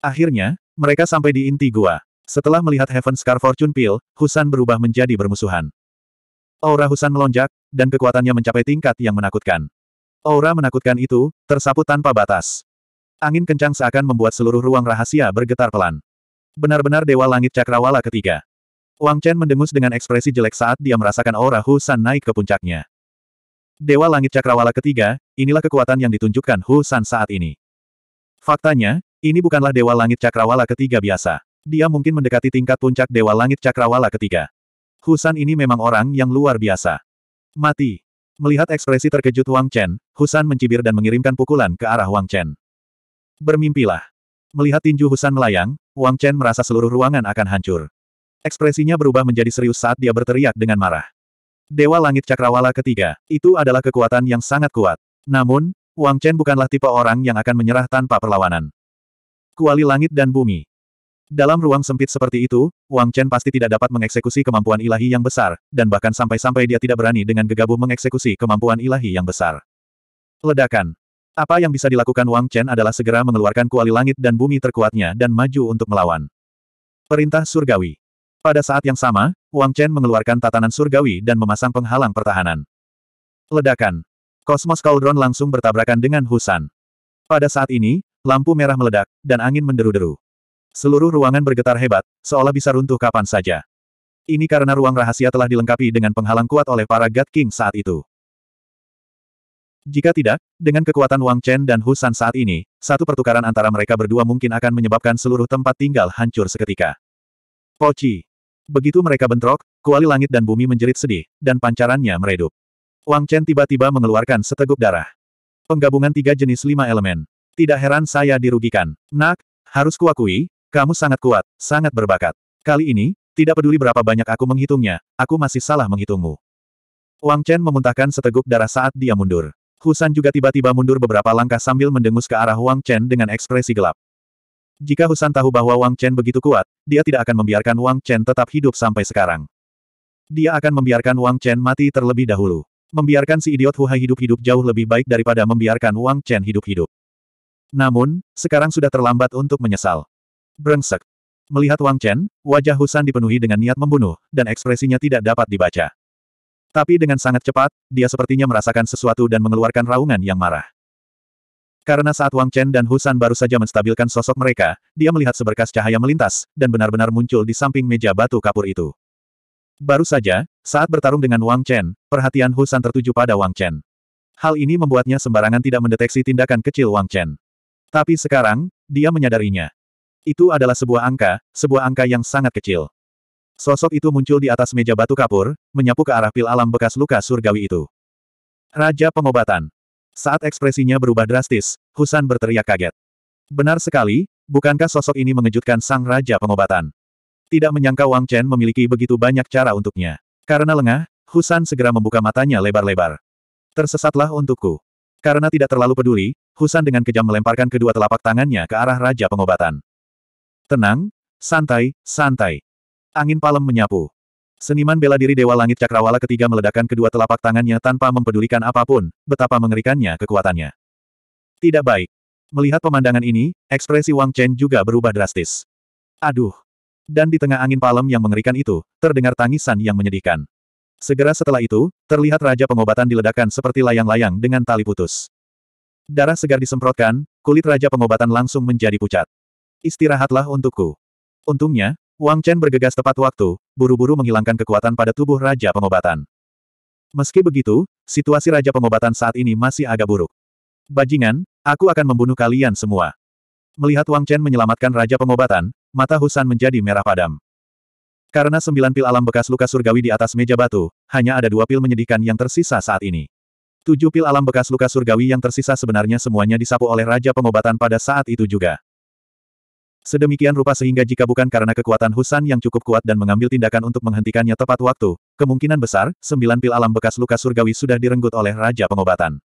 Akhirnya, mereka sampai di inti gua. Setelah melihat Heaven Scar Fortune Pill, Husan berubah menjadi bermusuhan. Aura Husan melonjak, dan kekuatannya mencapai tingkat yang menakutkan. Aura menakutkan itu, tersapu tanpa batas. Angin kencang seakan membuat seluruh ruang rahasia bergetar pelan. Benar-benar Dewa Langit Cakrawala ketiga. Wang Chen mendengus dengan ekspresi jelek saat dia merasakan aura Husan naik ke puncaknya. Dewa Langit Cakrawala ketiga, inilah kekuatan yang ditunjukkan Husan saat ini. Faktanya, ini bukanlah Dewa Langit Cakrawala ketiga biasa. Dia mungkin mendekati tingkat puncak Dewa Langit Cakrawala ketiga. Husan ini memang orang yang luar biasa. Mati. Melihat ekspresi terkejut Wang Chen, Husan mencibir dan mengirimkan pukulan ke arah Wang Chen. Bermimpilah. Melihat tinju Husan melayang, Wang Chen merasa seluruh ruangan akan hancur. Ekspresinya berubah menjadi serius saat dia berteriak dengan marah. Dewa Langit Cakrawala ketiga, itu adalah kekuatan yang sangat kuat. Namun, Wang Chen bukanlah tipe orang yang akan menyerah tanpa perlawanan kuali langit dan bumi. Dalam ruang sempit seperti itu, Wang Chen pasti tidak dapat mengeksekusi kemampuan ilahi yang besar, dan bahkan sampai-sampai dia tidak berani dengan gegabah mengeksekusi kemampuan ilahi yang besar. Ledakan. Apa yang bisa dilakukan Wang Chen adalah segera mengeluarkan kuali langit dan bumi terkuatnya dan maju untuk melawan. Perintah Surgawi. Pada saat yang sama, Wang Chen mengeluarkan tatanan surgawi dan memasang penghalang pertahanan. Ledakan. Kosmos Cauldron langsung bertabrakan dengan Husan. Pada saat ini, Lampu merah meledak, dan angin menderu-deru. Seluruh ruangan bergetar hebat, seolah bisa runtuh kapan saja. Ini karena ruang rahasia telah dilengkapi dengan penghalang kuat oleh para God King saat itu. Jika tidak, dengan kekuatan Wang Chen dan Husan saat ini, satu pertukaran antara mereka berdua mungkin akan menyebabkan seluruh tempat tinggal hancur seketika. Poci. Begitu mereka bentrok, kuali langit dan bumi menjerit sedih, dan pancarannya meredup. Wang Chen tiba-tiba mengeluarkan seteguk darah. Penggabungan tiga jenis lima elemen. Tidak heran saya dirugikan. Nak, harus kuakui, kamu sangat kuat, sangat berbakat. Kali ini, tidak peduli berapa banyak aku menghitungnya, aku masih salah menghitungmu. Wang Chen memuntahkan seteguk darah saat dia mundur. Husan juga tiba-tiba mundur beberapa langkah sambil mendengus ke arah Wang Chen dengan ekspresi gelap. Jika Husan tahu bahwa Wang Chen begitu kuat, dia tidak akan membiarkan Wang Chen tetap hidup sampai sekarang. Dia akan membiarkan Wang Chen mati terlebih dahulu. Membiarkan si idiot Huhai hidup-hidup jauh lebih baik daripada membiarkan Wang Chen hidup-hidup. Namun, sekarang sudah terlambat untuk menyesal. Brengsek. Melihat Wang Chen, wajah Husan dipenuhi dengan niat membunuh, dan ekspresinya tidak dapat dibaca. Tapi dengan sangat cepat, dia sepertinya merasakan sesuatu dan mengeluarkan raungan yang marah. Karena saat Wang Chen dan Husan baru saja menstabilkan sosok mereka, dia melihat seberkas cahaya melintas, dan benar-benar muncul di samping meja batu kapur itu. Baru saja, saat bertarung dengan Wang Chen, perhatian Husan tertuju pada Wang Chen. Hal ini membuatnya sembarangan tidak mendeteksi tindakan kecil Wang Chen. Tapi sekarang, dia menyadarinya. Itu adalah sebuah angka, sebuah angka yang sangat kecil. Sosok itu muncul di atas meja batu kapur, menyapu ke arah pil alam bekas luka surgawi itu. Raja pengobatan. Saat ekspresinya berubah drastis, Husan berteriak kaget. Benar sekali, bukankah sosok ini mengejutkan sang raja pengobatan? Tidak menyangka Wang Chen memiliki begitu banyak cara untuknya. Karena lengah, Husan segera membuka matanya lebar-lebar. Tersesatlah untukku. Karena tidak terlalu peduli, Husan dengan kejam melemparkan kedua telapak tangannya ke arah Raja Pengobatan. Tenang, santai, santai. Angin palem menyapu. Seniman bela diri Dewa Langit Cakrawala ketiga meledakkan kedua telapak tangannya tanpa mempedulikan apapun, betapa mengerikannya kekuatannya. Tidak baik. Melihat pemandangan ini, ekspresi Wang Chen juga berubah drastis. Aduh. Dan di tengah angin palem yang mengerikan itu, terdengar tangisan yang menyedihkan. Segera setelah itu, terlihat Raja Pengobatan diledakkan seperti layang-layang dengan tali putus. Darah segar disemprotkan, kulit Raja Pengobatan langsung menjadi pucat. Istirahatlah untukku. Untungnya, Wang Chen bergegas tepat waktu, buru-buru menghilangkan kekuatan pada tubuh Raja Pengobatan. Meski begitu, situasi Raja Pengobatan saat ini masih agak buruk. Bajingan, aku akan membunuh kalian semua. Melihat Wang Chen menyelamatkan Raja Pengobatan, mata Husan menjadi merah padam. Karena sembilan pil alam bekas luka surgawi di atas meja batu, hanya ada dua pil menyedihkan yang tersisa saat ini. Tujuh pil alam bekas luka surgawi yang tersisa sebenarnya semuanya disapu oleh Raja Pengobatan pada saat itu juga. Sedemikian rupa sehingga jika bukan karena kekuatan Husan yang cukup kuat dan mengambil tindakan untuk menghentikannya tepat waktu, kemungkinan besar, sembilan pil alam bekas luka surgawi sudah direnggut oleh Raja Pengobatan.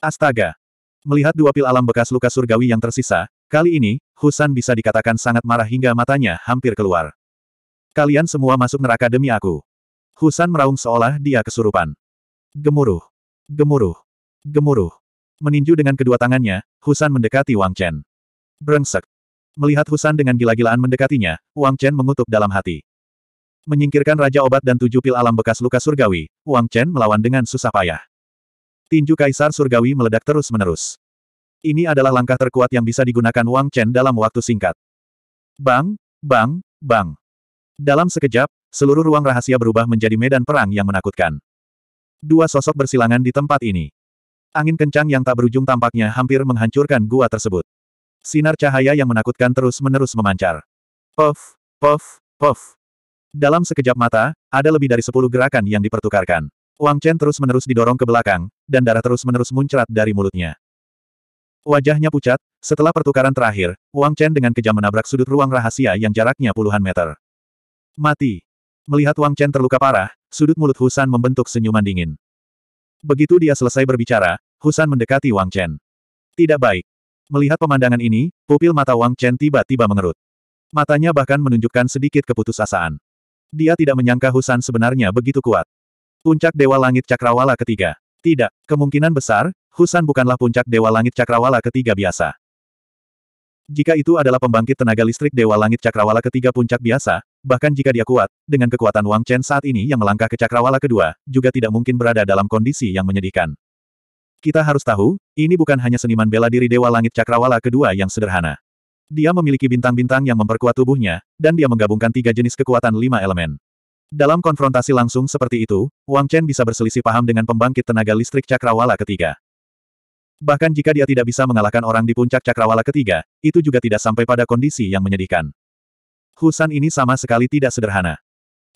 Astaga! Melihat dua pil alam bekas luka surgawi yang tersisa, kali ini, Husan bisa dikatakan sangat marah hingga matanya hampir keluar. Kalian semua masuk neraka demi aku. Husan meraung seolah dia kesurupan. Gemuruh. Gemuruh. Gemuruh. Meninju dengan kedua tangannya, Husan mendekati Wang Chen. Brengsek. Melihat Husan dengan gila-gilaan mendekatinya, Wang Chen mengutuk dalam hati. Menyingkirkan Raja Obat dan tujuh pil alam bekas luka surgawi, Wang Chen melawan dengan susah payah. Tinju Kaisar Surgawi meledak terus-menerus. Ini adalah langkah terkuat yang bisa digunakan Wang Chen dalam waktu singkat. Bang, bang, bang. Dalam sekejap, seluruh ruang rahasia berubah menjadi medan perang yang menakutkan. Dua sosok bersilangan di tempat ini. Angin kencang yang tak berujung tampaknya hampir menghancurkan gua tersebut. Sinar cahaya yang menakutkan terus-menerus memancar. Puff, puff, puff. Dalam sekejap mata, ada lebih dari sepuluh gerakan yang dipertukarkan. Wang Chen terus-menerus didorong ke belakang, dan darah terus-menerus muncrat dari mulutnya. Wajahnya pucat, setelah pertukaran terakhir, Wang Chen dengan kejam menabrak sudut ruang rahasia yang jaraknya puluhan meter. Mati. Melihat Wang Chen terluka parah, sudut mulut Husan membentuk senyuman dingin. Begitu dia selesai berbicara, Husan mendekati Wang Chen. Tidak baik. Melihat pemandangan ini, pupil mata Wang Chen tiba-tiba mengerut. Matanya bahkan menunjukkan sedikit keputusasaan. Dia tidak menyangka Husan sebenarnya begitu kuat. Puncak Dewa Langit Cakrawala ketiga. Tidak, kemungkinan besar, Husan bukanlah puncak Dewa Langit Cakrawala ketiga biasa. Jika itu adalah pembangkit tenaga listrik Dewa Langit Cakrawala ketiga puncak biasa, bahkan jika dia kuat, dengan kekuatan Wang Chen saat ini yang melangkah ke Cakrawala kedua, juga tidak mungkin berada dalam kondisi yang menyedihkan. Kita harus tahu, ini bukan hanya seniman bela diri Dewa Langit Cakrawala kedua yang sederhana. Dia memiliki bintang-bintang yang memperkuat tubuhnya, dan dia menggabungkan tiga jenis kekuatan lima elemen. Dalam konfrontasi langsung seperti itu, Wang Chen bisa berselisih paham dengan pembangkit tenaga listrik cakrawala ketiga. Bahkan jika dia tidak bisa mengalahkan orang di puncak cakrawala ketiga, itu juga tidak sampai pada kondisi yang menyedihkan. Husan ini sama sekali tidak sederhana.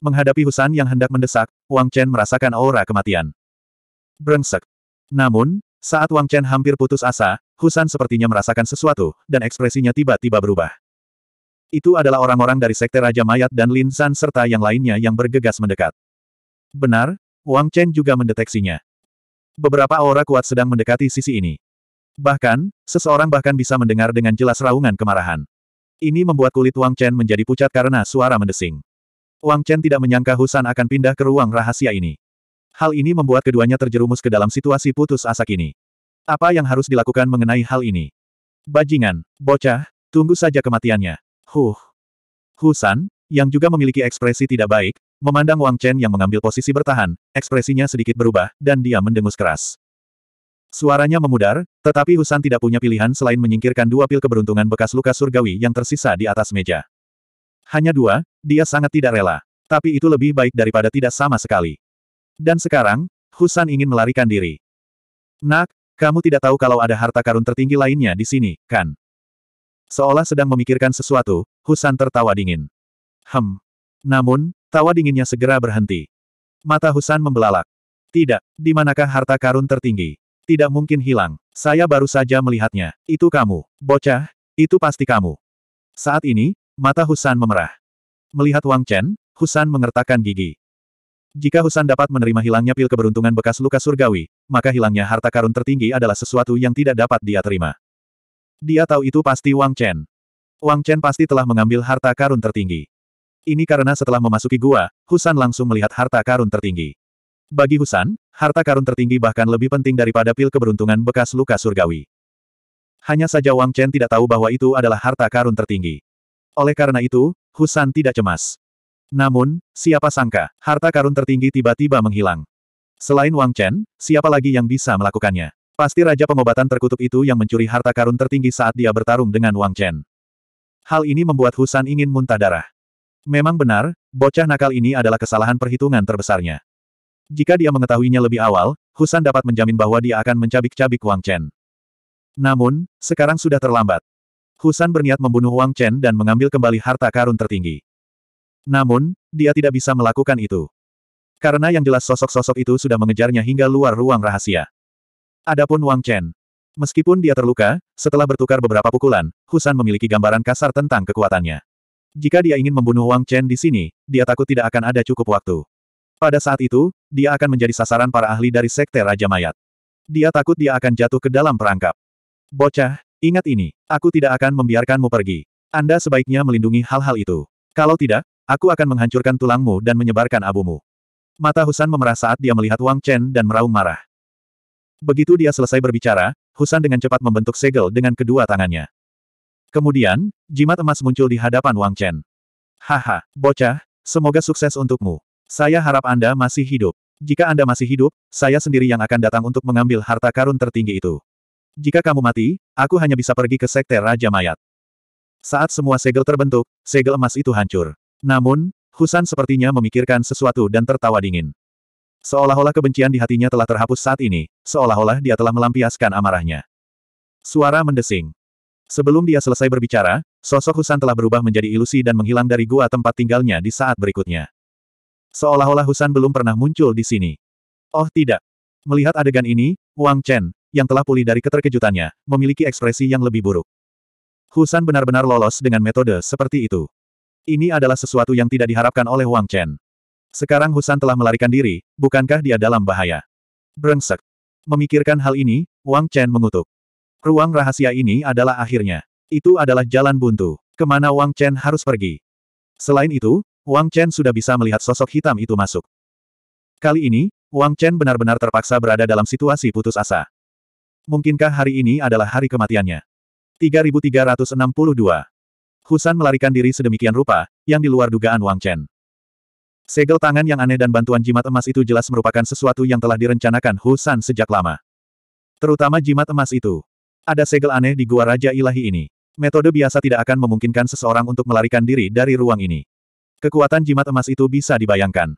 Menghadapi Husan yang hendak mendesak, Wang Chen merasakan aura kematian. Brengsek. Namun, saat Wang Chen hampir putus asa, Husan sepertinya merasakan sesuatu, dan ekspresinya tiba-tiba berubah. Itu adalah orang-orang dari Sekte Raja Mayat dan Lin San serta yang lainnya yang bergegas mendekat. Benar, Wang Chen juga mendeteksinya. Beberapa aura kuat sedang mendekati sisi ini. Bahkan, seseorang bahkan bisa mendengar dengan jelas raungan kemarahan. Ini membuat kulit Wang Chen menjadi pucat karena suara mendesing. Wang Chen tidak menyangka Husan akan pindah ke ruang rahasia ini. Hal ini membuat keduanya terjerumus ke dalam situasi putus asa kini. Apa yang harus dilakukan mengenai hal ini? Bajingan, bocah, tunggu saja kematiannya. Huh. Husan, yang juga memiliki ekspresi tidak baik, Memandang Wang Chen yang mengambil posisi bertahan, ekspresinya sedikit berubah, dan dia mendengus keras. Suaranya memudar, tetapi Husan tidak punya pilihan selain menyingkirkan dua pil keberuntungan bekas luka surgawi yang tersisa di atas meja. Hanya dua, dia sangat tidak rela. Tapi itu lebih baik daripada tidak sama sekali. Dan sekarang, Husan ingin melarikan diri. Nak, kamu tidak tahu kalau ada harta karun tertinggi lainnya di sini, kan? Seolah sedang memikirkan sesuatu, Husan tertawa dingin. Hem. Namun, Tawa dinginnya segera berhenti. Mata Husan membelalak. Tidak, di manakah harta karun tertinggi? Tidak mungkin hilang. Saya baru saja melihatnya. Itu kamu, bocah, itu pasti kamu. Saat ini, mata Husan memerah. Melihat Wang Chen, Husan mengertakkan gigi. Jika Husan dapat menerima hilangnya pil keberuntungan bekas luka surgawi, maka hilangnya harta karun tertinggi adalah sesuatu yang tidak dapat dia terima. Dia tahu itu pasti Wang Chen. Wang Chen pasti telah mengambil harta karun tertinggi. Ini karena setelah memasuki gua, Husan langsung melihat harta karun tertinggi. Bagi Husan, harta karun tertinggi bahkan lebih penting daripada pil keberuntungan bekas luka surgawi. Hanya saja Wang Chen tidak tahu bahwa itu adalah harta karun tertinggi. Oleh karena itu, Husan tidak cemas. Namun, siapa sangka, harta karun tertinggi tiba-tiba menghilang. Selain Wang Chen, siapa lagi yang bisa melakukannya? Pasti Raja Pengobatan Terkutuk itu yang mencuri harta karun tertinggi saat dia bertarung dengan Wang Chen. Hal ini membuat Husan ingin muntah darah. Memang benar, bocah nakal ini adalah kesalahan perhitungan terbesarnya. Jika dia mengetahuinya lebih awal, Husan dapat menjamin bahwa dia akan mencabik-cabik Wang Chen. Namun, sekarang sudah terlambat. Husan berniat membunuh Wang Chen dan mengambil kembali harta karun tertinggi. Namun, dia tidak bisa melakukan itu. Karena yang jelas sosok-sosok itu sudah mengejarnya hingga luar ruang rahasia. Adapun Wang Chen. Meskipun dia terluka, setelah bertukar beberapa pukulan, Husan memiliki gambaran kasar tentang kekuatannya. Jika dia ingin membunuh Wang Chen di sini, dia takut tidak akan ada cukup waktu. Pada saat itu, dia akan menjadi sasaran para ahli dari Sekte Raja Mayat. Dia takut dia akan jatuh ke dalam perangkap. Bocah, ingat ini, aku tidak akan membiarkanmu pergi. Anda sebaiknya melindungi hal-hal itu. Kalau tidak, aku akan menghancurkan tulangmu dan menyebarkan abumu. Mata Husan memerah saat dia melihat Wang Chen dan meraung marah. Begitu dia selesai berbicara, Husan dengan cepat membentuk segel dengan kedua tangannya. Kemudian, jimat emas muncul di hadapan Wang Chen. Haha, bocah, semoga sukses untukmu. Saya harap Anda masih hidup. Jika Anda masih hidup, saya sendiri yang akan datang untuk mengambil harta karun tertinggi itu. Jika kamu mati, aku hanya bisa pergi ke Sekte Raja Mayat. Saat semua segel terbentuk, segel emas itu hancur. Namun, Husan sepertinya memikirkan sesuatu dan tertawa dingin. Seolah-olah kebencian di hatinya telah terhapus saat ini, seolah-olah dia telah melampiaskan amarahnya. Suara mendesing. Sebelum dia selesai berbicara, sosok Husan telah berubah menjadi ilusi dan menghilang dari gua tempat tinggalnya di saat berikutnya. Seolah-olah Husan belum pernah muncul di sini. Oh tidak. Melihat adegan ini, Wang Chen, yang telah pulih dari keterkejutannya, memiliki ekspresi yang lebih buruk. Husan benar-benar lolos dengan metode seperti itu. Ini adalah sesuatu yang tidak diharapkan oleh Wang Chen. Sekarang Husan telah melarikan diri, bukankah dia dalam bahaya? Brengsek. Memikirkan hal ini, Wang Chen mengutuk. Ruang rahasia ini adalah akhirnya. Itu adalah jalan buntu. Kemana Wang Chen harus pergi. Selain itu, Wang Chen sudah bisa melihat sosok hitam itu masuk. Kali ini, Wang Chen benar-benar terpaksa berada dalam situasi putus asa. Mungkinkah hari ini adalah hari kematiannya? 3362. Husan melarikan diri sedemikian rupa, yang di luar dugaan Wang Chen. Segel tangan yang aneh dan bantuan jimat emas itu jelas merupakan sesuatu yang telah direncanakan Husan sejak lama. Terutama jimat emas itu. Ada segel aneh di gua Raja Ilahi ini. Metode biasa tidak akan memungkinkan seseorang untuk melarikan diri dari ruang ini. Kekuatan jimat emas itu bisa dibayangkan.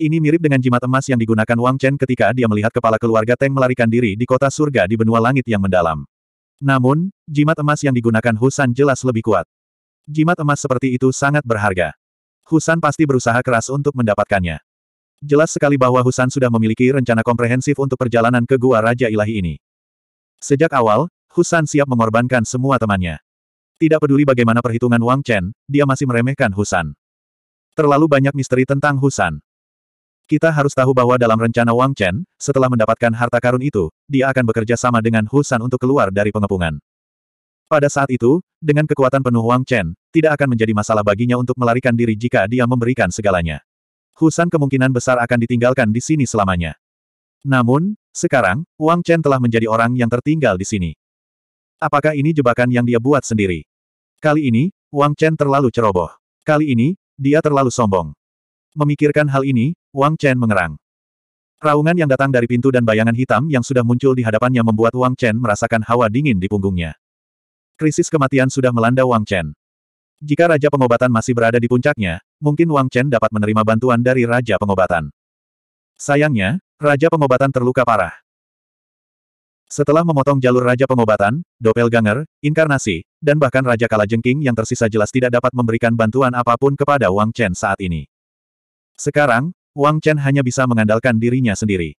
Ini mirip dengan jimat emas yang digunakan Wang Chen ketika dia melihat kepala keluarga Teng melarikan diri di kota surga di benua langit yang mendalam. Namun, jimat emas yang digunakan Husan jelas lebih kuat. Jimat emas seperti itu sangat berharga. Husan pasti berusaha keras untuk mendapatkannya. Jelas sekali bahwa Husan sudah memiliki rencana komprehensif untuk perjalanan ke Gua Raja Ilahi ini. Sejak awal, Husan siap mengorbankan semua temannya. Tidak peduli bagaimana perhitungan Wang Chen, dia masih meremehkan Husan. Terlalu banyak misteri tentang Husan. Kita harus tahu bahwa dalam rencana Wang Chen, setelah mendapatkan harta karun itu, dia akan bekerja sama dengan Husan untuk keluar dari pengepungan. Pada saat itu, dengan kekuatan penuh Wang Chen, tidak akan menjadi masalah baginya untuk melarikan diri jika dia memberikan segalanya. Husan kemungkinan besar akan ditinggalkan di sini selamanya. Namun, sekarang, Wang Chen telah menjadi orang yang tertinggal di sini. Apakah ini jebakan yang dia buat sendiri? Kali ini, Wang Chen terlalu ceroboh. Kali ini, dia terlalu sombong. Memikirkan hal ini, Wang Chen mengerang. Raungan yang datang dari pintu dan bayangan hitam yang sudah muncul di hadapannya membuat Wang Chen merasakan hawa dingin di punggungnya. Krisis kematian sudah melanda Wang Chen. Jika Raja Pengobatan masih berada di puncaknya, mungkin Wang Chen dapat menerima bantuan dari Raja Pengobatan. Sayangnya, Raja pengobatan terluka parah. Setelah memotong jalur Raja Pengobatan, Doppelganger, Inkarnasi, dan bahkan Raja Kalajengking yang tersisa jelas tidak dapat memberikan bantuan apapun kepada Wang Chen saat ini. Sekarang, Wang Chen hanya bisa mengandalkan dirinya sendiri.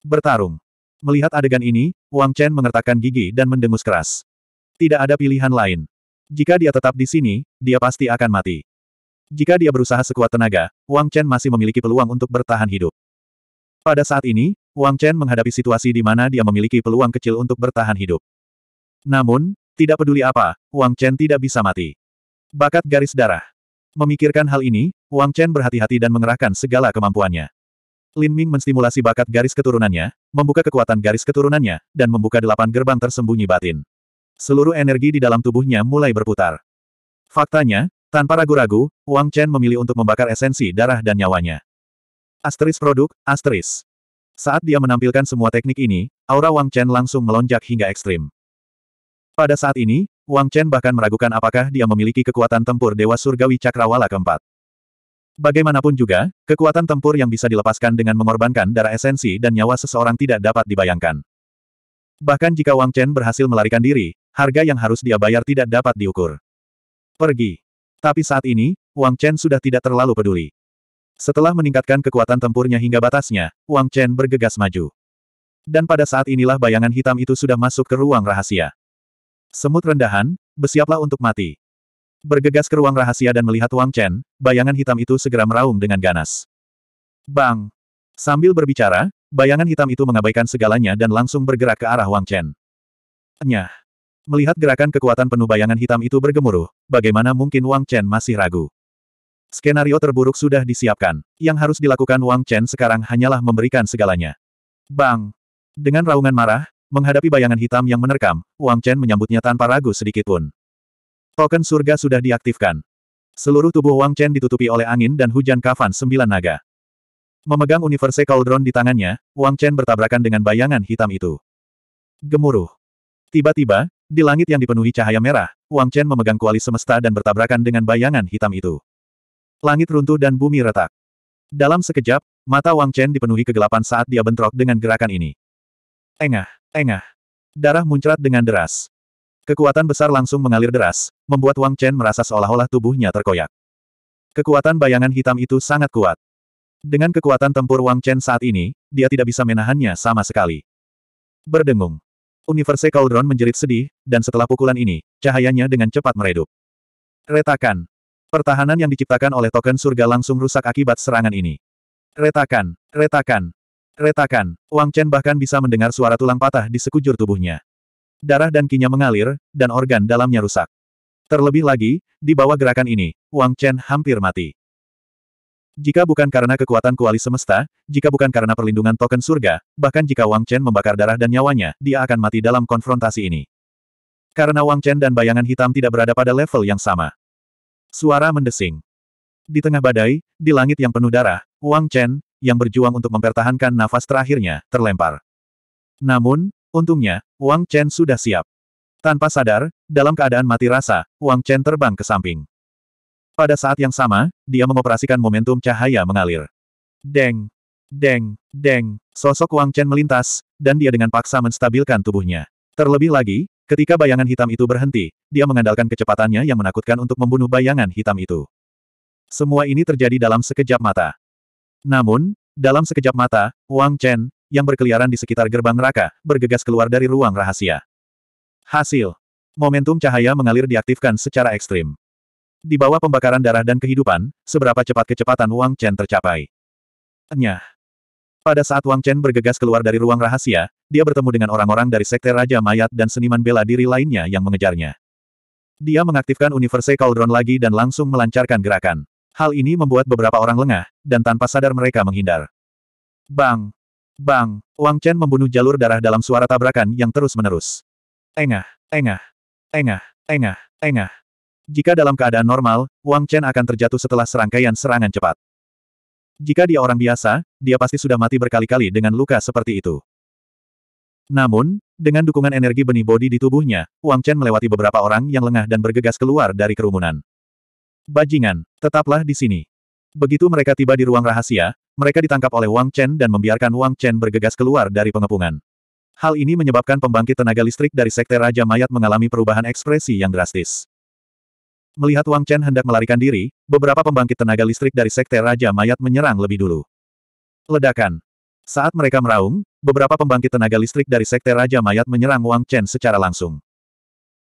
Bertarung. Melihat adegan ini, Wang Chen mengertakkan gigi dan mendengus keras. Tidak ada pilihan lain. Jika dia tetap di sini, dia pasti akan mati. Jika dia berusaha sekuat tenaga, Wang Chen masih memiliki peluang untuk bertahan hidup. Pada saat ini, Wang Chen menghadapi situasi di mana dia memiliki peluang kecil untuk bertahan hidup. Namun, tidak peduli apa, Wang Chen tidak bisa mati. Bakat garis darah. Memikirkan hal ini, Wang Chen berhati-hati dan mengerahkan segala kemampuannya. Lin Ming menstimulasi bakat garis keturunannya, membuka kekuatan garis keturunannya, dan membuka delapan gerbang tersembunyi batin. Seluruh energi di dalam tubuhnya mulai berputar. Faktanya, tanpa ragu-ragu, Wang Chen memilih untuk membakar esensi darah dan nyawanya. Asteris produk, asteris. Saat dia menampilkan semua teknik ini, aura Wang Chen langsung melonjak hingga ekstrim. Pada saat ini, Wang Chen bahkan meragukan apakah dia memiliki kekuatan tempur Dewa Surgawi Cakrawala keempat. Bagaimanapun juga, kekuatan tempur yang bisa dilepaskan dengan mengorbankan darah esensi dan nyawa seseorang tidak dapat dibayangkan. Bahkan jika Wang Chen berhasil melarikan diri, harga yang harus dia bayar tidak dapat diukur. Pergi. Tapi saat ini, Wang Chen sudah tidak terlalu peduli. Setelah meningkatkan kekuatan tempurnya hingga batasnya, Wang Chen bergegas maju. Dan pada saat inilah bayangan hitam itu sudah masuk ke ruang rahasia. Semut rendahan, bersiaplah untuk mati. Bergegas ke ruang rahasia dan melihat Wang Chen, bayangan hitam itu segera meraung dengan ganas. Bang! Sambil berbicara, bayangan hitam itu mengabaikan segalanya dan langsung bergerak ke arah Wang Chen. Nyah! Melihat gerakan kekuatan penuh bayangan hitam itu bergemuruh, bagaimana mungkin Wang Chen masih ragu? Skenario terburuk sudah disiapkan. Yang harus dilakukan Wang Chen sekarang hanyalah memberikan segalanya. Bang! Dengan raungan marah, menghadapi bayangan hitam yang menerkam, Wang Chen menyambutnya tanpa ragu sedikitpun. Token surga sudah diaktifkan. Seluruh tubuh Wang Chen ditutupi oleh angin dan hujan kafan sembilan naga. Memegang Universe Cauldron di tangannya, Wang Chen bertabrakan dengan bayangan hitam itu. Gemuruh. Tiba-tiba, di langit yang dipenuhi cahaya merah, Wang Chen memegang kuali semesta dan bertabrakan dengan bayangan hitam itu langit runtuh dan bumi retak. Dalam sekejap, mata Wang Chen dipenuhi kegelapan saat dia bentrok dengan gerakan ini. Engah, engah. Darah muncrat dengan deras. Kekuatan besar langsung mengalir deras, membuat Wang Chen merasa seolah-olah tubuhnya terkoyak. Kekuatan bayangan hitam itu sangat kuat. Dengan kekuatan tempur Wang Chen saat ini, dia tidak bisa menahannya sama sekali. Berdengung. Universe Cauldron menjerit sedih, dan setelah pukulan ini, cahayanya dengan cepat meredup. Retakan. Pertahanan yang diciptakan oleh token surga langsung rusak akibat serangan ini. Retakan, retakan, retakan. Wang Chen bahkan bisa mendengar suara tulang patah di sekujur tubuhnya. Darah dan kinya mengalir, dan organ dalamnya rusak. Terlebih lagi, di bawah gerakan ini, Wang Chen hampir mati. Jika bukan karena kekuatan kuali semesta, jika bukan karena perlindungan token surga, bahkan jika Wang Chen membakar darah dan nyawanya, dia akan mati dalam konfrontasi ini. Karena Wang Chen dan bayangan hitam tidak berada pada level yang sama. Suara mendesing. Di tengah badai, di langit yang penuh darah, Wang Chen, yang berjuang untuk mempertahankan nafas terakhirnya, terlempar. Namun, untungnya, Wang Chen sudah siap. Tanpa sadar, dalam keadaan mati rasa, Wang Chen terbang ke samping. Pada saat yang sama, dia mengoperasikan momentum cahaya mengalir. Deng, deng, deng, sosok Wang Chen melintas, dan dia dengan paksa menstabilkan tubuhnya. Terlebih lagi, Ketika bayangan hitam itu berhenti, dia mengandalkan kecepatannya yang menakutkan untuk membunuh bayangan hitam itu. Semua ini terjadi dalam sekejap mata. Namun, dalam sekejap mata, Wang Chen, yang berkeliaran di sekitar gerbang neraka, bergegas keluar dari ruang rahasia. Hasil. Momentum cahaya mengalir diaktifkan secara ekstrim. Di bawah pembakaran darah dan kehidupan, seberapa cepat kecepatan Wang Chen tercapai. Enyah. Pada saat Wang Chen bergegas keluar dari ruang rahasia, dia bertemu dengan orang-orang dari Sekte Raja Mayat dan seniman bela diri lainnya yang mengejarnya. Dia mengaktifkan Universe Cauldron lagi dan langsung melancarkan gerakan. Hal ini membuat beberapa orang lengah, dan tanpa sadar mereka menghindar. Bang! Bang! Wang Chen membunuh jalur darah dalam suara tabrakan yang terus-menerus. Engah! Engah! Engah! Engah! Engah! Jika dalam keadaan normal, Wang Chen akan terjatuh setelah serangkaian serangan cepat. Jika dia orang biasa, dia pasti sudah mati berkali-kali dengan luka seperti itu. Namun, dengan dukungan energi benih bodi di tubuhnya, Wang Chen melewati beberapa orang yang lengah dan bergegas keluar dari kerumunan. Bajingan, tetaplah di sini. Begitu mereka tiba di ruang rahasia, mereka ditangkap oleh Wang Chen dan membiarkan Wang Chen bergegas keluar dari pengepungan. Hal ini menyebabkan pembangkit tenaga listrik dari Sekte Raja Mayat mengalami perubahan ekspresi yang drastis. Melihat Wang Chen hendak melarikan diri, beberapa pembangkit tenaga listrik dari Sekte Raja Mayat menyerang lebih dulu. Ledakan. Saat mereka meraung, beberapa pembangkit tenaga listrik dari Sekte Raja Mayat menyerang Wang Chen secara langsung.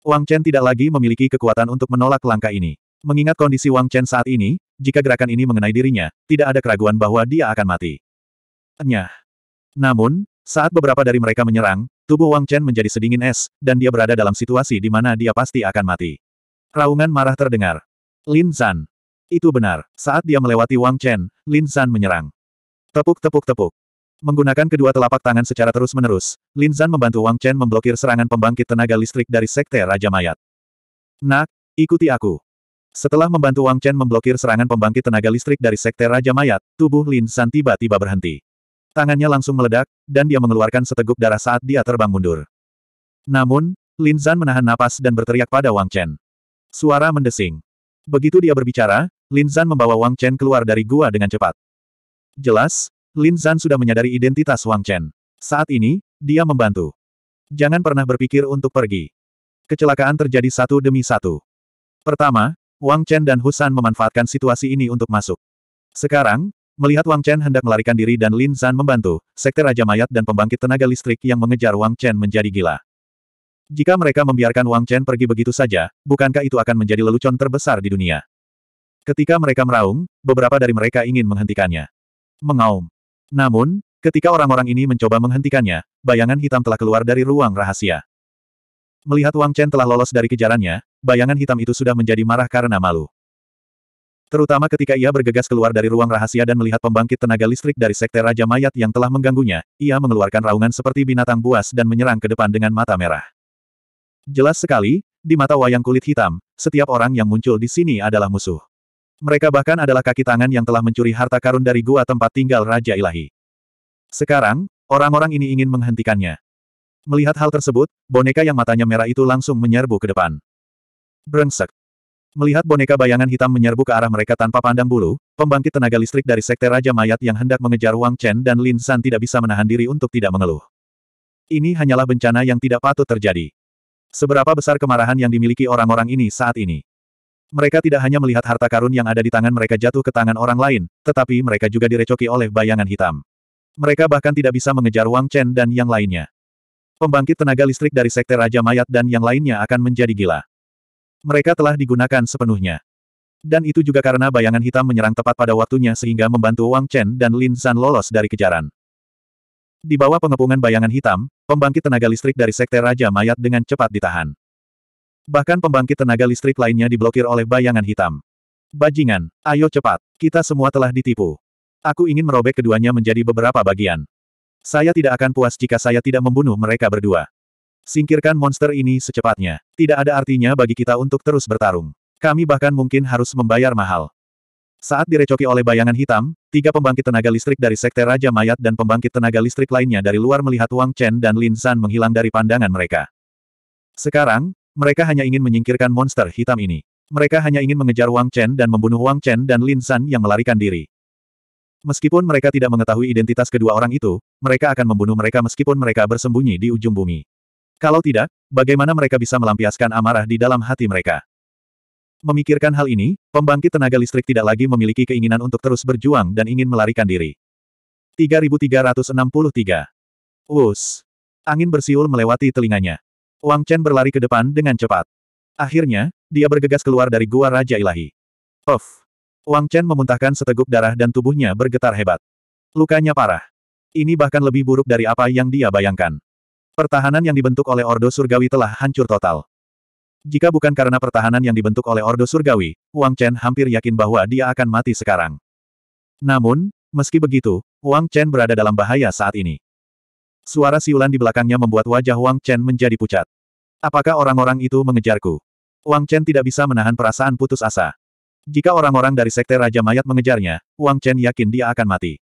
Wang Chen tidak lagi memiliki kekuatan untuk menolak langkah ini. Mengingat kondisi Wang Chen saat ini, jika gerakan ini mengenai dirinya, tidak ada keraguan bahwa dia akan mati. Enyah. Namun, saat beberapa dari mereka menyerang, tubuh Wang Chen menjadi sedingin es, dan dia berada dalam situasi di mana dia pasti akan mati. Raungan marah terdengar. Lin Zan. Itu benar. Saat dia melewati Wang Chen, Lin Zan menyerang. Tepuk-tepuk-tepuk. Menggunakan kedua telapak tangan secara terus-menerus, Lin Zan membantu Wang Chen memblokir serangan pembangkit tenaga listrik dari Sekte Raja Mayat. Nak, ikuti aku. Setelah membantu Wang Chen memblokir serangan pembangkit tenaga listrik dari Sekte Raja Mayat, tubuh Lin Zan tiba-tiba berhenti. Tangannya langsung meledak, dan dia mengeluarkan seteguk darah saat dia terbang mundur. Namun, Lin Zan menahan napas dan berteriak pada Wang Chen. Suara mendesing. Begitu dia berbicara, Lin Zan membawa Wang Chen keluar dari gua dengan cepat. Jelas, Lin Zan sudah menyadari identitas Wang Chen. Saat ini, dia membantu. Jangan pernah berpikir untuk pergi. Kecelakaan terjadi satu demi satu. Pertama, Wang Chen dan Husan memanfaatkan situasi ini untuk masuk. Sekarang, Melihat Wang Chen hendak melarikan diri dan Lin Zan membantu, Sekte Raja Mayat dan Pembangkit Tenaga Listrik yang mengejar Wang Chen menjadi gila. Jika mereka membiarkan Wang Chen pergi begitu saja, bukankah itu akan menjadi lelucon terbesar di dunia? Ketika mereka meraung, beberapa dari mereka ingin menghentikannya. Mengaum. Namun, ketika orang-orang ini mencoba menghentikannya, bayangan hitam telah keluar dari ruang rahasia. Melihat Wang Chen telah lolos dari kejarannya, bayangan hitam itu sudah menjadi marah karena malu. Terutama ketika ia bergegas keluar dari ruang rahasia dan melihat pembangkit tenaga listrik dari Sekte Raja Mayat yang telah mengganggunya, ia mengeluarkan raungan seperti binatang buas dan menyerang ke depan dengan mata merah. Jelas sekali, di mata wayang kulit hitam, setiap orang yang muncul di sini adalah musuh. Mereka bahkan adalah kaki tangan yang telah mencuri harta karun dari gua tempat tinggal Raja Ilahi. Sekarang, orang-orang ini ingin menghentikannya. Melihat hal tersebut, boneka yang matanya merah itu langsung menyerbu ke depan. Brengsek. Melihat boneka bayangan hitam menyerbu ke arah mereka tanpa pandang bulu, pembangkit tenaga listrik dari Sekte Raja Mayat yang hendak mengejar Wang Chen dan Lin San tidak bisa menahan diri untuk tidak mengeluh. Ini hanyalah bencana yang tidak patut terjadi. Seberapa besar kemarahan yang dimiliki orang-orang ini saat ini. Mereka tidak hanya melihat harta karun yang ada di tangan mereka jatuh ke tangan orang lain, tetapi mereka juga direcoki oleh bayangan hitam. Mereka bahkan tidak bisa mengejar Wang Chen dan yang lainnya. Pembangkit tenaga listrik dari Sekte Raja Mayat dan yang lainnya akan menjadi gila. Mereka telah digunakan sepenuhnya. Dan itu juga karena bayangan hitam menyerang tepat pada waktunya sehingga membantu Wang Chen dan Lin San lolos dari kejaran. Di bawah pengepungan bayangan hitam, pembangkit tenaga listrik dari Sekte Raja Mayat dengan cepat ditahan. Bahkan pembangkit tenaga listrik lainnya diblokir oleh bayangan hitam. Bajingan, ayo cepat, kita semua telah ditipu. Aku ingin merobek keduanya menjadi beberapa bagian. Saya tidak akan puas jika saya tidak membunuh mereka berdua. Singkirkan monster ini secepatnya. Tidak ada artinya bagi kita untuk terus bertarung. Kami bahkan mungkin harus membayar mahal. Saat direcoki oleh bayangan hitam, tiga pembangkit tenaga listrik dari Sekte Raja Mayat dan pembangkit tenaga listrik lainnya dari luar melihat Wang Chen dan Lin San menghilang dari pandangan mereka. Sekarang, mereka hanya ingin menyingkirkan monster hitam ini. Mereka hanya ingin mengejar Wang Chen dan membunuh Wang Chen dan Lin San yang melarikan diri. Meskipun mereka tidak mengetahui identitas kedua orang itu, mereka akan membunuh mereka meskipun mereka bersembunyi di ujung bumi. Kalau tidak, bagaimana mereka bisa melampiaskan amarah di dalam hati mereka? Memikirkan hal ini, pembangkit tenaga listrik tidak lagi memiliki keinginan untuk terus berjuang dan ingin melarikan diri. 3363. Us. Angin bersiul melewati telinganya. Wang Chen berlari ke depan dengan cepat. Akhirnya, dia bergegas keluar dari gua Raja Ilahi. Of. Wang Chen memuntahkan seteguk darah dan tubuhnya bergetar hebat. Lukanya parah. Ini bahkan lebih buruk dari apa yang dia bayangkan. Pertahanan yang dibentuk oleh Ordo Surgawi telah hancur total. Jika bukan karena pertahanan yang dibentuk oleh Ordo Surgawi, Wang Chen hampir yakin bahwa dia akan mati sekarang. Namun, meski begitu, Wang Chen berada dalam bahaya saat ini. Suara siulan di belakangnya membuat wajah Wang Chen menjadi pucat. Apakah orang-orang itu mengejarku? Wang Chen tidak bisa menahan perasaan putus asa. Jika orang-orang dari Sekte Raja Mayat mengejarnya, Wang Chen yakin dia akan mati.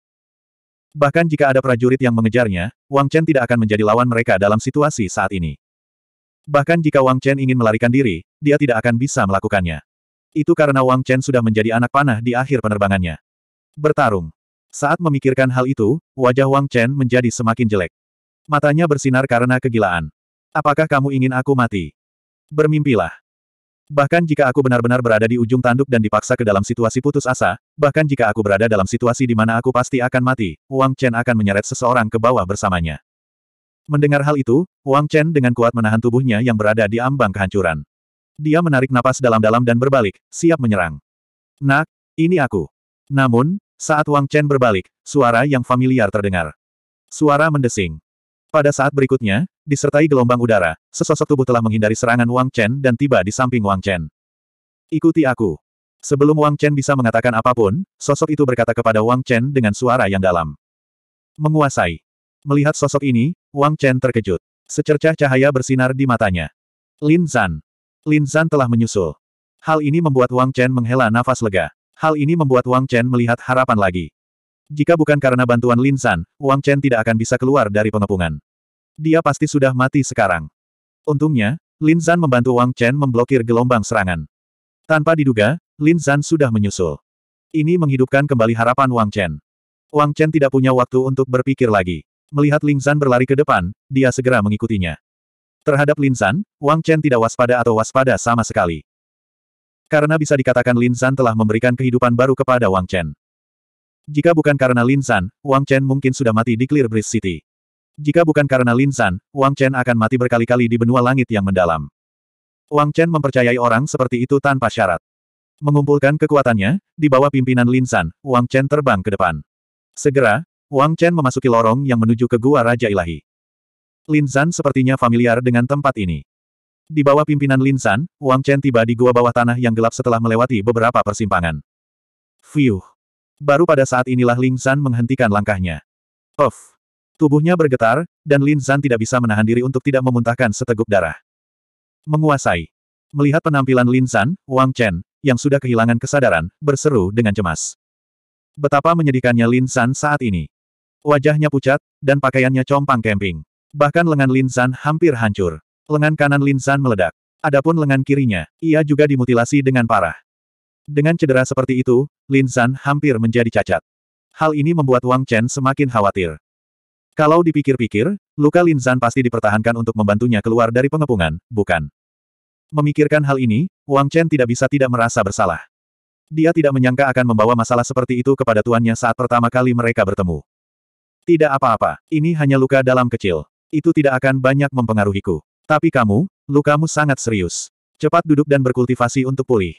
Bahkan jika ada prajurit yang mengejarnya, Wang Chen tidak akan menjadi lawan mereka dalam situasi saat ini. Bahkan jika Wang Chen ingin melarikan diri, dia tidak akan bisa melakukannya. Itu karena Wang Chen sudah menjadi anak panah di akhir penerbangannya. Bertarung. Saat memikirkan hal itu, wajah Wang Chen menjadi semakin jelek. Matanya bersinar karena kegilaan. Apakah kamu ingin aku mati? Bermimpilah. Bahkan jika aku benar-benar berada di ujung tanduk dan dipaksa ke dalam situasi putus asa, bahkan jika aku berada dalam situasi di mana aku pasti akan mati, Wang Chen akan menyeret seseorang ke bawah bersamanya. Mendengar hal itu, Wang Chen dengan kuat menahan tubuhnya yang berada di ambang kehancuran. Dia menarik napas dalam-dalam dan berbalik, siap menyerang. Nak, ini aku. Namun, saat Wang Chen berbalik, suara yang familiar terdengar. Suara mendesing. Pada saat berikutnya, disertai gelombang udara, sesosok tubuh telah menghindari serangan Wang Chen dan tiba di samping Wang Chen. Ikuti aku. Sebelum Wang Chen bisa mengatakan apapun, sosok itu berkata kepada Wang Chen dengan suara yang dalam. Menguasai. Melihat sosok ini, Wang Chen terkejut. Secercah cahaya bersinar di matanya. Lin Zan. Lin Zan telah menyusul. Hal ini membuat Wang Chen menghela nafas lega. Hal ini membuat Wang Chen melihat harapan lagi. Jika bukan karena bantuan Lin Zan, Wang Chen tidak akan bisa keluar dari pengepungan. Dia pasti sudah mati sekarang. Untungnya, Lin Zan membantu Wang Chen memblokir gelombang serangan. Tanpa diduga, Lin Zan sudah menyusul. Ini menghidupkan kembali harapan Wang Chen. Wang Chen tidak punya waktu untuk berpikir lagi. Melihat Ling Zan berlari ke depan, dia segera mengikutinya. Terhadap Lin Zan, Wang Chen tidak waspada atau waspada sama sekali. Karena bisa dikatakan Lin Zan telah memberikan kehidupan baru kepada Wang Chen. Jika bukan karena Lin Zan, Wang Chen mungkin sudah mati di Clear Breeze City. Jika bukan karena Lin Zan, Wang Chen akan mati berkali-kali di benua langit yang mendalam. Wang Chen mempercayai orang seperti itu tanpa syarat. Mengumpulkan kekuatannya, di bawah pimpinan Lin Zan, Wang Chen terbang ke depan. Segera, Wang Chen memasuki lorong yang menuju ke Gua Raja Ilahi. Lin Zan sepertinya familiar dengan tempat ini. Di bawah pimpinan Lin Zan, Wang Chen tiba di gua bawah tanah yang gelap setelah melewati beberapa persimpangan. Fiuh. Baru pada saat inilah Lin Zan menghentikan langkahnya. Off. Tubuhnya bergetar, dan Lin Zan tidak bisa menahan diri untuk tidak memuntahkan seteguk darah. Menguasai. Melihat penampilan Lin Zan, Wang Chen, yang sudah kehilangan kesadaran, berseru dengan cemas. Betapa menyedihkannya Lin Zan saat ini. Wajahnya pucat, dan pakaiannya compang kemping. Bahkan lengan Lin San hampir hancur. Lengan kanan Lin San meledak. Adapun lengan kirinya, ia juga dimutilasi dengan parah. Dengan cedera seperti itu, Lin San hampir menjadi cacat. Hal ini membuat Wang Chen semakin khawatir. Kalau dipikir-pikir, luka Lin San pasti dipertahankan untuk membantunya keluar dari pengepungan, bukan? Memikirkan hal ini, Wang Chen tidak bisa tidak merasa bersalah. Dia tidak menyangka akan membawa masalah seperti itu kepada tuannya saat pertama kali mereka bertemu. Tidak apa-apa, ini hanya luka dalam kecil. Itu tidak akan banyak mempengaruhiku. Tapi kamu, lukamu sangat serius. Cepat duduk dan berkultivasi untuk pulih.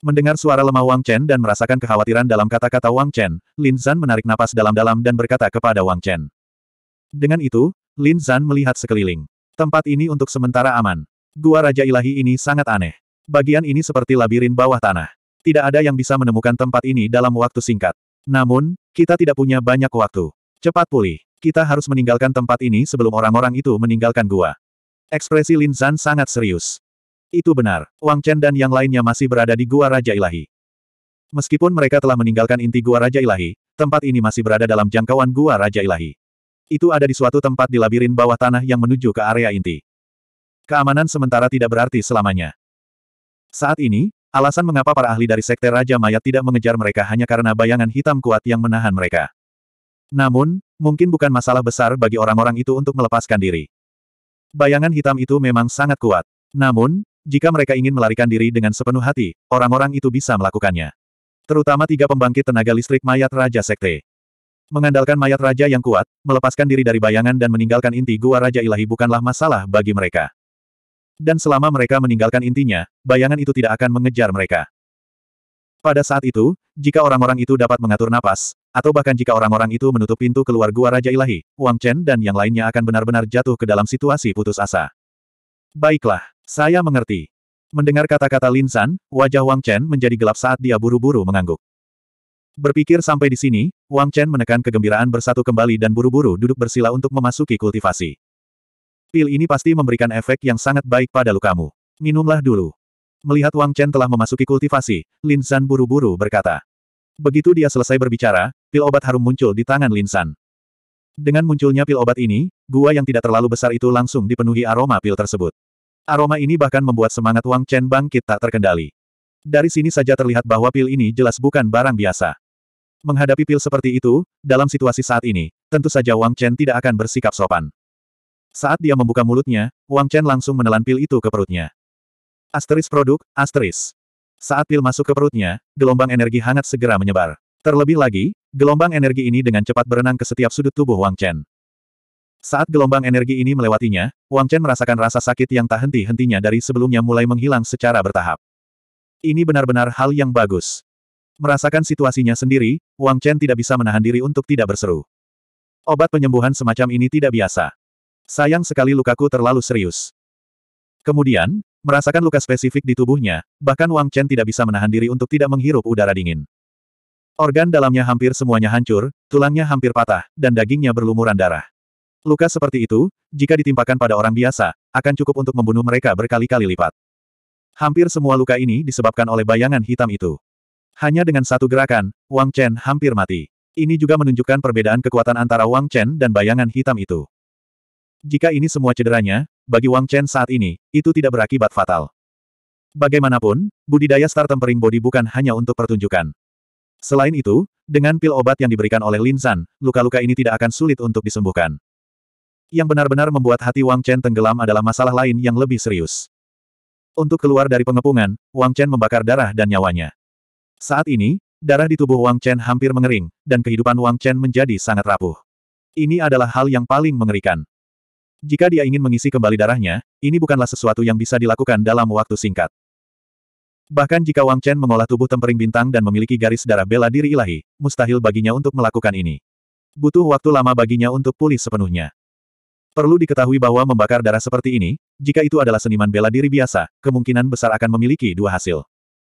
Mendengar suara lemah Wang Chen dan merasakan kekhawatiran dalam kata-kata Wang Chen, Lin Zan menarik napas dalam-dalam dan berkata kepada Wang Chen. Dengan itu, Lin Zan melihat sekeliling. Tempat ini untuk sementara aman. Gua Raja Ilahi ini sangat aneh. Bagian ini seperti labirin bawah tanah. Tidak ada yang bisa menemukan tempat ini dalam waktu singkat. Namun, kita tidak punya banyak waktu. Cepat pulih. Kita harus meninggalkan tempat ini sebelum orang-orang itu meninggalkan gua. Ekspresi Lin Zan sangat serius. Itu benar, Wang Chen dan yang lainnya masih berada di Gua Raja Ilahi. Meskipun mereka telah meninggalkan inti Gua Raja Ilahi, tempat ini masih berada dalam jangkauan Gua Raja Ilahi. Itu ada di suatu tempat di labirin bawah tanah yang menuju ke area inti. Keamanan sementara tidak berarti selamanya. Saat ini, alasan mengapa para ahli dari Sekte Raja Mayat tidak mengejar mereka hanya karena bayangan hitam kuat yang menahan mereka. Namun, mungkin bukan masalah besar bagi orang-orang itu untuk melepaskan diri. Bayangan hitam itu memang sangat kuat. Namun, jika mereka ingin melarikan diri dengan sepenuh hati, orang-orang itu bisa melakukannya. Terutama tiga pembangkit tenaga listrik mayat Raja Sekte. Mengandalkan mayat Raja yang kuat, melepaskan diri dari bayangan dan meninggalkan inti gua Raja Ilahi bukanlah masalah bagi mereka. Dan selama mereka meninggalkan intinya, bayangan itu tidak akan mengejar mereka. Pada saat itu, jika orang-orang itu dapat mengatur napas, atau bahkan jika orang-orang itu menutup pintu keluar gua Raja Ilahi, Wang Chen dan yang lainnya akan benar-benar jatuh ke dalam situasi putus asa. Baiklah, saya mengerti. Mendengar kata-kata Lin San, wajah Wang Chen menjadi gelap saat dia buru-buru mengangguk. Berpikir sampai di sini, Wang Chen menekan kegembiraan bersatu kembali dan buru-buru duduk bersila untuk memasuki kultivasi. Pil ini pasti memberikan efek yang sangat baik pada lukamu. Minumlah dulu. Melihat Wang Chen telah memasuki kultivasi, Lin San buru-buru berkata. Begitu dia selesai berbicara, pil obat harum muncul di tangan Lin San. Dengan munculnya pil obat ini, gua yang tidak terlalu besar itu langsung dipenuhi aroma pil tersebut. Aroma ini bahkan membuat semangat Wang Chen bangkit tak terkendali. Dari sini saja terlihat bahwa pil ini jelas bukan barang biasa. Menghadapi pil seperti itu, dalam situasi saat ini, tentu saja Wang Chen tidak akan bersikap sopan. Saat dia membuka mulutnya, Wang Chen langsung menelan pil itu ke perutnya. Asteris produk, asteris. Saat pil masuk ke perutnya, gelombang energi hangat segera menyebar. Terlebih lagi, gelombang energi ini dengan cepat berenang ke setiap sudut tubuh Wang Chen. Saat gelombang energi ini melewatinya, Wang Chen merasakan rasa sakit yang tak henti-hentinya dari sebelumnya mulai menghilang secara bertahap. Ini benar-benar hal yang bagus. Merasakan situasinya sendiri, Wang Chen tidak bisa menahan diri untuk tidak berseru. Obat penyembuhan semacam ini tidak biasa. Sayang sekali lukaku terlalu serius. Kemudian, Merasakan luka spesifik di tubuhnya, bahkan Wang Chen tidak bisa menahan diri untuk tidak menghirup udara dingin. Organ dalamnya hampir semuanya hancur, tulangnya hampir patah, dan dagingnya berlumuran darah. Luka seperti itu, jika ditimpakan pada orang biasa, akan cukup untuk membunuh mereka berkali-kali lipat. Hampir semua luka ini disebabkan oleh bayangan hitam itu. Hanya dengan satu gerakan, Wang Chen hampir mati. Ini juga menunjukkan perbedaan kekuatan antara Wang Chen dan bayangan hitam itu. Jika ini semua cederanya, bagi Wang Chen saat ini, itu tidak berakibat fatal. Bagaimanapun, budidaya star tempering body bukan hanya untuk pertunjukan. Selain itu, dengan pil obat yang diberikan oleh Lin San, luka-luka ini tidak akan sulit untuk disembuhkan. Yang benar-benar membuat hati Wang Chen tenggelam adalah masalah lain yang lebih serius. Untuk keluar dari pengepungan, Wang Chen membakar darah dan nyawanya. Saat ini, darah di tubuh Wang Chen hampir mengering, dan kehidupan Wang Chen menjadi sangat rapuh. Ini adalah hal yang paling mengerikan. Jika dia ingin mengisi kembali darahnya, ini bukanlah sesuatu yang bisa dilakukan dalam waktu singkat. Bahkan jika Wang Chen mengolah tubuh tempering bintang dan memiliki garis darah bela diri ilahi, mustahil baginya untuk melakukan ini. Butuh waktu lama baginya untuk pulih sepenuhnya. Perlu diketahui bahwa membakar darah seperti ini, jika itu adalah seniman bela diri biasa, kemungkinan besar akan memiliki dua hasil.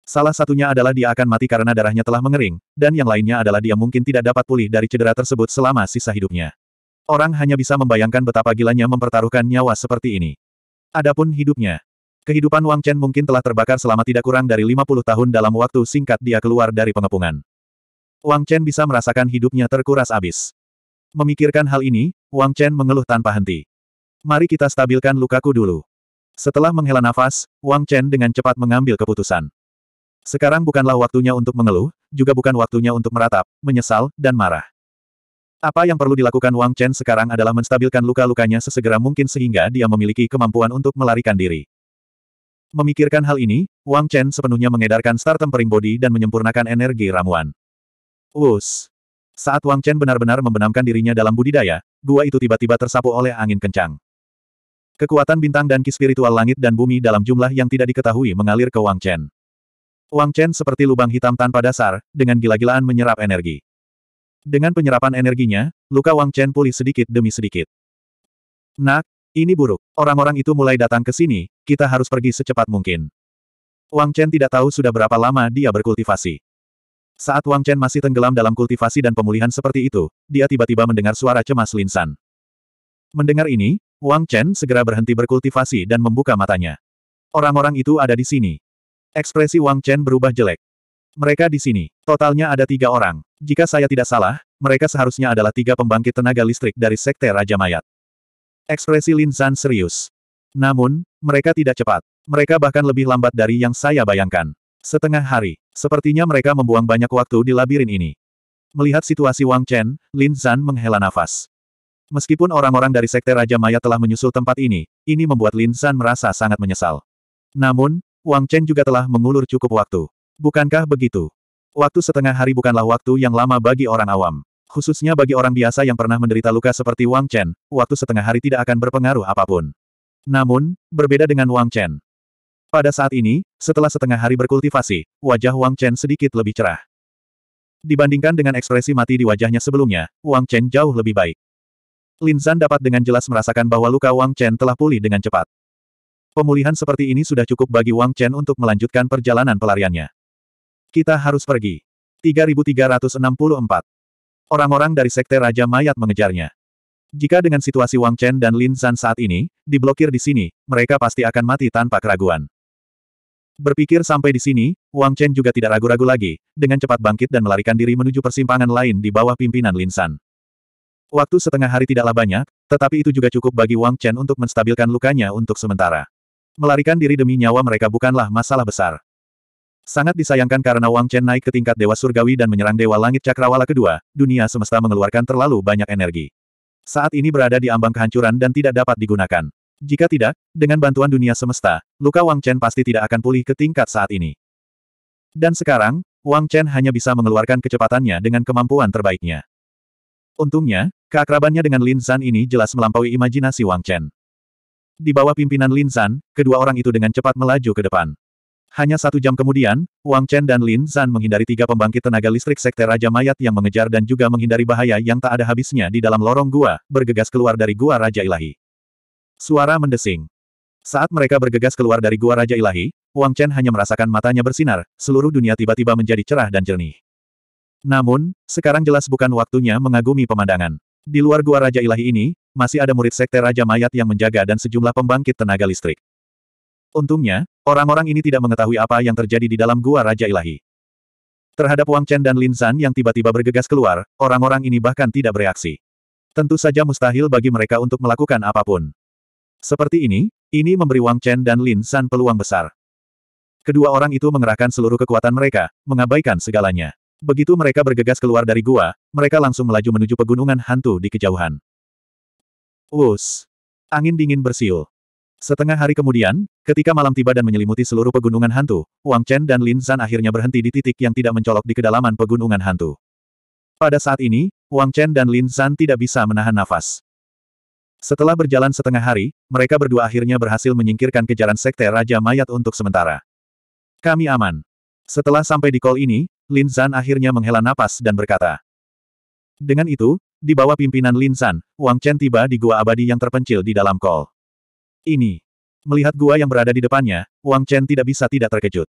Salah satunya adalah dia akan mati karena darahnya telah mengering, dan yang lainnya adalah dia mungkin tidak dapat pulih dari cedera tersebut selama sisa hidupnya. Orang hanya bisa membayangkan betapa gilanya mempertaruhkan nyawa seperti ini. Adapun hidupnya. Kehidupan Wang Chen mungkin telah terbakar selama tidak kurang dari 50 tahun dalam waktu singkat dia keluar dari pengepungan. Wang Chen bisa merasakan hidupnya terkuras abis. Memikirkan hal ini, Wang Chen mengeluh tanpa henti. Mari kita stabilkan lukaku dulu. Setelah menghela nafas, Wang Chen dengan cepat mengambil keputusan. Sekarang bukanlah waktunya untuk mengeluh, juga bukan waktunya untuk meratap, menyesal, dan marah. Apa yang perlu dilakukan Wang Chen sekarang adalah menstabilkan luka-lukanya sesegera mungkin sehingga dia memiliki kemampuan untuk melarikan diri. Memikirkan hal ini, Wang Chen sepenuhnya mengedarkan star tempering body dan menyempurnakan energi ramuan. Us. Saat Wang Chen benar-benar membenamkan dirinya dalam budidaya, gua itu tiba-tiba tersapu oleh angin kencang. Kekuatan bintang dan ki spiritual langit dan bumi dalam jumlah yang tidak diketahui mengalir ke Wang Chen. Wang Chen seperti lubang hitam tanpa dasar, dengan gila-gilaan menyerap energi. Dengan penyerapan energinya, luka Wang Chen pulih sedikit demi sedikit. Nak, ini buruk. Orang-orang itu mulai datang ke sini, kita harus pergi secepat mungkin. Wang Chen tidak tahu sudah berapa lama dia berkultivasi. Saat Wang Chen masih tenggelam dalam kultivasi dan pemulihan seperti itu, dia tiba-tiba mendengar suara cemas Linsan. Mendengar ini, Wang Chen segera berhenti berkultivasi dan membuka matanya. Orang-orang itu ada di sini. Ekspresi Wang Chen berubah jelek. Mereka di sini. Totalnya ada tiga orang. Jika saya tidak salah, mereka seharusnya adalah tiga pembangkit tenaga listrik dari Sekte Raja Mayat. Ekspresi Lin Zan serius. Namun, mereka tidak cepat. Mereka bahkan lebih lambat dari yang saya bayangkan. Setengah hari, sepertinya mereka membuang banyak waktu di labirin ini. Melihat situasi Wang Chen, Lin Zan menghela nafas. Meskipun orang-orang dari Sekte Raja Maya telah menyusul tempat ini, ini membuat Lin Zan merasa sangat menyesal. Namun, Wang Chen juga telah mengulur cukup waktu. Bukankah begitu? Waktu setengah hari bukanlah waktu yang lama bagi orang awam. Khususnya bagi orang biasa yang pernah menderita luka seperti Wang Chen, waktu setengah hari tidak akan berpengaruh apapun. Namun, berbeda dengan Wang Chen. Pada saat ini, setelah setengah hari berkultivasi, wajah Wang Chen sedikit lebih cerah. Dibandingkan dengan ekspresi mati di wajahnya sebelumnya, Wang Chen jauh lebih baik. Lin Zhan dapat dengan jelas merasakan bahwa luka Wang Chen telah pulih dengan cepat. Pemulihan seperti ini sudah cukup bagi Wang Chen untuk melanjutkan perjalanan pelariannya. Kita harus pergi. 3364. Orang-orang dari Sekte Raja Mayat mengejarnya. Jika dengan situasi Wang Chen dan Lin San saat ini, diblokir di sini, mereka pasti akan mati tanpa keraguan. Berpikir sampai di sini, Wang Chen juga tidak ragu-ragu lagi, dengan cepat bangkit dan melarikan diri menuju persimpangan lain di bawah pimpinan Lin San. Waktu setengah hari tidaklah banyak, tetapi itu juga cukup bagi Wang Chen untuk menstabilkan lukanya untuk sementara. Melarikan diri demi nyawa mereka bukanlah masalah besar. Sangat disayangkan karena Wang Chen naik ke tingkat Dewa Surgawi dan menyerang Dewa Langit Cakrawala kedua, dunia semesta mengeluarkan terlalu banyak energi. Saat ini berada di ambang kehancuran dan tidak dapat digunakan. Jika tidak, dengan bantuan dunia semesta, luka Wang Chen pasti tidak akan pulih ke tingkat saat ini. Dan sekarang, Wang Chen hanya bisa mengeluarkan kecepatannya dengan kemampuan terbaiknya. Untungnya, keakrabannya dengan Lin San ini jelas melampaui imajinasi Wang Chen. Di bawah pimpinan Lin San, kedua orang itu dengan cepat melaju ke depan. Hanya satu jam kemudian, Wang Chen dan Lin Zan menghindari tiga pembangkit tenaga listrik Sekte Raja Mayat yang mengejar dan juga menghindari bahaya yang tak ada habisnya di dalam lorong gua, bergegas keluar dari gua Raja Ilahi. Suara mendesing. Saat mereka bergegas keluar dari gua Raja Ilahi, Wang Chen hanya merasakan matanya bersinar, seluruh dunia tiba-tiba menjadi cerah dan jernih. Namun, sekarang jelas bukan waktunya mengagumi pemandangan. Di luar gua Raja Ilahi ini, masih ada murid Sekte Raja Mayat yang menjaga dan sejumlah pembangkit tenaga listrik. Untungnya, Orang-orang ini tidak mengetahui apa yang terjadi di dalam gua Raja Ilahi. Terhadap Wang Chen dan Lin San yang tiba-tiba bergegas keluar, orang-orang ini bahkan tidak bereaksi. Tentu saja mustahil bagi mereka untuk melakukan apapun. Seperti ini, ini memberi Wang Chen dan Lin San peluang besar. Kedua orang itu mengerahkan seluruh kekuatan mereka, mengabaikan segalanya. Begitu mereka bergegas keluar dari gua, mereka langsung melaju menuju pegunungan hantu di kejauhan. Wus! Angin dingin bersiul. Setengah hari kemudian, ketika malam tiba dan menyelimuti seluruh pegunungan hantu, Wang Chen dan Lin Zan akhirnya berhenti di titik yang tidak mencolok di kedalaman pegunungan hantu. Pada saat ini, Wang Chen dan Lin Zan tidak bisa menahan nafas. Setelah berjalan setengah hari, mereka berdua akhirnya berhasil menyingkirkan kejaran sekte Raja Mayat untuk sementara. Kami aman. Setelah sampai di kol ini, Lin Zan akhirnya menghela nafas dan berkata. Dengan itu, di bawah pimpinan Lin Zan, Wang Chen tiba di gua abadi yang terpencil di dalam kol ini. Melihat gua yang berada di depannya, Wang Chen tidak bisa tidak terkejut.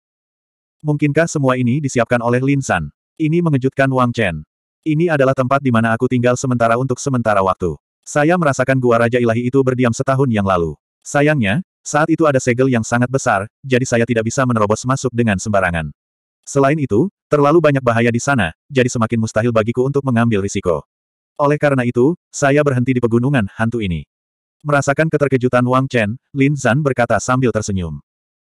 Mungkinkah semua ini disiapkan oleh Lin San? Ini mengejutkan Wang Chen. Ini adalah tempat di mana aku tinggal sementara untuk sementara waktu. Saya merasakan gua Raja Ilahi itu berdiam setahun yang lalu. Sayangnya, saat itu ada segel yang sangat besar, jadi saya tidak bisa menerobos masuk dengan sembarangan. Selain itu, terlalu banyak bahaya di sana, jadi semakin mustahil bagiku untuk mengambil risiko. Oleh karena itu, saya berhenti di pegunungan hantu ini. Merasakan keterkejutan Wang Chen, Lin Zan berkata sambil tersenyum.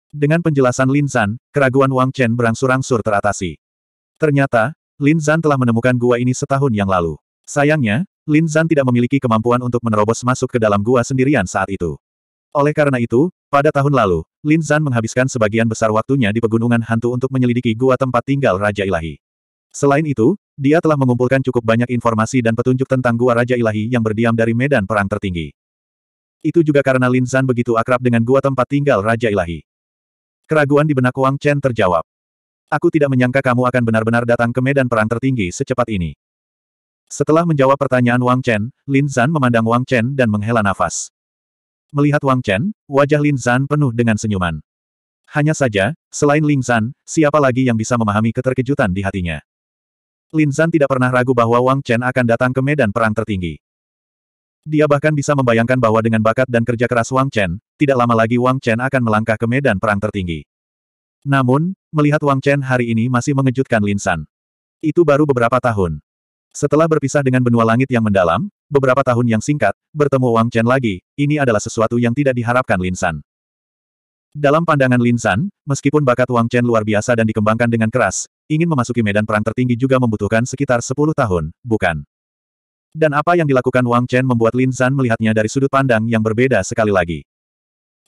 Dengan penjelasan Lin Zan, keraguan Wang Chen berangsur-angsur teratasi. Ternyata, Lin Zan telah menemukan gua ini setahun yang lalu. Sayangnya, Lin Zan tidak memiliki kemampuan untuk menerobos masuk ke dalam gua sendirian saat itu. Oleh karena itu, pada tahun lalu, Lin Zan menghabiskan sebagian besar waktunya di pegunungan hantu untuk menyelidiki gua tempat tinggal Raja Ilahi. Selain itu, dia telah mengumpulkan cukup banyak informasi dan petunjuk tentang gua Raja Ilahi yang berdiam dari medan perang tertinggi. Itu juga karena Lin Zan begitu akrab dengan gua tempat tinggal Raja Ilahi. Keraguan di benak Wang Chen terjawab. Aku tidak menyangka kamu akan benar-benar datang ke medan perang tertinggi secepat ini. Setelah menjawab pertanyaan Wang Chen, Lin Zan memandang Wang Chen dan menghela nafas. Melihat Wang Chen, wajah Lin Zan penuh dengan senyuman. Hanya saja, selain Lin Zan, siapa lagi yang bisa memahami keterkejutan di hatinya? Lin Zan tidak pernah ragu bahwa Wang Chen akan datang ke medan perang tertinggi. Dia bahkan bisa membayangkan bahwa dengan bakat dan kerja keras Wang Chen, tidak lama lagi Wang Chen akan melangkah ke medan perang tertinggi. Namun, melihat Wang Chen hari ini masih mengejutkan Lin San. Itu baru beberapa tahun. Setelah berpisah dengan benua langit yang mendalam, beberapa tahun yang singkat, bertemu Wang Chen lagi, ini adalah sesuatu yang tidak diharapkan Lin San. Dalam pandangan Lin San, meskipun bakat Wang Chen luar biasa dan dikembangkan dengan keras, ingin memasuki medan perang tertinggi juga membutuhkan sekitar 10 tahun, bukan? Dan apa yang dilakukan Wang Chen membuat Lin Zan melihatnya dari sudut pandang yang berbeda sekali lagi.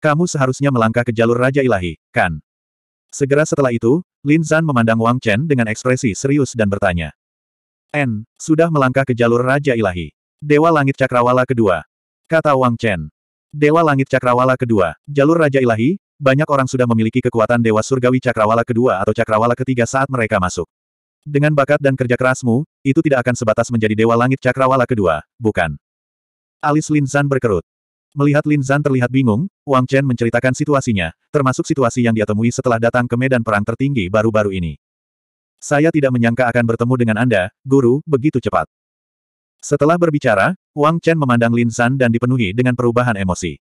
Kamu seharusnya melangkah ke jalur Raja Ilahi, kan? Segera setelah itu, Lin Zan memandang Wang Chen dengan ekspresi serius dan bertanya. N, sudah melangkah ke jalur Raja Ilahi. Dewa Langit Cakrawala kedua. Kata Wang Chen. Dewa Langit Cakrawala kedua, jalur Raja Ilahi, banyak orang sudah memiliki kekuatan Dewa Surgawi Cakrawala kedua atau Cakrawala ketiga saat mereka masuk. Dengan bakat dan kerja kerasmu, itu tidak akan sebatas menjadi Dewa Langit Cakrawala kedua, bukan? Alis Lin Linzan berkerut. Melihat Lin Linzan terlihat bingung, Wang Chen menceritakan situasinya, termasuk situasi yang dia temui setelah datang ke medan perang tertinggi baru-baru ini. Saya tidak menyangka akan bertemu dengan Anda, guru, begitu cepat. Setelah berbicara, Wang Chen memandang Lin Linzan dan dipenuhi dengan perubahan emosi.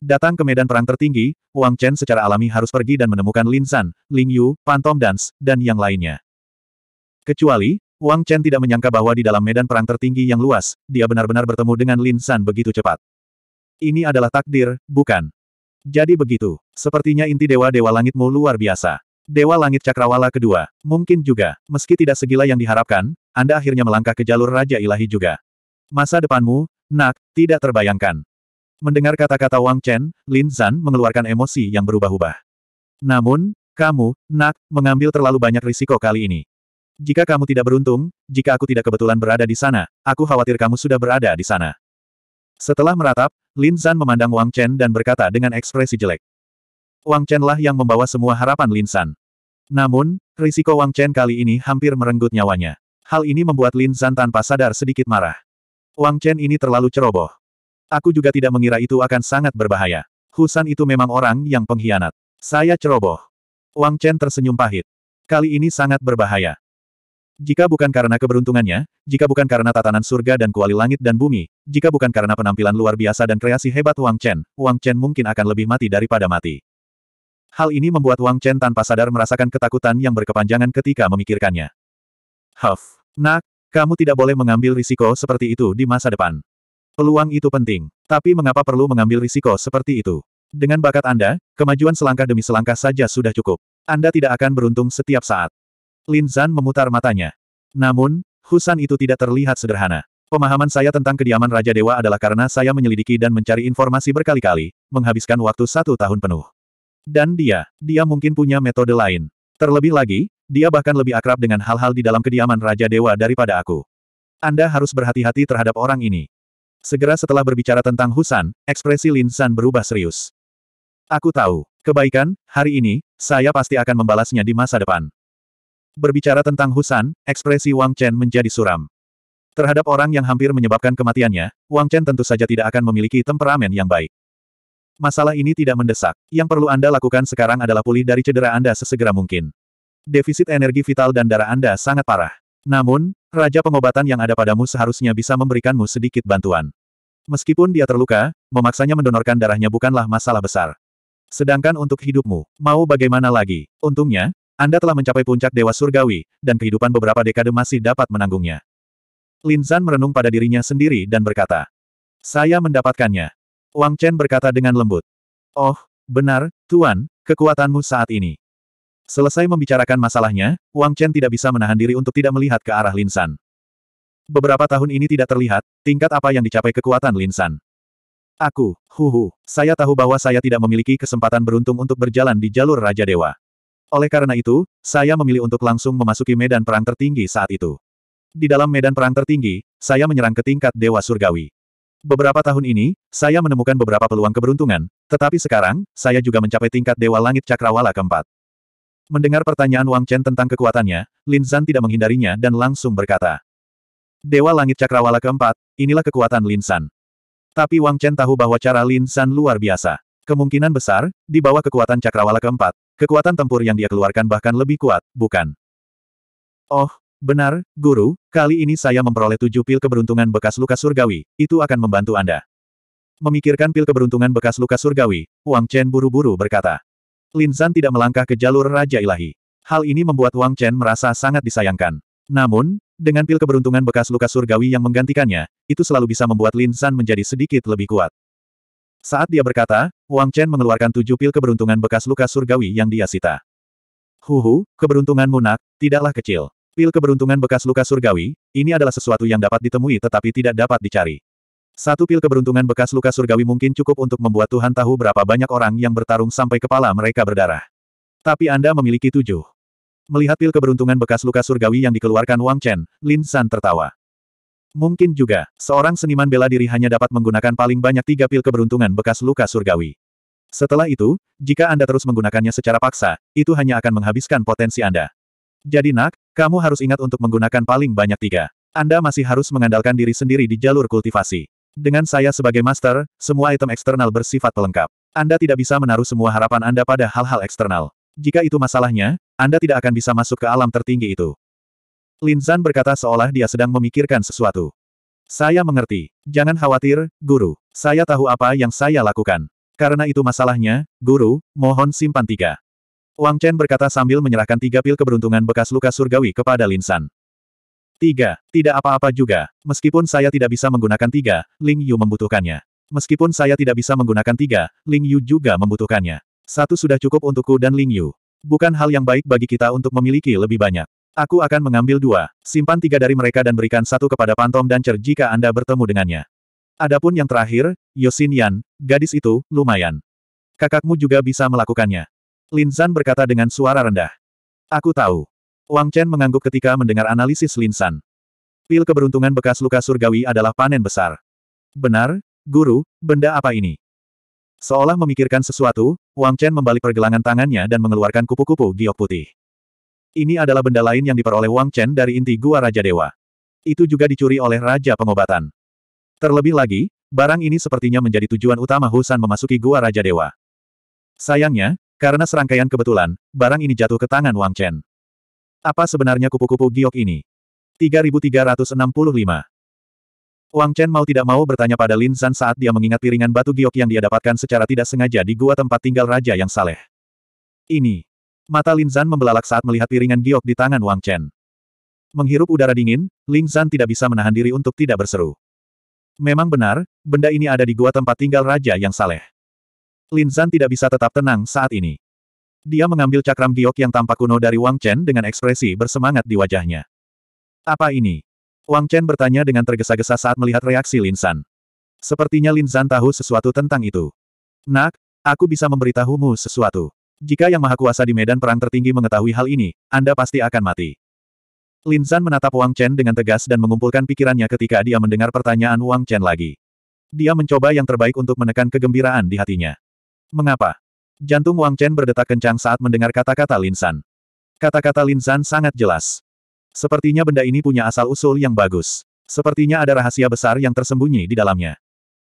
Datang ke medan perang tertinggi, Wang Chen secara alami harus pergi dan menemukan Lin Linzan, Ling Yu, Pantom Dance, dan yang lainnya. Kecuali, Wang Chen tidak menyangka bahwa di dalam medan perang tertinggi yang luas, dia benar-benar bertemu dengan Lin San begitu cepat. Ini adalah takdir, bukan? Jadi begitu. Sepertinya inti dewa-dewa langitmu luar biasa. Dewa Langit Cakrawala kedua. Mungkin juga, meski tidak segila yang diharapkan, Anda akhirnya melangkah ke jalur Raja Ilahi juga. Masa depanmu, nak, tidak terbayangkan. Mendengar kata-kata Wang Chen, Lin Zan mengeluarkan emosi yang berubah-ubah. Namun, kamu, nak, mengambil terlalu banyak risiko kali ini. Jika kamu tidak beruntung, jika aku tidak kebetulan berada di sana, aku khawatir kamu sudah berada di sana. Setelah meratap, Lin Zan memandang Wang Chen dan berkata dengan ekspresi jelek. Wang Chen lah yang membawa semua harapan Lin Zan. Namun, risiko Wang Chen kali ini hampir merenggut nyawanya. Hal ini membuat Lin Zan tanpa sadar sedikit marah. Wang Chen ini terlalu ceroboh. Aku juga tidak mengira itu akan sangat berbahaya. Husan itu memang orang yang pengkhianat. Saya ceroboh. Wang Chen tersenyum pahit. Kali ini sangat berbahaya. Jika bukan karena keberuntungannya, jika bukan karena tatanan surga dan kuali langit dan bumi, jika bukan karena penampilan luar biasa dan kreasi hebat Wang Chen, Wang Chen mungkin akan lebih mati daripada mati. Hal ini membuat Wang Chen tanpa sadar merasakan ketakutan yang berkepanjangan ketika memikirkannya. Huff, nak, kamu tidak boleh mengambil risiko seperti itu di masa depan. Peluang itu penting, tapi mengapa perlu mengambil risiko seperti itu? Dengan bakat Anda, kemajuan selangkah demi selangkah saja sudah cukup. Anda tidak akan beruntung setiap saat. Lin Zan memutar matanya. Namun, Husan itu tidak terlihat sederhana. Pemahaman saya tentang kediaman Raja Dewa adalah karena saya menyelidiki dan mencari informasi berkali-kali, menghabiskan waktu satu tahun penuh. Dan dia, dia mungkin punya metode lain. Terlebih lagi, dia bahkan lebih akrab dengan hal-hal di dalam kediaman Raja Dewa daripada aku. Anda harus berhati-hati terhadap orang ini. Segera setelah berbicara tentang Husan, ekspresi Lin San berubah serius. Aku tahu, kebaikan, hari ini, saya pasti akan membalasnya di masa depan. Berbicara tentang Husan, ekspresi Wang Chen menjadi suram. Terhadap orang yang hampir menyebabkan kematiannya, Wang Chen tentu saja tidak akan memiliki temperamen yang baik. Masalah ini tidak mendesak. Yang perlu Anda lakukan sekarang adalah pulih dari cedera Anda sesegera mungkin. Defisit energi vital dan darah Anda sangat parah. Namun, Raja pengobatan yang ada padamu seharusnya bisa memberikanmu sedikit bantuan. Meskipun dia terluka, memaksanya mendonorkan darahnya bukanlah masalah besar. Sedangkan untuk hidupmu, mau bagaimana lagi? Untungnya, anda telah mencapai puncak Dewa Surgawi, dan kehidupan beberapa dekade masih dapat menanggungnya. Lin Zan merenung pada dirinya sendiri dan berkata, Saya mendapatkannya. Wang Chen berkata dengan lembut, Oh, benar, Tuan, kekuatanmu saat ini. Selesai membicarakan masalahnya, Wang Chen tidak bisa menahan diri untuk tidak melihat ke arah Lin San. Beberapa tahun ini tidak terlihat, tingkat apa yang dicapai kekuatan Lin San. Aku, huhu, saya tahu bahwa saya tidak memiliki kesempatan beruntung untuk berjalan di jalur Raja Dewa. Oleh karena itu, saya memilih untuk langsung memasuki medan perang tertinggi saat itu. Di dalam medan perang tertinggi, saya menyerang ke tingkat Dewa Surgawi. Beberapa tahun ini, saya menemukan beberapa peluang keberuntungan, tetapi sekarang, saya juga mencapai tingkat Dewa Langit Cakrawala keempat. Mendengar pertanyaan Wang Chen tentang kekuatannya, Lin Zan tidak menghindarinya dan langsung berkata. Dewa Langit Cakrawala keempat, inilah kekuatan Lin San. Tapi Wang Chen tahu bahwa cara Lin San luar biasa. Kemungkinan besar, di bawah kekuatan Cakrawala keempat, Kekuatan tempur yang dia keluarkan bahkan lebih kuat, bukan? Oh, benar, Guru, kali ini saya memperoleh tujuh pil keberuntungan bekas luka surgawi, itu akan membantu Anda. Memikirkan pil keberuntungan bekas luka surgawi, Wang Chen buru-buru berkata. Lin Linsan tidak melangkah ke jalur Raja Ilahi. Hal ini membuat Wang Chen merasa sangat disayangkan. Namun, dengan pil keberuntungan bekas luka surgawi yang menggantikannya, itu selalu bisa membuat Lin San menjadi sedikit lebih kuat. Saat dia berkata, Wang Chen mengeluarkan tujuh pil keberuntungan bekas luka surgawi yang dia sita. Huhu, keberuntungan munak, tidaklah kecil. Pil keberuntungan bekas luka surgawi, ini adalah sesuatu yang dapat ditemui tetapi tidak dapat dicari. Satu pil keberuntungan bekas luka surgawi mungkin cukup untuk membuat Tuhan tahu berapa banyak orang yang bertarung sampai kepala mereka berdarah. Tapi Anda memiliki tujuh. Melihat pil keberuntungan bekas luka surgawi yang dikeluarkan Wang Chen, Lin San tertawa. Mungkin juga, seorang seniman bela diri hanya dapat menggunakan paling banyak tiga pil keberuntungan bekas luka surgawi. Setelah itu, jika Anda terus menggunakannya secara paksa, itu hanya akan menghabiskan potensi Anda. Jadi nak, kamu harus ingat untuk menggunakan paling banyak tiga. Anda masih harus mengandalkan diri sendiri di jalur kultivasi. Dengan saya sebagai master, semua item eksternal bersifat pelengkap. Anda tidak bisa menaruh semua harapan Anda pada hal-hal eksternal. Jika itu masalahnya, Anda tidak akan bisa masuk ke alam tertinggi itu. Lin Zan berkata seolah dia sedang memikirkan sesuatu. Saya mengerti. Jangan khawatir, guru. Saya tahu apa yang saya lakukan. Karena itu masalahnya, guru, mohon simpan tiga. Wang Chen berkata sambil menyerahkan tiga pil keberuntungan bekas luka surgawi kepada Lin San. Tiga, tidak apa-apa juga. Meskipun saya tidak bisa menggunakan tiga, Ling Yu membutuhkannya. Meskipun saya tidak bisa menggunakan tiga, Ling Yu juga membutuhkannya. Satu sudah cukup untukku dan Ling Yu. Bukan hal yang baik bagi kita untuk memiliki lebih banyak. Aku akan mengambil dua, simpan tiga dari mereka dan berikan satu kepada Pantom dan Cer jika Anda bertemu dengannya. Adapun yang terakhir, Yosin Yan, gadis itu, lumayan. Kakakmu juga bisa melakukannya. Lin San berkata dengan suara rendah. Aku tahu. Wang Chen mengangguk ketika mendengar analisis Lin San. Pil keberuntungan bekas luka surgawi adalah panen besar. Benar, guru, benda apa ini? Seolah memikirkan sesuatu, Wang Chen membalik pergelangan tangannya dan mengeluarkan kupu-kupu giok putih. Ini adalah benda lain yang diperoleh Wang Chen dari inti gua Raja Dewa. Itu juga dicuri oleh Raja Pengobatan. Terlebih lagi, barang ini sepertinya menjadi tujuan utama Husan memasuki gua Raja Dewa. Sayangnya, karena serangkaian kebetulan, barang ini jatuh ke tangan Wang Chen. Apa sebenarnya kupu-kupu giok ini? 3365 Wang Chen mau tidak mau bertanya pada Lin San saat dia mengingat piringan batu giok yang dia dapatkan secara tidak sengaja di gua tempat tinggal raja yang saleh. Ini, Mata Lin Zan membelalak saat melihat piringan giok di tangan Wang Chen. Menghirup udara dingin, Lin Zan tidak bisa menahan diri untuk tidak berseru. Memang benar, benda ini ada di gua tempat tinggal raja yang saleh. Lin Zan tidak bisa tetap tenang saat ini. Dia mengambil cakram giok yang tampak kuno dari Wang Chen dengan ekspresi bersemangat di wajahnya. Apa ini? Wang Chen bertanya dengan tergesa-gesa saat melihat reaksi Lin Zan. Sepertinya Lin Zan tahu sesuatu tentang itu. Nak, aku bisa memberitahumu sesuatu. Jika Yang Maha Kuasa di medan perang tertinggi mengetahui hal ini, Anda pasti akan mati. Lin San menatap Wang Chen dengan tegas dan mengumpulkan pikirannya ketika dia mendengar pertanyaan Wang Chen lagi. Dia mencoba yang terbaik untuk menekan kegembiraan di hatinya. Mengapa? Jantung Wang Chen berdetak kencang saat mendengar kata-kata Lin San. Kata-kata Lin San sangat jelas. Sepertinya benda ini punya asal-usul yang bagus. Sepertinya ada rahasia besar yang tersembunyi di dalamnya.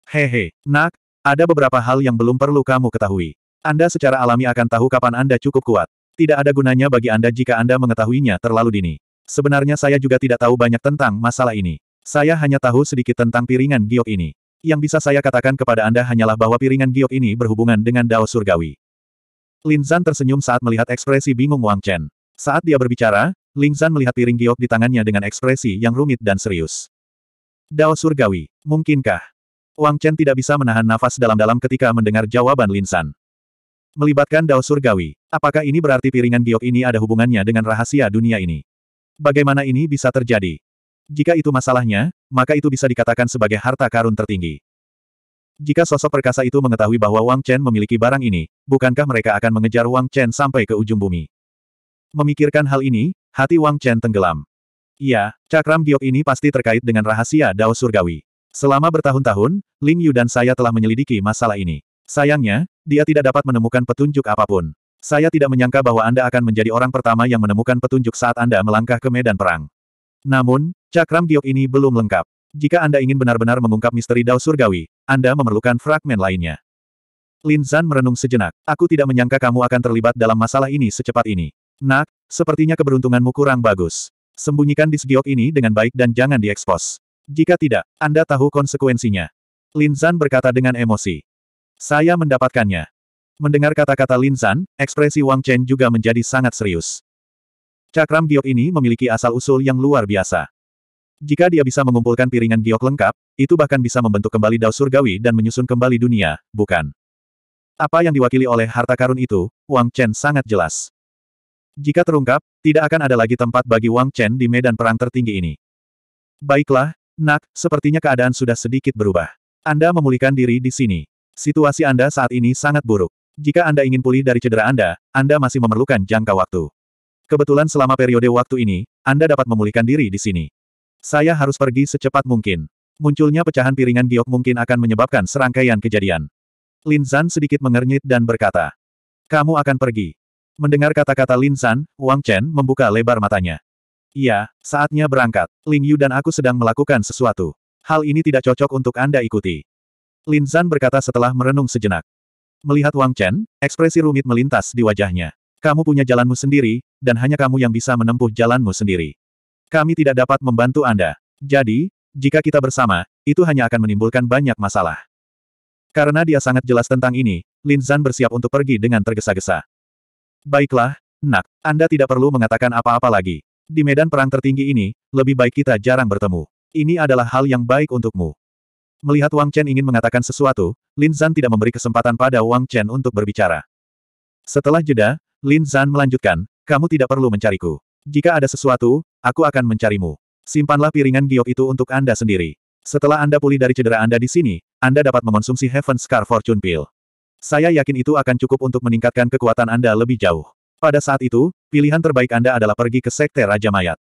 Hehe, nak, ada beberapa hal yang belum perlu kamu ketahui. Anda secara alami akan tahu kapan Anda cukup kuat. Tidak ada gunanya bagi Anda jika Anda mengetahuinya terlalu dini. Sebenarnya saya juga tidak tahu banyak tentang masalah ini. Saya hanya tahu sedikit tentang piringan giok ini. Yang bisa saya katakan kepada Anda hanyalah bahwa piringan giok ini berhubungan dengan Dao Surgawi. Lin Zan tersenyum saat melihat ekspresi bingung Wang Chen. Saat dia berbicara, Lin Zan melihat piring giok di tangannya dengan ekspresi yang rumit dan serius. Dao Surgawi, mungkinkah? Wang Chen tidak bisa menahan nafas dalam-dalam ketika mendengar jawaban Lin San melibatkan dao surgawi. Apakah ini berarti piringan giok ini ada hubungannya dengan rahasia dunia ini? Bagaimana ini bisa terjadi? Jika itu masalahnya, maka itu bisa dikatakan sebagai harta karun tertinggi. Jika sosok perkasa itu mengetahui bahwa Wang Chen memiliki barang ini, bukankah mereka akan mengejar Wang Chen sampai ke ujung bumi? Memikirkan hal ini, hati Wang Chen tenggelam. Iya, cakram giok ini pasti terkait dengan rahasia Dao Surgawi. Selama bertahun-tahun, Ling Yu dan saya telah menyelidiki masalah ini. Sayangnya, dia tidak dapat menemukan petunjuk apapun. Saya tidak menyangka bahwa Anda akan menjadi orang pertama yang menemukan petunjuk saat Anda melangkah ke medan perang. Namun, cakram giok ini belum lengkap. Jika Anda ingin benar-benar mengungkap misteri Dao Surgawi, Anda memerlukan fragmen lainnya. Lin Zan merenung sejenak. Aku tidak menyangka kamu akan terlibat dalam masalah ini secepat ini. Nak, sepertinya keberuntunganmu kurang bagus. Sembunyikan di giok ini dengan baik dan jangan diekspos. Jika tidak, Anda tahu konsekuensinya. Lin Zan berkata dengan emosi. Saya mendapatkannya. Mendengar kata-kata Lin San, ekspresi Wang Chen juga menjadi sangat serius. Cakram giok ini memiliki asal-usul yang luar biasa. Jika dia bisa mengumpulkan piringan giok lengkap, itu bahkan bisa membentuk kembali dao surgawi dan menyusun kembali dunia, bukan? Apa yang diwakili oleh harta karun itu, Wang Chen sangat jelas. Jika terungkap, tidak akan ada lagi tempat bagi Wang Chen di medan perang tertinggi ini. Baiklah, Nak, sepertinya keadaan sudah sedikit berubah. Anda memulihkan diri di sini. Situasi Anda saat ini sangat buruk. Jika Anda ingin pulih dari cedera Anda, Anda masih memerlukan jangka waktu. Kebetulan selama periode waktu ini, Anda dapat memulihkan diri di sini. Saya harus pergi secepat mungkin. Munculnya pecahan piringan giok mungkin akan menyebabkan serangkaian kejadian. Lin Zan sedikit mengernyit dan berkata, Kamu akan pergi. Mendengar kata-kata Lin Zan, Wang Chen membuka lebar matanya. Iya, saatnya berangkat. Ling Yu dan aku sedang melakukan sesuatu. Hal ini tidak cocok untuk Anda ikuti. Lin Zan berkata setelah merenung sejenak. Melihat Wang Chen, ekspresi rumit melintas di wajahnya. Kamu punya jalanmu sendiri, dan hanya kamu yang bisa menempuh jalanmu sendiri. Kami tidak dapat membantu Anda. Jadi, jika kita bersama, itu hanya akan menimbulkan banyak masalah. Karena dia sangat jelas tentang ini, Lin Zan bersiap untuk pergi dengan tergesa-gesa. Baiklah, nak, Anda tidak perlu mengatakan apa-apa lagi. Di medan perang tertinggi ini, lebih baik kita jarang bertemu. Ini adalah hal yang baik untukmu. Melihat Wang Chen ingin mengatakan sesuatu, Lin Zan tidak memberi kesempatan pada Wang Chen untuk berbicara. Setelah jeda, Lin Zan melanjutkan, kamu tidak perlu mencariku. Jika ada sesuatu, aku akan mencarimu. Simpanlah piringan giok itu untuk Anda sendiri. Setelah Anda pulih dari cedera Anda di sini, Anda dapat mengonsumsi Heaven Scar Fortune Pill. Saya yakin itu akan cukup untuk meningkatkan kekuatan Anda lebih jauh. Pada saat itu, pilihan terbaik Anda adalah pergi ke Sekte Raja Mayat.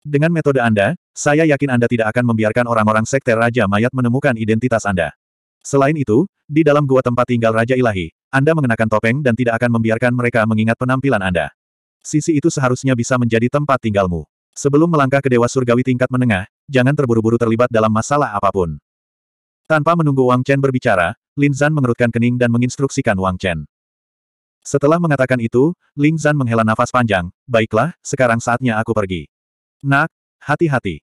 Dengan metode Anda, saya yakin Anda tidak akan membiarkan orang-orang sekte Raja Mayat menemukan identitas Anda. Selain itu, di dalam gua tempat tinggal Raja Ilahi, Anda mengenakan topeng dan tidak akan membiarkan mereka mengingat penampilan Anda. Sisi itu seharusnya bisa menjadi tempat tinggalmu. Sebelum melangkah ke Dewa Surgawi tingkat menengah, jangan terburu-buru terlibat dalam masalah apapun. Tanpa menunggu Wang Chen berbicara, Lin Zan mengerutkan kening dan menginstruksikan Wang Chen. Setelah mengatakan itu, Lin Zan menghela nafas panjang, baiklah, sekarang saatnya aku pergi. Nak, hati-hati.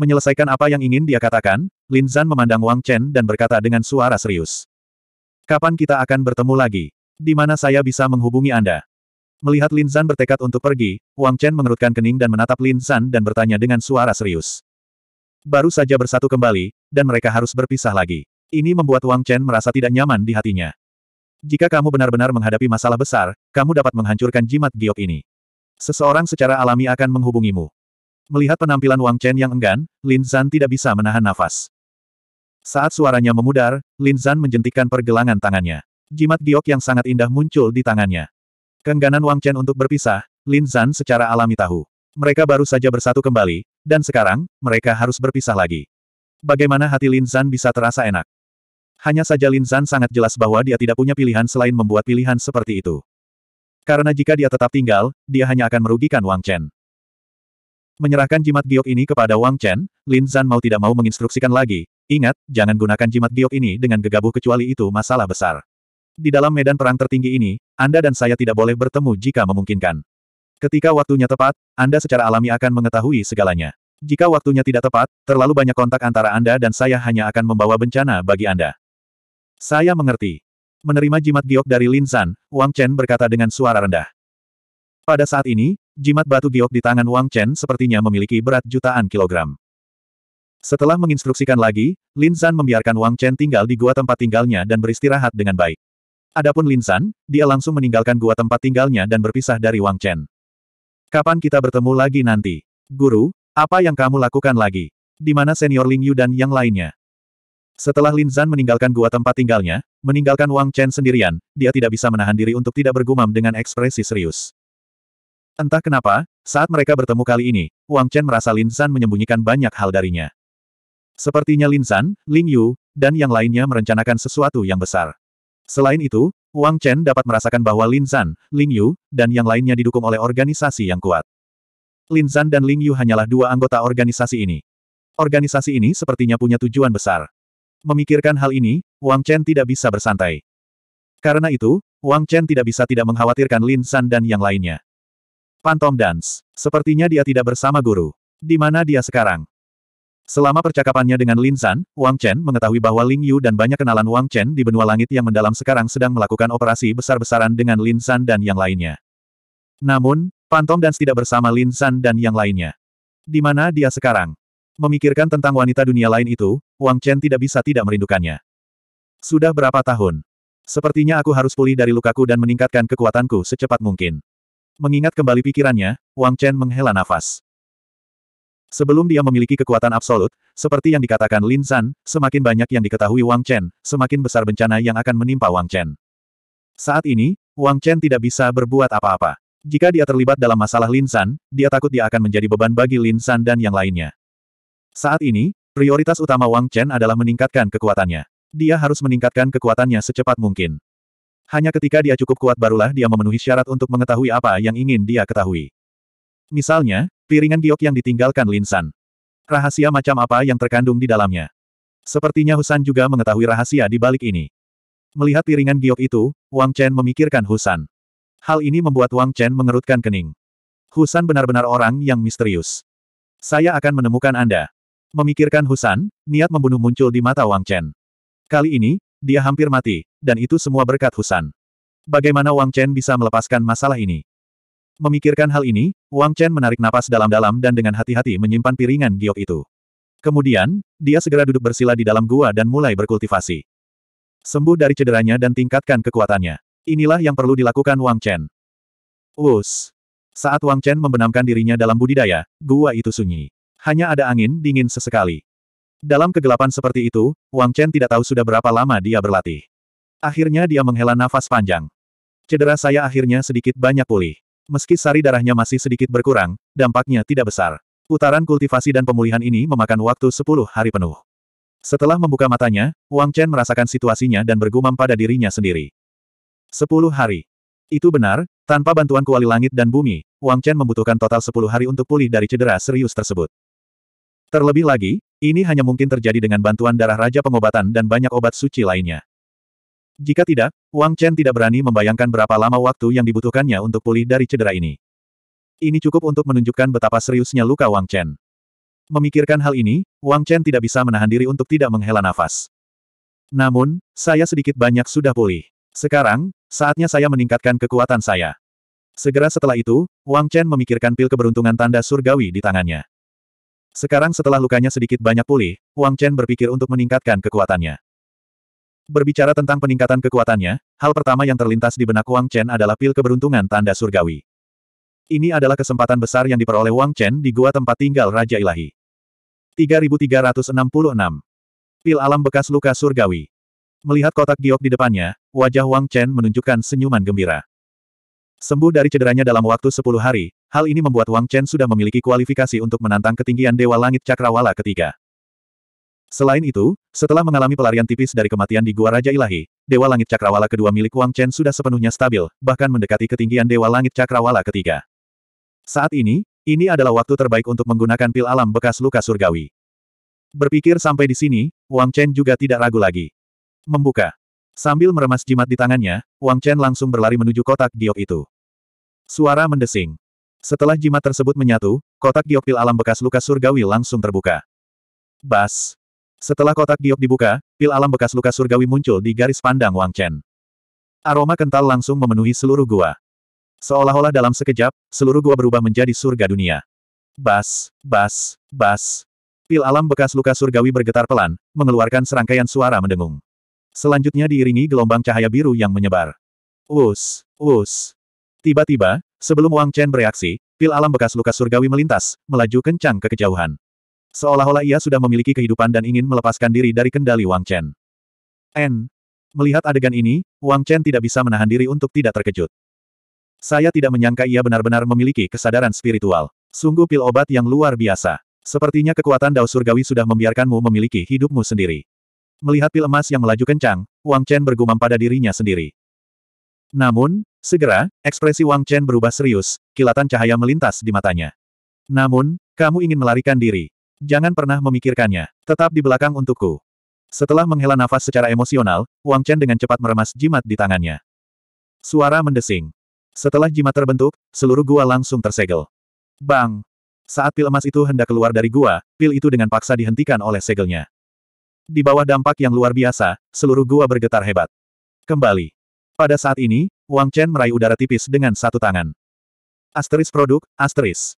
Menyelesaikan apa yang ingin dia katakan, Lin Zan memandang Wang Chen dan berkata dengan suara serius. Kapan kita akan bertemu lagi? Di mana saya bisa menghubungi Anda? Melihat Lin Zan bertekad untuk pergi, Wang Chen mengerutkan kening dan menatap Lin Zan dan bertanya dengan suara serius. Baru saja bersatu kembali, dan mereka harus berpisah lagi. Ini membuat Wang Chen merasa tidak nyaman di hatinya. Jika kamu benar-benar menghadapi masalah besar, kamu dapat menghancurkan jimat giok ini. Seseorang secara alami akan menghubungimu. Melihat penampilan Wang Chen yang enggan, Lin Zan tidak bisa menahan nafas. Saat suaranya memudar, Lin Zan menjentikan pergelangan tangannya. Jimat giok yang sangat indah muncul di tangannya. Kengganan Wang Chen untuk berpisah, Lin Zan secara alami tahu. Mereka baru saja bersatu kembali, dan sekarang, mereka harus berpisah lagi. Bagaimana hati Lin Zan bisa terasa enak? Hanya saja Lin Zan sangat jelas bahwa dia tidak punya pilihan selain membuat pilihan seperti itu. Karena jika dia tetap tinggal, dia hanya akan merugikan Wang Chen. Menyerahkan jimat giok ini kepada Wang Chen, Lin Zan mau tidak mau menginstruksikan lagi, ingat, jangan gunakan jimat giok ini dengan gegabah kecuali itu masalah besar. Di dalam medan perang tertinggi ini, Anda dan saya tidak boleh bertemu jika memungkinkan. Ketika waktunya tepat, Anda secara alami akan mengetahui segalanya. Jika waktunya tidak tepat, terlalu banyak kontak antara Anda dan saya hanya akan membawa bencana bagi Anda. Saya mengerti. Menerima jimat giok dari Lin Zhan, Wang Chen berkata dengan suara rendah. Pada saat ini, Jimat batu giok di tangan Wang Chen sepertinya memiliki berat jutaan kilogram. Setelah menginstruksikan lagi, Lin San membiarkan Wang Chen tinggal di gua tempat tinggalnya dan beristirahat dengan baik. Adapun Lin San, dia langsung meninggalkan gua tempat tinggalnya dan berpisah dari Wang Chen. Kapan kita bertemu lagi nanti? Guru, apa yang kamu lakukan lagi? Di mana senior Ling Yu dan yang lainnya? Setelah Lin Zan meninggalkan gua tempat tinggalnya, meninggalkan Wang Chen sendirian, dia tidak bisa menahan diri untuk tidak bergumam dengan ekspresi serius. Entah kenapa, saat mereka bertemu kali ini, Wang Chen merasa Lin San menyembunyikan banyak hal darinya. Sepertinya Lin San, Ling Yu, dan yang lainnya merencanakan sesuatu yang besar. Selain itu, Wang Chen dapat merasakan bahwa Lin San, Ling Yu, dan yang lainnya didukung oleh organisasi yang kuat. Lin San dan Ling Yu hanyalah dua anggota organisasi ini. Organisasi ini sepertinya punya tujuan besar. Memikirkan hal ini, Wang Chen tidak bisa bersantai. Karena itu, Wang Chen tidak bisa tidak mengkhawatirkan Lin San dan yang lainnya. Pantom Dance. Sepertinya dia tidak bersama guru. Di mana dia sekarang? Selama percakapannya dengan Lin San, Wang Chen mengetahui bahwa Ling Yu dan banyak kenalan Wang Chen di benua langit yang mendalam sekarang sedang melakukan operasi besar-besaran dengan Lin San dan yang lainnya. Namun, Pantom Dance tidak bersama Lin San dan yang lainnya. Di mana dia sekarang? Memikirkan tentang wanita dunia lain itu, Wang Chen tidak bisa tidak merindukannya. Sudah berapa tahun? Sepertinya aku harus pulih dari lukaku dan meningkatkan kekuatanku secepat mungkin. Mengingat kembali pikirannya, Wang Chen menghela nafas. Sebelum dia memiliki kekuatan absolut, seperti yang dikatakan Lin San, semakin banyak yang diketahui Wang Chen, semakin besar bencana yang akan menimpa Wang Chen. Saat ini, Wang Chen tidak bisa berbuat apa-apa. Jika dia terlibat dalam masalah Lin San, dia takut dia akan menjadi beban bagi Lin San dan yang lainnya. Saat ini, prioritas utama Wang Chen adalah meningkatkan kekuatannya. Dia harus meningkatkan kekuatannya secepat mungkin. Hanya ketika dia cukup kuat barulah dia memenuhi syarat untuk mengetahui apa yang ingin dia ketahui. Misalnya, piringan giok yang ditinggalkan Linsan. Rahasia macam apa yang terkandung di dalamnya. Sepertinya Husan juga mengetahui rahasia di balik ini. Melihat piringan giok itu, Wang Chen memikirkan Husan. Hal ini membuat Wang Chen mengerutkan kening. Husan benar-benar orang yang misterius. Saya akan menemukan Anda. Memikirkan Husan, niat membunuh muncul di mata Wang Chen. Kali ini, dia hampir mati, dan itu semua berkat Husan. Bagaimana Wang Chen bisa melepaskan masalah ini? Memikirkan hal ini, Wang Chen menarik napas dalam-dalam dan dengan hati-hati menyimpan piringan giok itu. Kemudian, dia segera duduk bersila di dalam gua dan mulai berkultivasi. Sembuh dari cederanya dan tingkatkan kekuatannya. Inilah yang perlu dilakukan Wang Chen. Us. Saat Wang Chen membenamkan dirinya dalam budidaya, gua itu sunyi. Hanya ada angin dingin sesekali. Dalam kegelapan seperti itu, Wang Chen tidak tahu sudah berapa lama dia berlatih. Akhirnya dia menghela nafas panjang. Cedera saya akhirnya sedikit banyak pulih. Meski sari darahnya masih sedikit berkurang, dampaknya tidak besar. Putaran kultivasi dan pemulihan ini memakan waktu 10 hari penuh. Setelah membuka matanya, Wang Chen merasakan situasinya dan bergumam pada dirinya sendiri. 10 hari. Itu benar, tanpa bantuan kuali langit dan bumi, Wang Chen membutuhkan total 10 hari untuk pulih dari cedera serius tersebut. Terlebih lagi, ini hanya mungkin terjadi dengan bantuan darah Raja Pengobatan dan banyak obat suci lainnya. Jika tidak, Wang Chen tidak berani membayangkan berapa lama waktu yang dibutuhkannya untuk pulih dari cedera ini. Ini cukup untuk menunjukkan betapa seriusnya luka Wang Chen. Memikirkan hal ini, Wang Chen tidak bisa menahan diri untuk tidak menghela nafas. Namun, saya sedikit banyak sudah pulih. Sekarang, saatnya saya meningkatkan kekuatan saya. Segera setelah itu, Wang Chen memikirkan pil keberuntungan tanda surgawi di tangannya. Sekarang setelah lukanya sedikit banyak pulih, Wang Chen berpikir untuk meningkatkan kekuatannya. Berbicara tentang peningkatan kekuatannya, hal pertama yang terlintas di benak Wang Chen adalah pil keberuntungan tanda surgawi. Ini adalah kesempatan besar yang diperoleh Wang Chen di gua tempat tinggal Raja Ilahi. 3366. Pil alam bekas luka surgawi. Melihat kotak giok di depannya, wajah Wang Chen menunjukkan senyuman gembira. Sembuh dari cederanya dalam waktu 10 hari, hal ini membuat Wang Chen sudah memiliki kualifikasi untuk menantang ketinggian Dewa Langit Cakrawala ketiga. Selain itu, setelah mengalami pelarian tipis dari kematian di Gua Raja Ilahi, Dewa Langit Cakrawala kedua milik Wang Chen sudah sepenuhnya stabil, bahkan mendekati ketinggian Dewa Langit Cakrawala ketiga. Saat ini, ini adalah waktu terbaik untuk menggunakan pil alam bekas luka surgawi. Berpikir sampai di sini, Wang Chen juga tidak ragu lagi. Membuka. Sambil meremas jimat di tangannya, Wang Chen langsung berlari menuju kotak giok itu. Suara mendesing. Setelah jimat tersebut menyatu, kotak giok pil alam bekas luka surgawi langsung terbuka. Bas. Setelah kotak giok dibuka, pil alam bekas luka surgawi muncul di garis pandang Wang Chen. Aroma kental langsung memenuhi seluruh gua. Seolah-olah dalam sekejap, seluruh gua berubah menjadi surga dunia. Bas, bas, bas. Pil alam bekas luka surgawi bergetar pelan, mengeluarkan serangkaian suara mendengung. Selanjutnya diiringi gelombang cahaya biru yang menyebar. Wus, wus. Tiba-tiba, sebelum Wang Chen bereaksi, pil alam bekas luka surgawi melintas, melaju kencang ke kejauhan. Seolah-olah ia sudah memiliki kehidupan dan ingin melepaskan diri dari kendali Wang Chen. N. Melihat adegan ini, Wang Chen tidak bisa menahan diri untuk tidak terkejut. Saya tidak menyangka ia benar-benar memiliki kesadaran spiritual. Sungguh pil obat yang luar biasa. Sepertinya kekuatan Dao Surgawi sudah membiarkanmu memiliki hidupmu sendiri. Melihat pil emas yang melaju kencang, Wang Chen bergumam pada dirinya sendiri. Namun, segera, ekspresi Wang Chen berubah serius, kilatan cahaya melintas di matanya. Namun, kamu ingin melarikan diri. Jangan pernah memikirkannya. Tetap di belakang untukku. Setelah menghela nafas secara emosional, Wang Chen dengan cepat meremas jimat di tangannya. Suara mendesing. Setelah jimat terbentuk, seluruh gua langsung tersegel. Bang! Saat pil emas itu hendak keluar dari gua, pil itu dengan paksa dihentikan oleh segelnya. Di bawah dampak yang luar biasa, seluruh gua bergetar hebat. Kembali. Pada saat ini, Wang Chen meraih udara tipis dengan satu tangan. Asteris produk, asteris.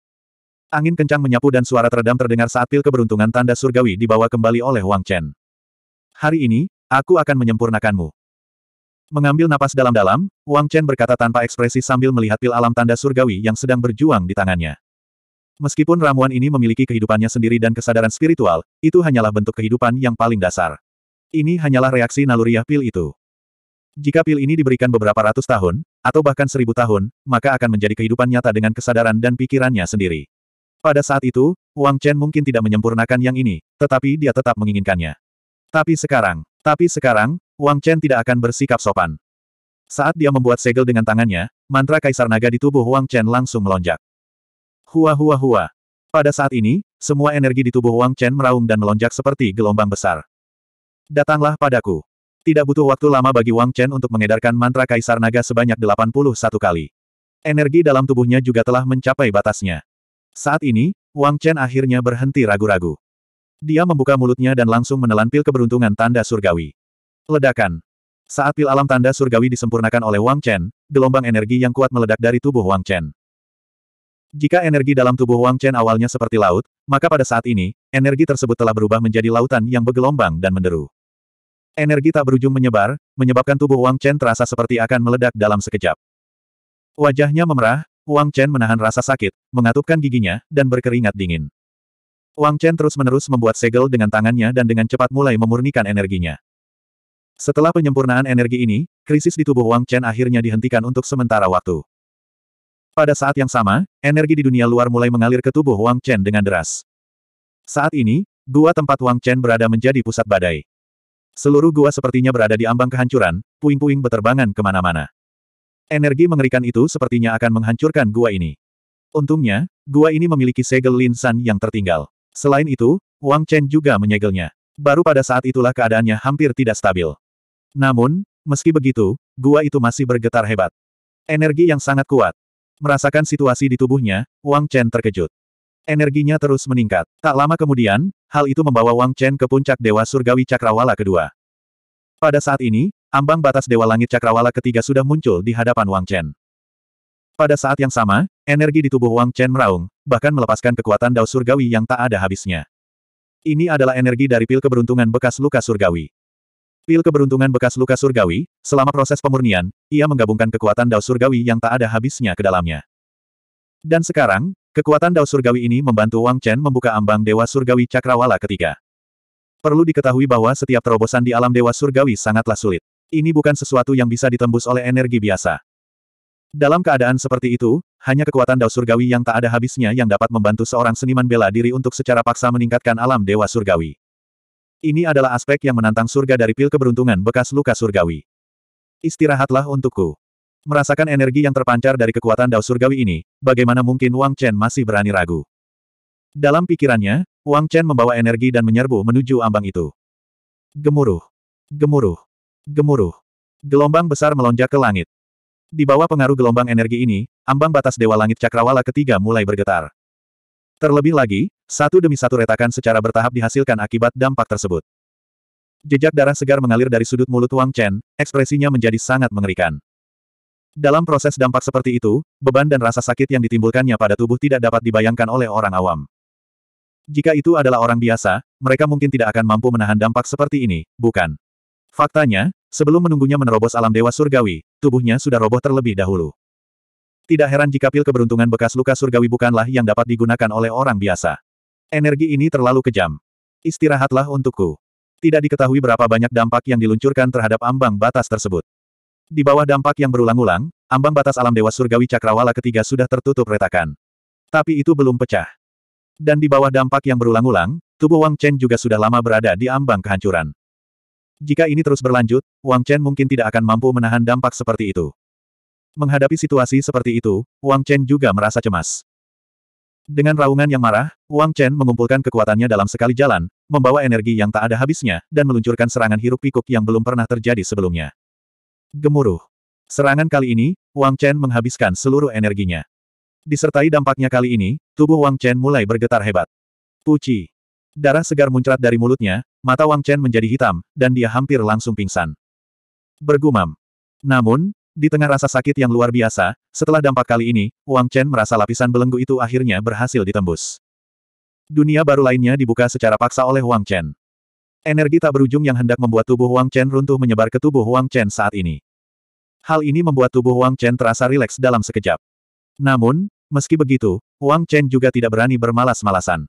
Angin kencang menyapu dan suara teredam terdengar saat pil keberuntungan tanda surgawi dibawa kembali oleh Wang Chen. Hari ini, aku akan menyempurnakanmu. Mengambil napas dalam-dalam, Wang Chen berkata tanpa ekspresi sambil melihat pil alam tanda surgawi yang sedang berjuang di tangannya. Meskipun ramuan ini memiliki kehidupannya sendiri dan kesadaran spiritual, itu hanyalah bentuk kehidupan yang paling dasar. Ini hanyalah reaksi naluriah pil itu. Jika pil ini diberikan beberapa ratus tahun, atau bahkan seribu tahun, maka akan menjadi kehidupan nyata dengan kesadaran dan pikirannya sendiri. Pada saat itu, Wang Chen mungkin tidak menyempurnakan yang ini, tetapi dia tetap menginginkannya. Tapi sekarang, tapi sekarang, Wang Chen tidak akan bersikap sopan. Saat dia membuat segel dengan tangannya, mantra kaisar naga di tubuh Wang Chen langsung melonjak. Hua hua hua. Pada saat ini, semua energi di tubuh Wang Chen meraung dan melonjak seperti gelombang besar. Datanglah padaku. Tidak butuh waktu lama bagi Wang Chen untuk mengedarkan mantra kaisar naga sebanyak 81 kali. Energi dalam tubuhnya juga telah mencapai batasnya. Saat ini, Wang Chen akhirnya berhenti ragu-ragu. Dia membuka mulutnya dan langsung menelan pil keberuntungan tanda surgawi. Ledakan. Saat pil alam tanda surgawi disempurnakan oleh Wang Chen, gelombang energi yang kuat meledak dari tubuh Wang Chen. Jika energi dalam tubuh Wang Chen awalnya seperti laut, maka pada saat ini, energi tersebut telah berubah menjadi lautan yang bergelombang dan menderu. Energi tak berujung menyebar, menyebabkan tubuh Wang Chen terasa seperti akan meledak dalam sekejap. Wajahnya memerah, Wang Chen menahan rasa sakit, mengatupkan giginya, dan berkeringat dingin. Wang Chen terus-menerus membuat segel dengan tangannya dan dengan cepat mulai memurnikan energinya. Setelah penyempurnaan energi ini, krisis di tubuh Wang Chen akhirnya dihentikan untuk sementara waktu. Pada saat yang sama, energi di dunia luar mulai mengalir ke tubuh Wang Chen dengan deras. Saat ini, gua tempat Wang Chen berada menjadi pusat badai. Seluruh gua sepertinya berada di ambang kehancuran, puing-puing beterbangan kemana-mana. Energi mengerikan itu sepertinya akan menghancurkan gua ini. Untungnya, gua ini memiliki segel linsan yang tertinggal. Selain itu, Wang Chen juga menyegelnya. Baru pada saat itulah keadaannya hampir tidak stabil. Namun, meski begitu, gua itu masih bergetar hebat. Energi yang sangat kuat. Merasakan situasi di tubuhnya, Wang Chen terkejut. Energinya terus meningkat. Tak lama kemudian, hal itu membawa Wang Chen ke puncak Dewa Surgawi Cakrawala kedua. Pada saat ini, Ambang batas Dewa Langit Cakrawala ketiga sudah muncul di hadapan Wang Chen. Pada saat yang sama, energi di tubuh Wang Chen meraung, bahkan melepaskan kekuatan dao surgawi yang tak ada habisnya. Ini adalah energi dari pil keberuntungan bekas luka surgawi. Pil keberuntungan bekas luka surgawi, selama proses pemurnian, ia menggabungkan kekuatan dao surgawi yang tak ada habisnya ke dalamnya. Dan sekarang, kekuatan dao surgawi ini membantu Wang Chen membuka ambang Dewa Surgawi Cakrawala ketiga. Perlu diketahui bahwa setiap terobosan di alam Dewa Surgawi sangatlah sulit. Ini bukan sesuatu yang bisa ditembus oleh energi biasa. Dalam keadaan seperti itu, hanya kekuatan Dao Surgawi yang tak ada habisnya yang dapat membantu seorang seniman bela diri untuk secara paksa meningkatkan alam Dewa Surgawi. Ini adalah aspek yang menantang surga dari pil keberuntungan bekas luka surgawi. Istirahatlah untukku. Merasakan energi yang terpancar dari kekuatan Dao Surgawi ini, bagaimana mungkin Wang Chen masih berani ragu? Dalam pikirannya, Wang Chen membawa energi dan menyerbu menuju ambang itu. Gemuruh. Gemuruh. Gemuruh. Gelombang besar melonjak ke langit. Di bawah pengaruh gelombang energi ini, ambang batas Dewa Langit Cakrawala ketiga mulai bergetar. Terlebih lagi, satu demi satu retakan secara bertahap dihasilkan akibat dampak tersebut. Jejak darah segar mengalir dari sudut mulut Wang Chen, ekspresinya menjadi sangat mengerikan. Dalam proses dampak seperti itu, beban dan rasa sakit yang ditimbulkannya pada tubuh tidak dapat dibayangkan oleh orang awam. Jika itu adalah orang biasa, mereka mungkin tidak akan mampu menahan dampak seperti ini, bukan? Faktanya, sebelum menunggunya menerobos alam dewa surgawi, tubuhnya sudah roboh terlebih dahulu. Tidak heran jika pil keberuntungan bekas luka surgawi bukanlah yang dapat digunakan oleh orang biasa. Energi ini terlalu kejam. Istirahatlah untukku. Tidak diketahui berapa banyak dampak yang diluncurkan terhadap ambang batas tersebut. Di bawah dampak yang berulang-ulang, ambang batas alam Dewa Surgawi Cakrawala ketiga sudah tertutup retakan. Tapi itu belum pecah. Dan di bawah dampak yang berulang-ulang, tubuh Wang Chen juga sudah lama berada di ambang kehancuran. Jika ini terus berlanjut, Wang Chen mungkin tidak akan mampu menahan dampak seperti itu. Menghadapi situasi seperti itu, Wang Chen juga merasa cemas. Dengan raungan yang marah, Wang Chen mengumpulkan kekuatannya dalam sekali jalan, membawa energi yang tak ada habisnya, dan meluncurkan serangan hiruk pikuk yang belum pernah terjadi sebelumnya. Gemuruh. Serangan kali ini, Wang Chen menghabiskan seluruh energinya. Disertai dampaknya kali ini, tubuh Wang Chen mulai bergetar hebat. Puci. Darah segar muncrat dari mulutnya, mata Wang Chen menjadi hitam, dan dia hampir langsung pingsan. Bergumam. Namun, di tengah rasa sakit yang luar biasa, setelah dampak kali ini, Wang Chen merasa lapisan belenggu itu akhirnya berhasil ditembus. Dunia baru lainnya dibuka secara paksa oleh Wang Chen. Energi tak berujung yang hendak membuat tubuh Wang Chen runtuh menyebar ke tubuh Wang Chen saat ini. Hal ini membuat tubuh Wang Chen terasa rileks dalam sekejap. Namun, meski begitu, Wang Chen juga tidak berani bermalas-malasan.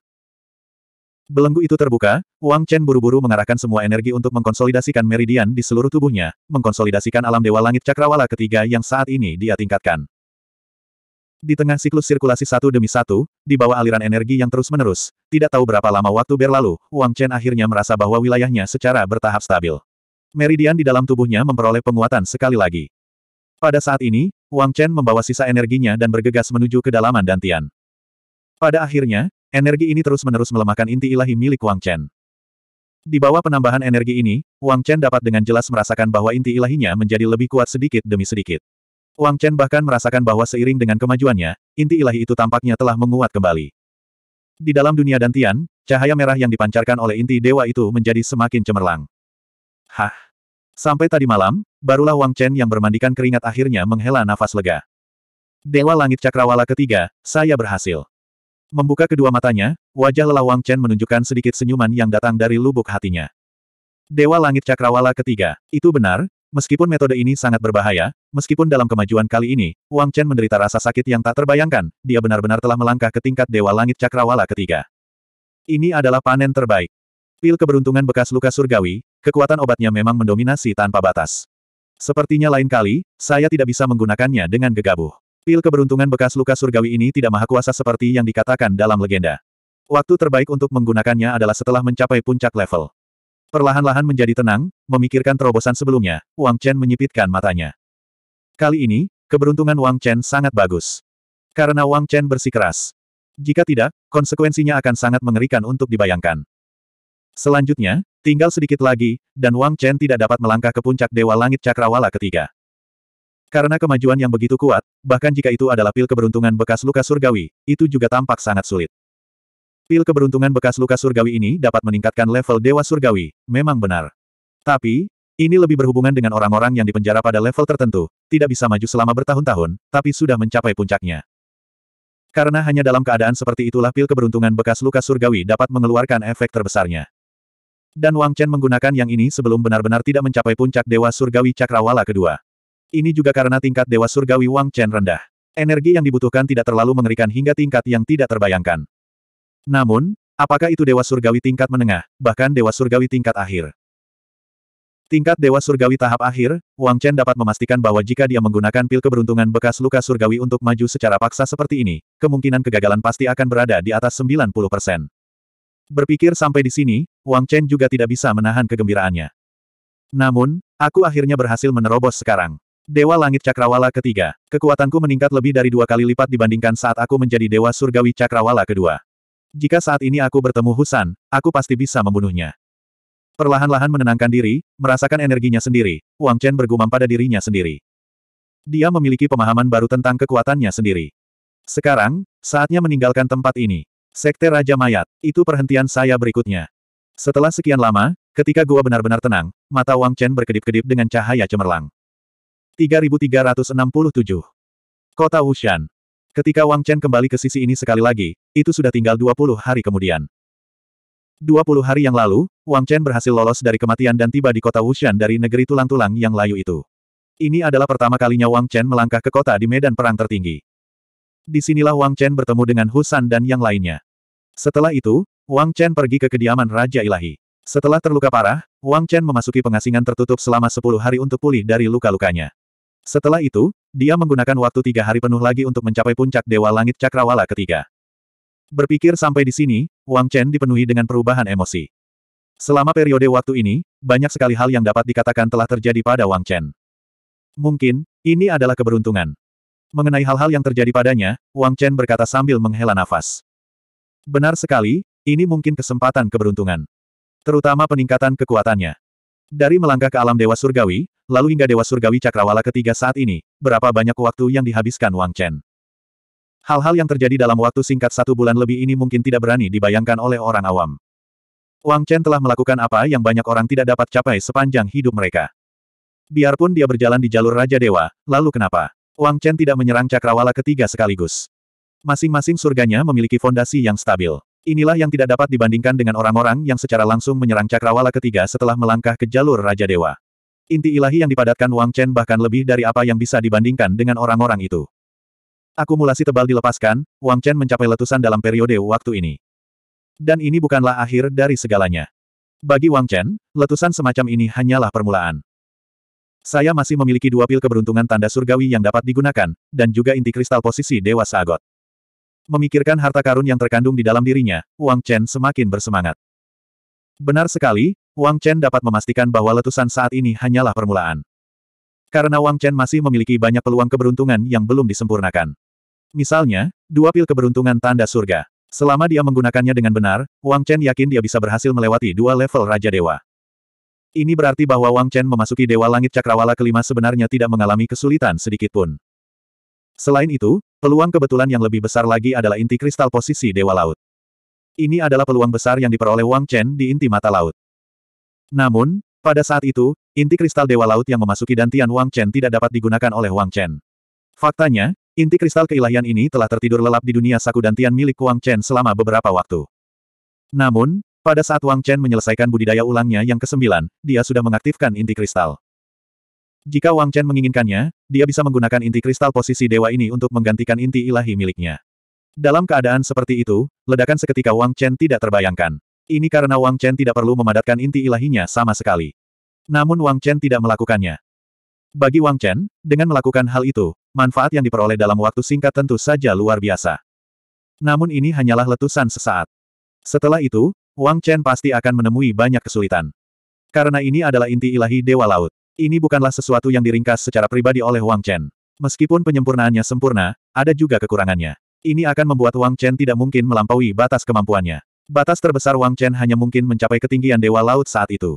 Belenggu itu terbuka, Wang Chen buru-buru mengarahkan semua energi untuk mengkonsolidasikan meridian di seluruh tubuhnya, mengkonsolidasikan alam Dewa Langit Cakrawala ketiga yang saat ini dia tingkatkan. Di tengah siklus sirkulasi satu demi satu, di bawah aliran energi yang terus-menerus, tidak tahu berapa lama waktu berlalu, Wang Chen akhirnya merasa bahwa wilayahnya secara bertahap stabil. Meridian di dalam tubuhnya memperoleh penguatan sekali lagi. Pada saat ini, Wang Chen membawa sisa energinya dan bergegas menuju kedalaman Dantian. Pada akhirnya, Energi ini terus-menerus melemahkan inti ilahi milik Wang Chen. Di bawah penambahan energi ini, Wang Chen dapat dengan jelas merasakan bahwa inti ilahinya menjadi lebih kuat sedikit demi sedikit. Wang Chen bahkan merasakan bahwa seiring dengan kemajuannya, inti ilahi itu tampaknya telah menguat kembali. Di dalam dunia dantian, cahaya merah yang dipancarkan oleh inti dewa itu menjadi semakin cemerlang. Hah? Sampai tadi malam, barulah Wang Chen yang bermandikan keringat akhirnya menghela nafas lega. Dewa Langit Cakrawala ketiga, saya berhasil. Membuka kedua matanya, wajah lelah Wang Chen menunjukkan sedikit senyuman yang datang dari lubuk hatinya. Dewa Langit Cakrawala ketiga, itu benar, meskipun metode ini sangat berbahaya, meskipun dalam kemajuan kali ini, Wang Chen menderita rasa sakit yang tak terbayangkan, dia benar-benar telah melangkah ke tingkat Dewa Langit Cakrawala ketiga. Ini adalah panen terbaik. Pil keberuntungan bekas luka surgawi, kekuatan obatnya memang mendominasi tanpa batas. Sepertinya lain kali, saya tidak bisa menggunakannya dengan gegabah. Pil keberuntungan bekas luka surgawi ini tidak maha kuasa seperti yang dikatakan dalam legenda. Waktu terbaik untuk menggunakannya adalah setelah mencapai puncak level. Perlahan-lahan menjadi tenang, memikirkan terobosan sebelumnya, Wang Chen menyipitkan matanya. Kali ini, keberuntungan Wang Chen sangat bagus. Karena Wang Chen bersikeras. Jika tidak, konsekuensinya akan sangat mengerikan untuk dibayangkan. Selanjutnya, tinggal sedikit lagi, dan Wang Chen tidak dapat melangkah ke puncak Dewa Langit Cakrawala ketiga. Karena kemajuan yang begitu kuat, bahkan jika itu adalah pil keberuntungan bekas luka surgawi, itu juga tampak sangat sulit. Pil keberuntungan bekas luka surgawi ini dapat meningkatkan level dewa surgawi, memang benar. Tapi, ini lebih berhubungan dengan orang-orang yang dipenjara pada level tertentu, tidak bisa maju selama bertahun-tahun, tapi sudah mencapai puncaknya. Karena hanya dalam keadaan seperti itulah pil keberuntungan bekas luka surgawi dapat mengeluarkan efek terbesarnya. Dan Wang Chen menggunakan yang ini sebelum benar-benar tidak mencapai puncak Dewa Surgawi Cakrawala kedua. Ini juga karena tingkat Dewa Surgawi Wang Chen rendah. Energi yang dibutuhkan tidak terlalu mengerikan hingga tingkat yang tidak terbayangkan. Namun, apakah itu Dewa Surgawi tingkat menengah, bahkan Dewa Surgawi tingkat akhir? Tingkat Dewa Surgawi tahap akhir, Wang Chen dapat memastikan bahwa jika dia menggunakan pil keberuntungan bekas luka surgawi untuk maju secara paksa seperti ini, kemungkinan kegagalan pasti akan berada di atas 90%. Berpikir sampai di sini, Wang Chen juga tidak bisa menahan kegembiraannya. Namun, aku akhirnya berhasil menerobos sekarang. Dewa Langit Cakrawala ketiga, kekuatanku meningkat lebih dari dua kali lipat dibandingkan saat aku menjadi Dewa Surgawi Cakrawala kedua. Jika saat ini aku bertemu Husan, aku pasti bisa membunuhnya. Perlahan-lahan menenangkan diri, merasakan energinya sendiri, Wang Chen bergumam pada dirinya sendiri. Dia memiliki pemahaman baru tentang kekuatannya sendiri. Sekarang, saatnya meninggalkan tempat ini. Sekte Raja Mayat, itu perhentian saya berikutnya. Setelah sekian lama, ketika gua benar-benar tenang, mata Wang Chen berkedip-kedip dengan cahaya cemerlang. 3367. Kota Wushan. Ketika Wang Chen kembali ke sisi ini sekali lagi, itu sudah tinggal 20 hari kemudian. 20 hari yang lalu, Wang Chen berhasil lolos dari kematian dan tiba di kota Wushan dari negeri tulang-tulang yang layu itu. Ini adalah pertama kalinya Wang Chen melangkah ke kota di medan perang tertinggi. Di sinilah Wang Chen bertemu dengan Husan dan yang lainnya. Setelah itu, Wang Chen pergi ke kediaman Raja Ilahi. Setelah terluka parah, Wang Chen memasuki pengasingan tertutup selama 10 hari untuk pulih dari luka-lukanya. Setelah itu, dia menggunakan waktu tiga hari penuh lagi untuk mencapai puncak Dewa Langit Cakrawala ketiga. Berpikir sampai di sini, Wang Chen dipenuhi dengan perubahan emosi. Selama periode waktu ini, banyak sekali hal yang dapat dikatakan telah terjadi pada Wang Chen. Mungkin, ini adalah keberuntungan. Mengenai hal-hal yang terjadi padanya, Wang Chen berkata sambil menghela nafas. Benar sekali, ini mungkin kesempatan keberuntungan. Terutama peningkatan kekuatannya. Dari melangkah ke alam Dewa Surgawi, lalu hingga Dewa Surgawi Cakrawala ketiga saat ini, berapa banyak waktu yang dihabiskan Wang Chen. Hal-hal yang terjadi dalam waktu singkat satu bulan lebih ini mungkin tidak berani dibayangkan oleh orang awam. Wang Chen telah melakukan apa yang banyak orang tidak dapat capai sepanjang hidup mereka. Biarpun dia berjalan di jalur Raja Dewa, lalu kenapa? Wang Chen tidak menyerang Cakrawala ketiga sekaligus. Masing-masing surganya memiliki fondasi yang stabil. Inilah yang tidak dapat dibandingkan dengan orang-orang yang secara langsung menyerang cakrawala ketiga setelah melangkah ke jalur Raja Dewa. Inti ilahi yang dipadatkan Wang Chen bahkan lebih dari apa yang bisa dibandingkan dengan orang-orang itu. Akumulasi tebal dilepaskan, Wang Chen mencapai letusan dalam periode waktu ini. Dan ini bukanlah akhir dari segalanya. Bagi Wang Chen, letusan semacam ini hanyalah permulaan. Saya masih memiliki dua pil keberuntungan tanda surgawi yang dapat digunakan, dan juga inti kristal posisi Dewa Sagot. Memikirkan harta karun yang terkandung di dalam dirinya, Wang Chen semakin bersemangat. Benar sekali, Wang Chen dapat memastikan bahwa letusan saat ini hanyalah permulaan. Karena Wang Chen masih memiliki banyak peluang keberuntungan yang belum disempurnakan. Misalnya, dua pil keberuntungan tanda surga. Selama dia menggunakannya dengan benar, Wang Chen yakin dia bisa berhasil melewati dua level Raja Dewa. Ini berarti bahwa Wang Chen memasuki Dewa Langit Cakrawala kelima sebenarnya tidak mengalami kesulitan sedikitpun. Selain itu, peluang kebetulan yang lebih besar lagi adalah inti kristal posisi Dewa Laut. Ini adalah peluang besar yang diperoleh Wang Chen di inti mata laut. Namun, pada saat itu, inti kristal Dewa Laut yang memasuki dantian Wang Chen tidak dapat digunakan oleh Wang Chen. Faktanya, inti kristal keilahian ini telah tertidur lelap di dunia saku dantian milik Wang Chen selama beberapa waktu. Namun, pada saat Wang Chen menyelesaikan budidaya ulangnya yang kesembilan, dia sudah mengaktifkan inti kristal. Jika Wang Chen menginginkannya, dia bisa menggunakan inti kristal posisi dewa ini untuk menggantikan inti ilahi miliknya. Dalam keadaan seperti itu, ledakan seketika Wang Chen tidak terbayangkan. Ini karena Wang Chen tidak perlu memadatkan inti ilahinya sama sekali. Namun Wang Chen tidak melakukannya. Bagi Wang Chen, dengan melakukan hal itu, manfaat yang diperoleh dalam waktu singkat tentu saja luar biasa. Namun ini hanyalah letusan sesaat. Setelah itu, Wang Chen pasti akan menemui banyak kesulitan. Karena ini adalah inti ilahi Dewa Laut. Ini bukanlah sesuatu yang diringkas secara pribadi oleh Wang Chen. Meskipun penyempurnaannya sempurna, ada juga kekurangannya. Ini akan membuat Wang Chen tidak mungkin melampaui batas kemampuannya. Batas terbesar Wang Chen hanya mungkin mencapai ketinggian Dewa Laut saat itu.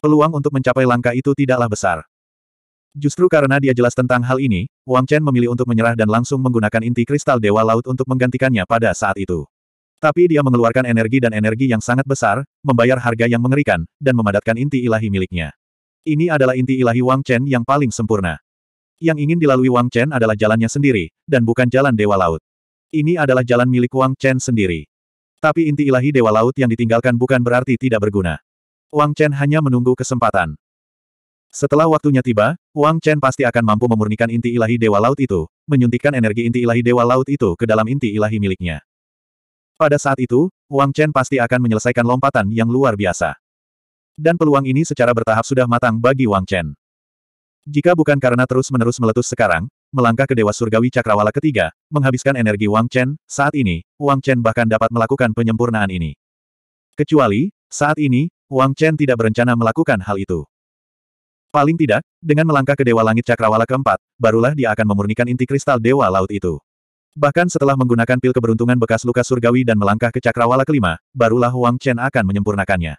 Peluang untuk mencapai langkah itu tidaklah besar. Justru karena dia jelas tentang hal ini, Wang Chen memilih untuk menyerah dan langsung menggunakan inti kristal Dewa Laut untuk menggantikannya pada saat itu. Tapi dia mengeluarkan energi dan energi yang sangat besar, membayar harga yang mengerikan, dan memadatkan inti ilahi miliknya. Ini adalah inti ilahi Wang Chen yang paling sempurna. Yang ingin dilalui Wang Chen adalah jalannya sendiri, dan bukan jalan Dewa Laut. Ini adalah jalan milik Wang Chen sendiri. Tapi inti ilahi Dewa Laut yang ditinggalkan bukan berarti tidak berguna. Wang Chen hanya menunggu kesempatan. Setelah waktunya tiba, Wang Chen pasti akan mampu memurnikan inti ilahi Dewa Laut itu, menyuntikkan energi inti ilahi Dewa Laut itu ke dalam inti ilahi miliknya. Pada saat itu, Wang Chen pasti akan menyelesaikan lompatan yang luar biasa. Dan peluang ini secara bertahap sudah matang bagi Wang Chen. Jika bukan karena terus-menerus meletus sekarang, melangkah ke Dewa Surgawi Cakrawala ketiga, menghabiskan energi Wang Chen, saat ini, Wang Chen bahkan dapat melakukan penyempurnaan ini. Kecuali, saat ini, Wang Chen tidak berencana melakukan hal itu. Paling tidak, dengan melangkah ke Dewa Langit Cakrawala keempat, barulah dia akan memurnikan inti kristal Dewa Laut itu. Bahkan setelah menggunakan pil keberuntungan bekas luka surgawi dan melangkah ke Cakrawala kelima, barulah Wang Chen akan menyempurnakannya.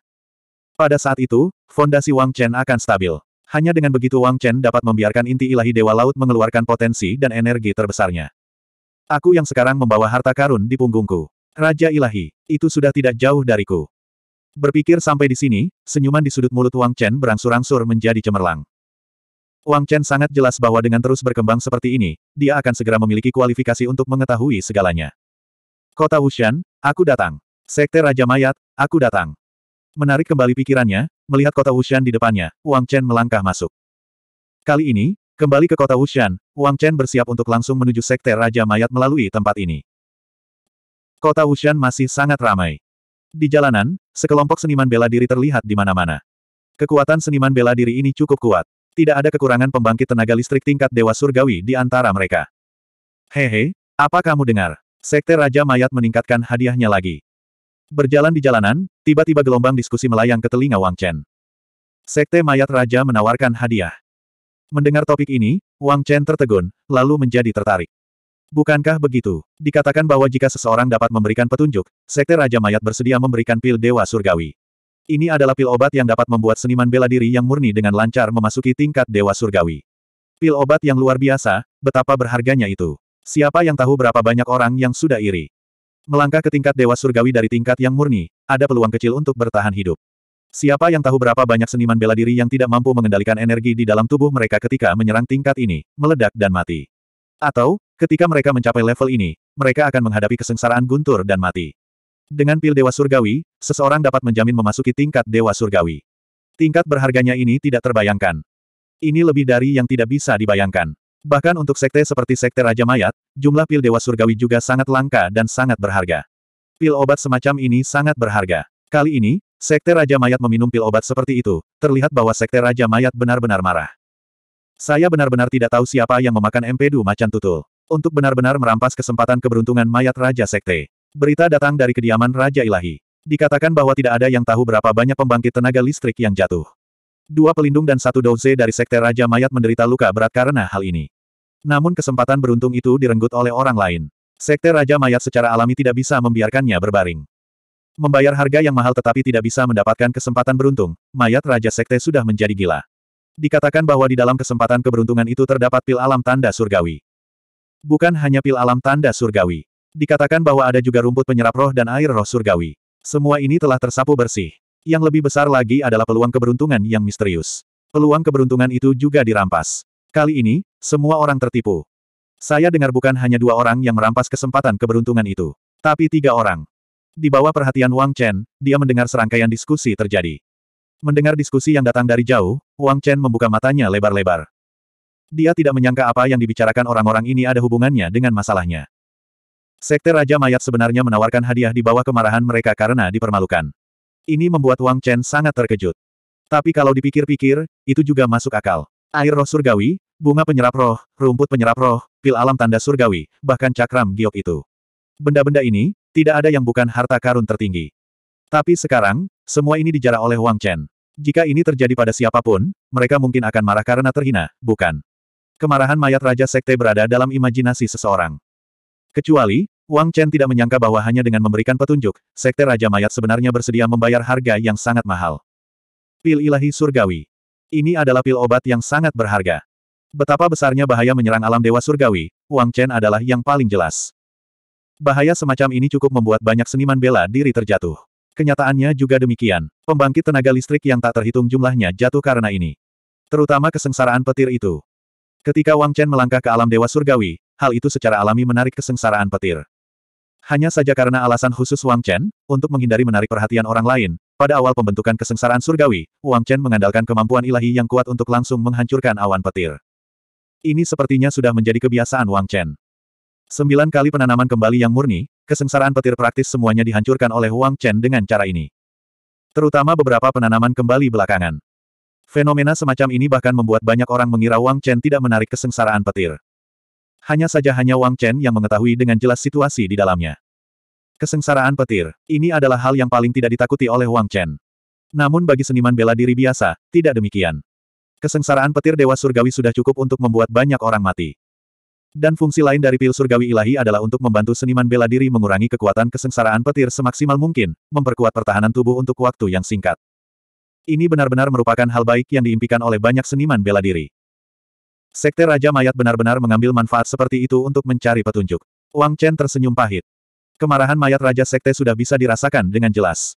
Pada saat itu, fondasi Wang Chen akan stabil. Hanya dengan begitu Wang Chen dapat membiarkan inti ilahi Dewa Laut mengeluarkan potensi dan energi terbesarnya. Aku yang sekarang membawa harta karun di punggungku. Raja ilahi, itu sudah tidak jauh dariku. Berpikir sampai di sini, senyuman di sudut mulut Wang Chen berangsur-angsur menjadi cemerlang. Wang Chen sangat jelas bahwa dengan terus berkembang seperti ini, dia akan segera memiliki kualifikasi untuk mengetahui segalanya. Kota Wushan, aku datang. Sekte Raja Mayat, aku datang. Menarik kembali pikirannya, melihat kota Wushan di depannya, Wang Chen melangkah masuk. Kali ini, kembali ke kota Wushan, Wang Chen bersiap untuk langsung menuju sekte Raja Mayat melalui tempat ini. Kota Wushan masih sangat ramai. Di jalanan, sekelompok seniman bela diri terlihat di mana-mana. Kekuatan seniman bela diri ini cukup kuat. Tidak ada kekurangan pembangkit tenaga listrik tingkat Dewa Surgawi di antara mereka. Hehe, apa kamu dengar? Sekte Raja Mayat meningkatkan hadiahnya lagi. Berjalan di jalanan, Tiba-tiba gelombang diskusi melayang ke telinga Wang Chen. Sekte Mayat Raja menawarkan hadiah. Mendengar topik ini, Wang Chen tertegun, lalu menjadi tertarik. Bukankah begitu? Dikatakan bahwa jika seseorang dapat memberikan petunjuk, Sekte Raja Mayat bersedia memberikan pil Dewa Surgawi. Ini adalah pil obat yang dapat membuat seniman bela diri yang murni dengan lancar memasuki tingkat Dewa Surgawi. Pil obat yang luar biasa, betapa berharganya itu. Siapa yang tahu berapa banyak orang yang sudah iri? Melangkah ke tingkat dewa surgawi dari tingkat yang murni, ada peluang kecil untuk bertahan hidup. Siapa yang tahu berapa banyak seniman bela diri yang tidak mampu mengendalikan energi di dalam tubuh mereka ketika menyerang tingkat ini, meledak dan mati. Atau, ketika mereka mencapai level ini, mereka akan menghadapi kesengsaraan guntur dan mati. Dengan pil Dewa Surgawi, seseorang dapat menjamin memasuki tingkat Dewa Surgawi. Tingkat berharganya ini tidak terbayangkan. Ini lebih dari yang tidak bisa dibayangkan. Bahkan untuk sekte seperti sekte Raja Mayat, jumlah pil Dewa Surgawi juga sangat langka dan sangat berharga. Pil obat semacam ini sangat berharga. Kali ini, sekte Raja Mayat meminum pil obat seperti itu, terlihat bahwa sekte Raja Mayat benar-benar marah. Saya benar-benar tidak tahu siapa yang memakan empedu macan tutul. Untuk benar-benar merampas kesempatan keberuntungan mayat Raja Sekte. Berita datang dari kediaman Raja Ilahi. Dikatakan bahwa tidak ada yang tahu berapa banyak pembangkit tenaga listrik yang jatuh. Dua pelindung dan satu douze dari sekte Raja Mayat menderita luka berat karena hal ini. Namun kesempatan beruntung itu direnggut oleh orang lain. Sekte Raja Mayat secara alami tidak bisa membiarkannya berbaring. Membayar harga yang mahal tetapi tidak bisa mendapatkan kesempatan beruntung, mayat Raja Sekte sudah menjadi gila. Dikatakan bahwa di dalam kesempatan keberuntungan itu terdapat pil alam tanda surgawi. Bukan hanya pil alam tanda surgawi. Dikatakan bahwa ada juga rumput penyerap roh dan air roh surgawi. Semua ini telah tersapu bersih. Yang lebih besar lagi adalah peluang keberuntungan yang misterius. Peluang keberuntungan itu juga dirampas. Kali ini, semua orang tertipu. Saya dengar bukan hanya dua orang yang merampas kesempatan keberuntungan itu. Tapi tiga orang. Di bawah perhatian Wang Chen, dia mendengar serangkaian diskusi terjadi. Mendengar diskusi yang datang dari jauh, Wang Chen membuka matanya lebar-lebar. Dia tidak menyangka apa yang dibicarakan orang-orang ini ada hubungannya dengan masalahnya. Sekte Raja Mayat sebenarnya menawarkan hadiah di bawah kemarahan mereka karena dipermalukan. Ini membuat Wang Chen sangat terkejut. Tapi kalau dipikir-pikir, itu juga masuk akal. Air roh surgawi, bunga penyerap roh, rumput penyerap roh, pil alam tanda surgawi, bahkan cakram giok itu. Benda-benda ini, tidak ada yang bukan harta karun tertinggi. Tapi sekarang, semua ini dijarah oleh Wang Chen. Jika ini terjadi pada siapapun, mereka mungkin akan marah karena terhina, bukan? Kemarahan mayat Raja Sekte berada dalam imajinasi seseorang. Kecuali, Wang Chen tidak menyangka bahwa hanya dengan memberikan petunjuk, Sekte Raja Mayat sebenarnya bersedia membayar harga yang sangat mahal. Pil ilahi surgawi. Ini adalah pil obat yang sangat berharga. Betapa besarnya bahaya menyerang alam dewa surgawi, Wang Chen adalah yang paling jelas. Bahaya semacam ini cukup membuat banyak seniman bela diri terjatuh. Kenyataannya juga demikian. Pembangkit tenaga listrik yang tak terhitung jumlahnya jatuh karena ini. Terutama kesengsaraan petir itu. Ketika Wang Chen melangkah ke alam dewa surgawi, hal itu secara alami menarik kesengsaraan petir. Hanya saja karena alasan khusus Wang Chen, untuk menghindari menarik perhatian orang lain, pada awal pembentukan kesengsaraan surgawi, Wang Chen mengandalkan kemampuan ilahi yang kuat untuk langsung menghancurkan awan petir. Ini sepertinya sudah menjadi kebiasaan Wang Chen. Sembilan kali penanaman kembali yang murni, kesengsaraan petir praktis semuanya dihancurkan oleh Wang Chen dengan cara ini. Terutama beberapa penanaman kembali belakangan. Fenomena semacam ini bahkan membuat banyak orang mengira Wang Chen tidak menarik kesengsaraan petir. Hanya saja hanya Wang Chen yang mengetahui dengan jelas situasi di dalamnya. Kesengsaraan petir, ini adalah hal yang paling tidak ditakuti oleh Wang Chen. Namun bagi seniman bela diri biasa, tidak demikian. Kesengsaraan petir Dewa Surgawi sudah cukup untuk membuat banyak orang mati. Dan fungsi lain dari pil surgawi ilahi adalah untuk membantu seniman bela diri mengurangi kekuatan kesengsaraan petir semaksimal mungkin, memperkuat pertahanan tubuh untuk waktu yang singkat. Ini benar-benar merupakan hal baik yang diimpikan oleh banyak seniman bela diri. Sekte Raja Mayat benar-benar mengambil manfaat seperti itu untuk mencari petunjuk. Wang Chen tersenyum pahit. Kemarahan mayat Raja Sekte sudah bisa dirasakan dengan jelas.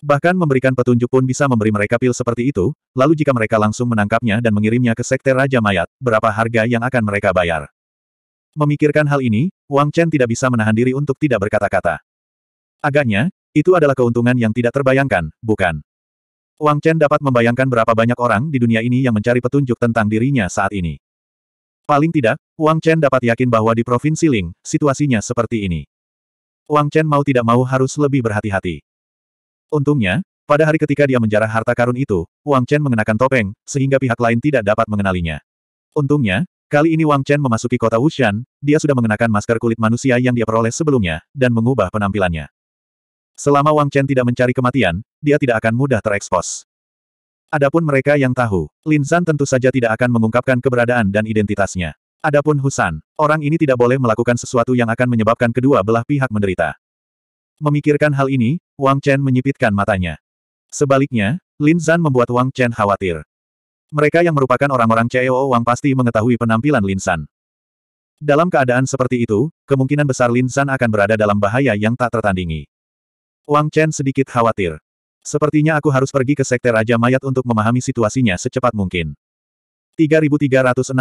Bahkan memberikan petunjuk pun bisa memberi mereka pil seperti itu, lalu jika mereka langsung menangkapnya dan mengirimnya ke Sekte Raja Mayat, berapa harga yang akan mereka bayar? Memikirkan hal ini, Wang Chen tidak bisa menahan diri untuk tidak berkata-kata. Agaknya, itu adalah keuntungan yang tidak terbayangkan, bukan? Wang Chen dapat membayangkan berapa banyak orang di dunia ini yang mencari petunjuk tentang dirinya saat ini. Paling tidak, Wang Chen dapat yakin bahwa di Provinsi Ling, situasinya seperti ini. Wang Chen mau tidak mau harus lebih berhati-hati. Untungnya, pada hari ketika dia menjarah harta karun itu, Wang Chen mengenakan topeng, sehingga pihak lain tidak dapat mengenalinya. Untungnya, kali ini Wang Chen memasuki kota Wushan, dia sudah mengenakan masker kulit manusia yang dia peroleh sebelumnya, dan mengubah penampilannya. Selama Wang Chen tidak mencari kematian, dia tidak akan mudah terekspos. Adapun mereka yang tahu, Lin Zhan tentu saja tidak akan mengungkapkan keberadaan dan identitasnya. Adapun Husan, orang ini tidak boleh melakukan sesuatu yang akan menyebabkan kedua belah pihak menderita. Memikirkan hal ini, Wang Chen menyipitkan matanya. Sebaliknya, Lin Zhan membuat Wang Chen khawatir. Mereka yang merupakan orang-orang CEO Wang pasti mengetahui penampilan Lin Zhan. Dalam keadaan seperti itu, kemungkinan besar Lin Zhan akan berada dalam bahaya yang tak tertandingi. Wang Chen sedikit khawatir. Sepertinya aku harus pergi ke Sekte Raja Mayat untuk memahami situasinya secepat mungkin. 3368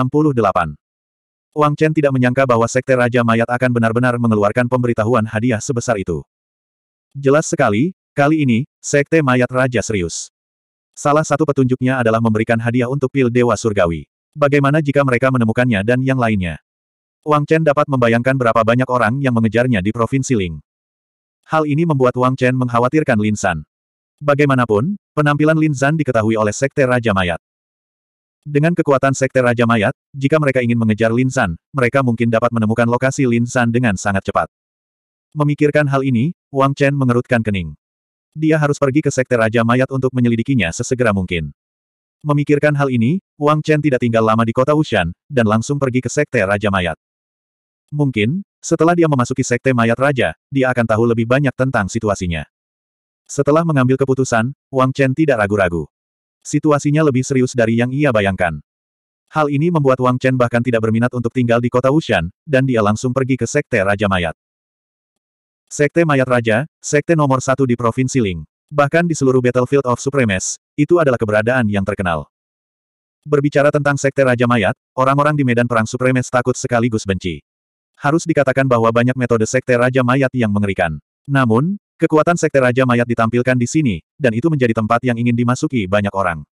Wang Chen tidak menyangka bahwa Sekte Raja Mayat akan benar-benar mengeluarkan pemberitahuan hadiah sebesar itu. Jelas sekali, kali ini, Sekte Mayat Raja serius. Salah satu petunjuknya adalah memberikan hadiah untuk pil Dewa Surgawi. Bagaimana jika mereka menemukannya dan yang lainnya? Wang Chen dapat membayangkan berapa banyak orang yang mengejarnya di Provinsi Ling. Hal ini membuat Wang Chen mengkhawatirkan Lin San. Bagaimanapun, penampilan Lin San diketahui oleh Sekte Raja Mayat. Dengan kekuatan Sekte Raja Mayat, jika mereka ingin mengejar Lin San, mereka mungkin dapat menemukan lokasi Lin San dengan sangat cepat. Memikirkan hal ini, Wang Chen mengerutkan kening. Dia harus pergi ke Sekte Raja Mayat untuk menyelidikinya sesegera mungkin. Memikirkan hal ini, Wang Chen tidak tinggal lama di kota Wushan, dan langsung pergi ke Sekte Raja Mayat. Mungkin, setelah dia memasuki sekte mayat raja, dia akan tahu lebih banyak tentang situasinya. Setelah mengambil keputusan, Wang Chen tidak ragu-ragu. Situasinya lebih serius dari yang ia bayangkan. Hal ini membuat Wang Chen bahkan tidak berminat untuk tinggal di kota Wushan, dan dia langsung pergi ke sekte Raja Mayat. Sekte Mayat Raja, sekte nomor satu di Provinsi Ling. Bahkan di seluruh Battlefield of Supremes, itu adalah keberadaan yang terkenal. Berbicara tentang sekte Raja Mayat, orang-orang di medan perang Supremes takut sekaligus benci harus dikatakan bahwa banyak metode sekte Raja Mayat yang mengerikan. Namun, kekuatan sekte Raja Mayat ditampilkan di sini, dan itu menjadi tempat yang ingin dimasuki banyak orang.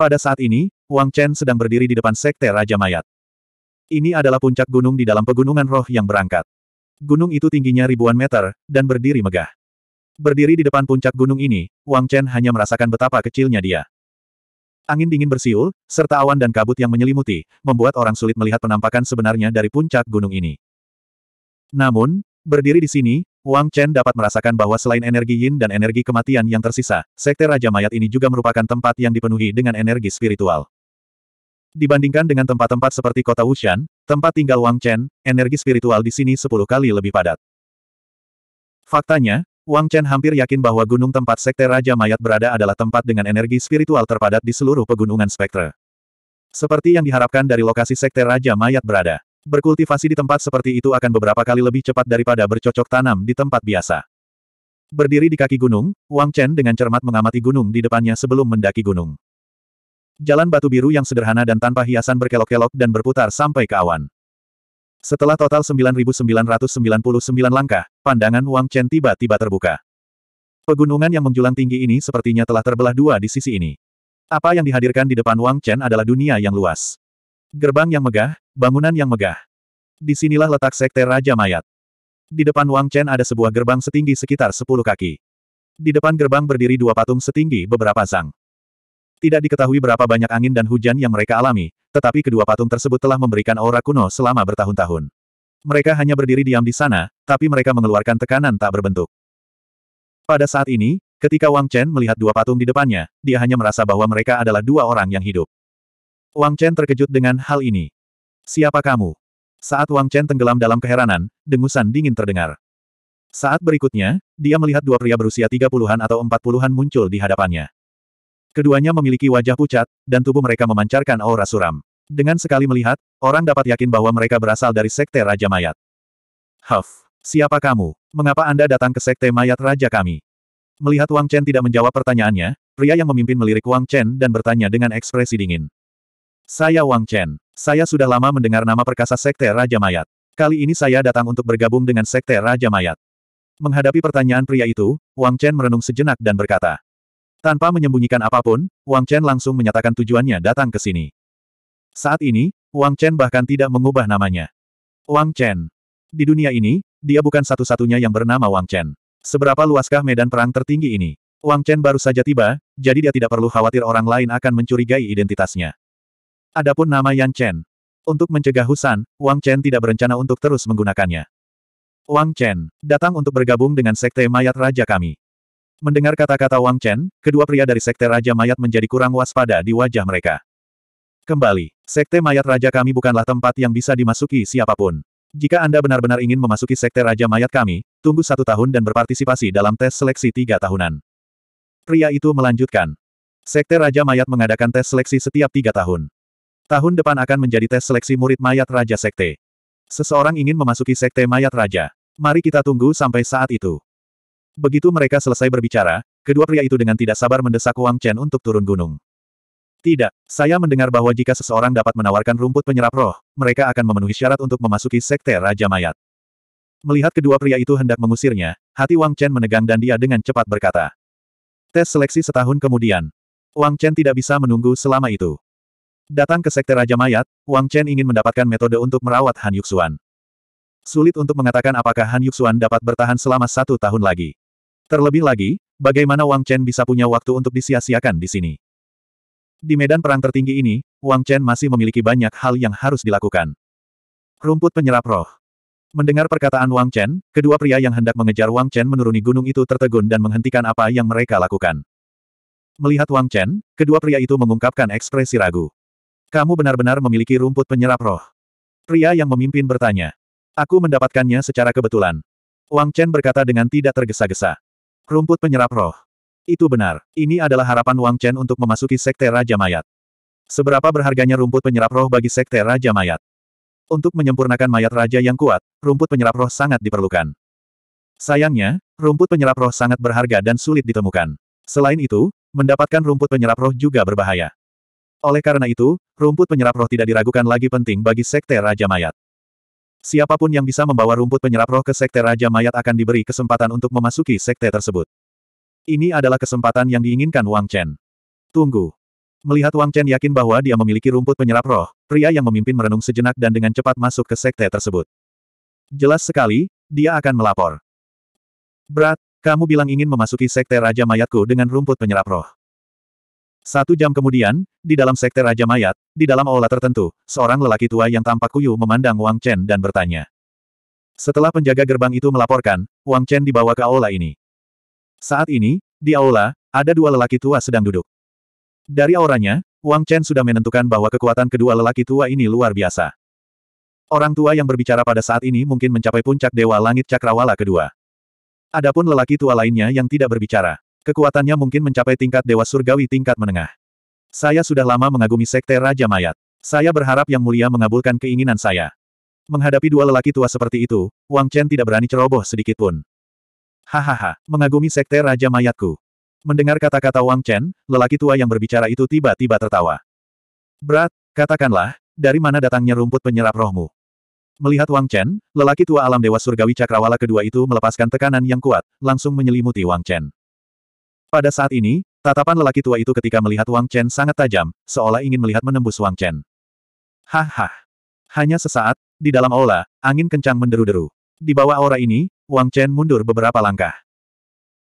Pada saat ini, Wang Chen sedang berdiri di depan sekte Raja Mayat. Ini adalah puncak gunung di dalam pegunungan roh yang berangkat. Gunung itu tingginya ribuan meter, dan berdiri megah. Berdiri di depan puncak gunung ini, Wang Chen hanya merasakan betapa kecilnya dia. Angin dingin bersiul, serta awan dan kabut yang menyelimuti, membuat orang sulit melihat penampakan sebenarnya dari puncak gunung ini. Namun, berdiri di sini, Wang Chen dapat merasakan bahwa selain energi yin dan energi kematian yang tersisa, sekte Raja Mayat ini juga merupakan tempat yang dipenuhi dengan energi spiritual. Dibandingkan dengan tempat-tempat seperti kota Wushan, tempat tinggal Wang Chen, energi spiritual di sini sepuluh kali lebih padat. Faktanya, Wang Chen hampir yakin bahwa gunung tempat sekte Raja Mayat berada adalah tempat dengan energi spiritual terpadat di seluruh pegunungan spektra. Seperti yang diharapkan dari lokasi sekte Raja Mayat berada. Berkultivasi di tempat seperti itu akan beberapa kali lebih cepat daripada bercocok tanam di tempat biasa. Berdiri di kaki gunung, Wang Chen dengan cermat mengamati gunung di depannya sebelum mendaki gunung. Jalan batu biru yang sederhana dan tanpa hiasan berkelok-kelok dan berputar sampai ke awan. Setelah total 9.999 langkah, pandangan Wang Chen tiba-tiba terbuka. Pegunungan yang menjulang tinggi ini sepertinya telah terbelah dua di sisi ini. Apa yang dihadirkan di depan Wang Chen adalah dunia yang luas. Gerbang yang megah, bangunan yang megah. Di sinilah letak sekte Raja Mayat. Di depan Wang Chen ada sebuah gerbang setinggi sekitar 10 kaki. Di depan gerbang berdiri dua patung setinggi beberapa zang. Tidak diketahui berapa banyak angin dan hujan yang mereka alami, tetapi kedua patung tersebut telah memberikan aura kuno selama bertahun-tahun. Mereka hanya berdiri diam di sana, tapi mereka mengeluarkan tekanan tak berbentuk. Pada saat ini, ketika Wang Chen melihat dua patung di depannya, dia hanya merasa bahwa mereka adalah dua orang yang hidup. Wang Chen terkejut dengan hal ini. Siapa kamu? Saat Wang Chen tenggelam dalam keheranan, dengusan dingin terdengar. Saat berikutnya, dia melihat dua pria berusia 30-an atau 40-an muncul di hadapannya. Keduanya memiliki wajah pucat, dan tubuh mereka memancarkan aura suram. Dengan sekali melihat, orang dapat yakin bahwa mereka berasal dari Sekte Raja Mayat. Huff, siapa kamu? Mengapa Anda datang ke Sekte Mayat Raja kami? Melihat Wang Chen tidak menjawab pertanyaannya, pria yang memimpin melirik Wang Chen dan bertanya dengan ekspresi dingin. Saya Wang Chen. Saya sudah lama mendengar nama perkasa Sekte Raja Mayat. Kali ini saya datang untuk bergabung dengan Sekte Raja Mayat. Menghadapi pertanyaan pria itu, Wang Chen merenung sejenak dan berkata, tanpa menyembunyikan apapun, Wang Chen langsung menyatakan tujuannya datang ke sini. Saat ini, Wang Chen bahkan tidak mengubah namanya. Wang Chen. Di dunia ini, dia bukan satu-satunya yang bernama Wang Chen. Seberapa luaskah medan perang tertinggi ini? Wang Chen baru saja tiba, jadi dia tidak perlu khawatir orang lain akan mencurigai identitasnya. Adapun nama Yan Chen. Untuk mencegah Husan, Wang Chen tidak berencana untuk terus menggunakannya. Wang Chen, datang untuk bergabung dengan Sekte Mayat Raja kami. Mendengar kata-kata Wang Chen, kedua pria dari Sekte Raja Mayat menjadi kurang waspada di wajah mereka. Kembali, Sekte Mayat Raja kami bukanlah tempat yang bisa dimasuki siapapun. Jika Anda benar-benar ingin memasuki Sekte Raja Mayat kami, tunggu satu tahun dan berpartisipasi dalam tes seleksi tiga tahunan. Pria itu melanjutkan. Sekte Raja Mayat mengadakan tes seleksi setiap tiga tahun. Tahun depan akan menjadi tes seleksi murid Mayat Raja Sekte. Seseorang ingin memasuki Sekte Mayat Raja. Mari kita tunggu sampai saat itu. Begitu mereka selesai berbicara, kedua pria itu dengan tidak sabar mendesak Wang Chen untuk turun gunung. Tidak, saya mendengar bahwa jika seseorang dapat menawarkan rumput penyerap roh, mereka akan memenuhi syarat untuk memasuki sekte Raja Mayat. Melihat kedua pria itu hendak mengusirnya, hati Wang Chen menegang dan dia dengan cepat berkata. Tes seleksi setahun kemudian. Wang Chen tidak bisa menunggu selama itu. Datang ke sekte Raja Mayat, Wang Chen ingin mendapatkan metode untuk merawat Han Yuxuan. Sulit untuk mengatakan apakah Han Yuxuan dapat bertahan selama satu tahun lagi. Terlebih lagi, bagaimana Wang Chen bisa punya waktu untuk disia-siakan di sini? Di medan perang tertinggi ini, Wang Chen masih memiliki banyak hal yang harus dilakukan. Rumput penyerap roh. Mendengar perkataan Wang Chen, kedua pria yang hendak mengejar Wang Chen menuruni gunung itu tertegun dan menghentikan apa yang mereka lakukan. Melihat Wang Chen, kedua pria itu mengungkapkan ekspresi ragu. Kamu benar-benar memiliki rumput penyerap roh. Pria yang memimpin bertanya. Aku mendapatkannya secara kebetulan. Wang Chen berkata dengan tidak tergesa-gesa. Rumput penyerap roh. Itu benar. Ini adalah harapan Wang Chen untuk memasuki Sekte Raja Mayat. Seberapa berharganya rumput penyerap roh bagi Sekte Raja Mayat? Untuk menyempurnakan mayat raja yang kuat, rumput penyerap roh sangat diperlukan. Sayangnya, rumput penyerap roh sangat berharga dan sulit ditemukan. Selain itu, mendapatkan rumput penyerap roh juga berbahaya. Oleh karena itu, rumput penyerap roh tidak diragukan lagi penting bagi Sekte Raja Mayat. Siapapun yang bisa membawa rumput penyerap roh ke Sekte Raja Mayat akan diberi kesempatan untuk memasuki sekte tersebut. Ini adalah kesempatan yang diinginkan Wang Chen. Tunggu. Melihat Wang Chen yakin bahwa dia memiliki rumput penyerap roh, pria yang memimpin merenung sejenak dan dengan cepat masuk ke sekte tersebut. Jelas sekali, dia akan melapor. Brat, kamu bilang ingin memasuki sekte Raja Mayatku dengan rumput penyerap roh. Satu jam kemudian, di dalam sekte Raja Mayat, di dalam aula tertentu, seorang lelaki tua yang tampak kuyu memandang Wang Chen dan bertanya. Setelah penjaga gerbang itu melaporkan, Wang Chen dibawa ke aula ini. Saat ini, di aula, ada dua lelaki tua sedang duduk. Dari auranya, Wang Chen sudah menentukan bahwa kekuatan kedua lelaki tua ini luar biasa. Orang tua yang berbicara pada saat ini mungkin mencapai puncak Dewa Langit Cakrawala kedua. Adapun lelaki tua lainnya yang tidak berbicara. Kekuatannya mungkin mencapai tingkat Dewa Surgawi tingkat menengah. Saya sudah lama mengagumi Sekte Raja Mayat. Saya berharap Yang Mulia mengabulkan keinginan saya. Menghadapi dua lelaki tua seperti itu, Wang Chen tidak berani ceroboh sedikitpun. Hahaha, mengagumi Sekte Raja Mayatku. Mendengar kata-kata Wang Chen, lelaki tua yang berbicara itu tiba-tiba tertawa. Berat, katakanlah, dari mana datangnya rumput penyerap rohmu? Melihat Wang Chen, lelaki tua alam Dewa Surgawi Cakrawala kedua itu melepaskan tekanan yang kuat, langsung menyelimuti Wang Chen. Pada saat ini, tatapan lelaki tua itu ketika melihat Wang Chen sangat tajam, seolah ingin melihat menembus Wang Chen. Hah Hanya sesaat, di dalam aula, angin kencang menderu-deru. Di bawah aura ini, Wang Chen mundur beberapa langkah.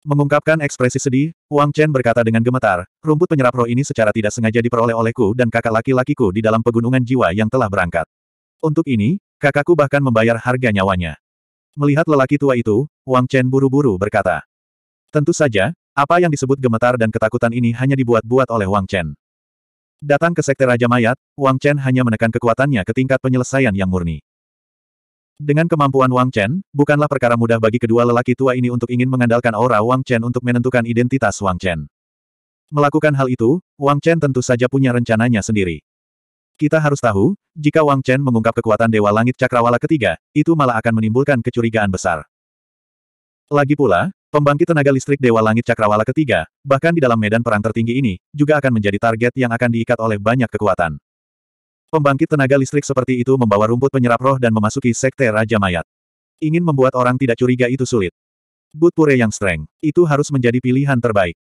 Mengungkapkan ekspresi sedih, Wang Chen berkata dengan gemetar, rumput penyerap roh ini secara tidak sengaja diperoleh olehku dan kakak laki-lakiku di dalam pegunungan jiwa yang telah berangkat. Untuk ini, kakakku bahkan membayar harga nyawanya. Melihat lelaki tua itu, Wang Chen buru-buru berkata. Tentu saja, apa yang disebut gemetar dan ketakutan ini hanya dibuat-buat oleh Wang Chen. Datang ke Sekte Raja Mayat, Wang Chen hanya menekan kekuatannya ke tingkat penyelesaian yang murni. Dengan kemampuan Wang Chen, bukanlah perkara mudah bagi kedua lelaki tua ini untuk ingin mengandalkan aura Wang Chen untuk menentukan identitas Wang Chen. Melakukan hal itu, Wang Chen tentu saja punya rencananya sendiri. Kita harus tahu, jika Wang Chen mengungkap kekuatan Dewa Langit Cakrawala ketiga, itu malah akan menimbulkan kecurigaan besar. Lagi pula, Pembangkit tenaga listrik Dewa Langit Cakrawala ketiga, bahkan di dalam medan perang tertinggi ini, juga akan menjadi target yang akan diikat oleh banyak kekuatan. Pembangkit tenaga listrik seperti itu membawa rumput penyerap roh dan memasuki sekte Raja Mayat. Ingin membuat orang tidak curiga itu sulit. But Pure yang strength, itu harus menjadi pilihan terbaik.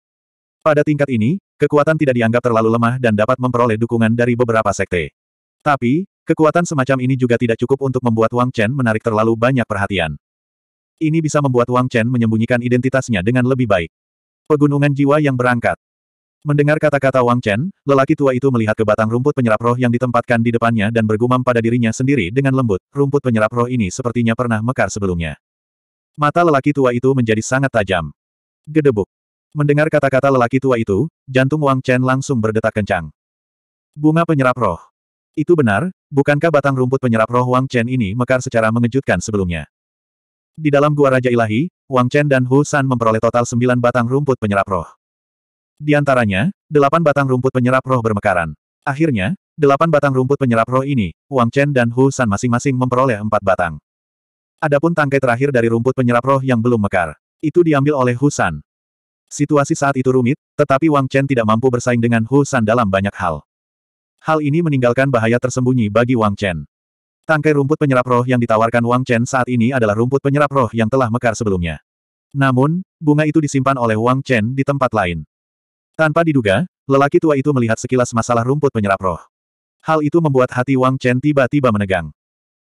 Pada tingkat ini, kekuatan tidak dianggap terlalu lemah dan dapat memperoleh dukungan dari beberapa sekte. Tapi, kekuatan semacam ini juga tidak cukup untuk membuat Wang Chen menarik terlalu banyak perhatian. Ini bisa membuat Wang Chen menyembunyikan identitasnya dengan lebih baik. Pegunungan jiwa yang berangkat. Mendengar kata-kata Wang Chen, lelaki tua itu melihat ke batang rumput penyerap roh yang ditempatkan di depannya dan bergumam pada dirinya sendiri dengan lembut, rumput penyerap roh ini sepertinya pernah mekar sebelumnya. Mata lelaki tua itu menjadi sangat tajam. Gedebuk. Mendengar kata-kata lelaki tua itu, jantung Wang Chen langsung berdetak kencang. Bunga penyerap roh. Itu benar, bukankah batang rumput penyerap roh Wang Chen ini mekar secara mengejutkan sebelumnya? Di dalam gua Raja Ilahi, Wang Chen dan Hu San memperoleh total sembilan batang rumput penyerap roh. Di antaranya, delapan batang rumput penyerap roh bermekaran. Akhirnya, delapan batang rumput penyerap roh ini, Wang Chen dan Hu San masing-masing memperoleh empat batang. Adapun tangkai terakhir dari rumput penyerap roh yang belum mekar, itu diambil oleh Hu San. Situasi saat itu rumit, tetapi Wang Chen tidak mampu bersaing dengan Hu San dalam banyak hal. Hal ini meninggalkan bahaya tersembunyi bagi Wang Chen. Tangkai rumput penyerap roh yang ditawarkan Wang Chen saat ini adalah rumput penyerap roh yang telah mekar sebelumnya. Namun, bunga itu disimpan oleh Wang Chen di tempat lain. Tanpa diduga, lelaki tua itu melihat sekilas masalah rumput penyerap roh. Hal itu membuat hati Wang Chen tiba-tiba menegang.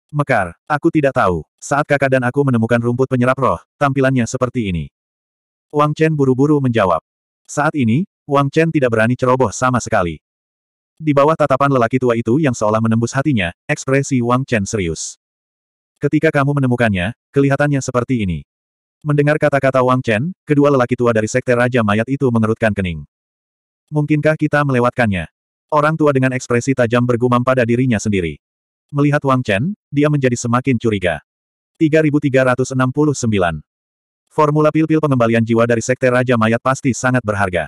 Mekar, aku tidak tahu. Saat kakak dan aku menemukan rumput penyerap roh, tampilannya seperti ini. Wang Chen buru-buru menjawab. Saat ini, Wang Chen tidak berani ceroboh sama sekali. Di bawah tatapan lelaki tua itu yang seolah menembus hatinya, ekspresi Wang Chen serius. Ketika kamu menemukannya, kelihatannya seperti ini. Mendengar kata-kata Wang Chen, kedua lelaki tua dari Sekte Raja Mayat itu mengerutkan kening. Mungkinkah kita melewatkannya? Orang tua dengan ekspresi tajam bergumam pada dirinya sendiri. Melihat Wang Chen, dia menjadi semakin curiga. 3369 Formula pil-pil pengembalian jiwa dari Sekte Raja Mayat pasti sangat berharga.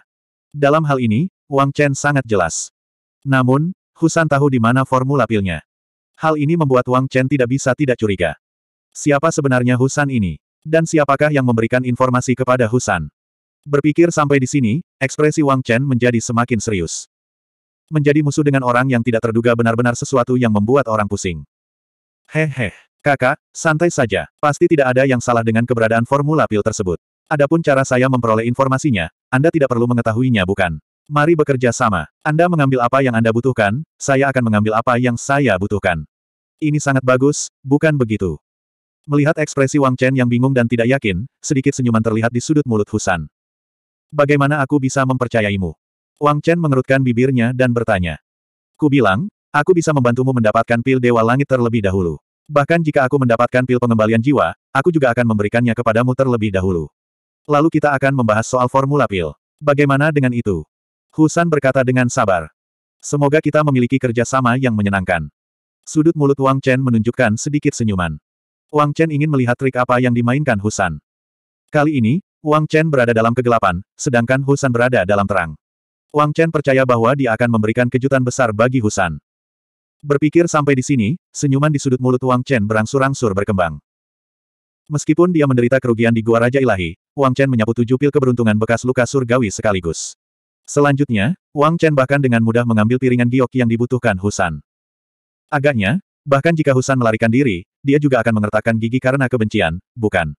Dalam hal ini, Wang Chen sangat jelas. Namun, Husan tahu di mana formula pilnya. Hal ini membuat Wang Chen tidak bisa tidak curiga. Siapa sebenarnya Husan ini? Dan siapakah yang memberikan informasi kepada Husan? Berpikir sampai di sini, ekspresi Wang Chen menjadi semakin serius. Menjadi musuh dengan orang yang tidak terduga benar-benar sesuatu yang membuat orang pusing. Hehe, kakak, santai saja. Pasti tidak ada yang salah dengan keberadaan formula pil tersebut. Adapun cara saya memperoleh informasinya, Anda tidak perlu mengetahuinya bukan? Mari bekerja sama. Anda mengambil apa yang Anda butuhkan, saya akan mengambil apa yang saya butuhkan. Ini sangat bagus, bukan begitu? Melihat ekspresi Wang Chen yang bingung dan tidak yakin, sedikit senyuman terlihat di sudut mulut Husan. Bagaimana aku bisa mempercayaimu? Wang Chen mengerutkan bibirnya dan bertanya. Ku bilang, aku bisa membantumu mendapatkan pil Dewa Langit terlebih dahulu. Bahkan jika aku mendapatkan pil pengembalian jiwa, aku juga akan memberikannya kepadamu terlebih dahulu. Lalu kita akan membahas soal formula pil. Bagaimana dengan itu? Husan berkata dengan sabar. Semoga kita memiliki kerjasama yang menyenangkan. Sudut mulut Wang Chen menunjukkan sedikit senyuman. Wang Chen ingin melihat trik apa yang dimainkan Husan. Kali ini, Wang Chen berada dalam kegelapan, sedangkan Husan berada dalam terang. Wang Chen percaya bahwa dia akan memberikan kejutan besar bagi Husan. Berpikir sampai di sini, senyuman di sudut mulut Wang Chen berangsur-angsur berkembang. Meskipun dia menderita kerugian di Gua Raja Ilahi, Wang Chen menyapu tujuh pil keberuntungan bekas luka surgawi sekaligus. Selanjutnya, Wang Chen bahkan dengan mudah mengambil piringan giok yang dibutuhkan Husan. Agaknya, bahkan jika Husan melarikan diri, dia juga akan mengertakkan gigi karena kebencian, bukan?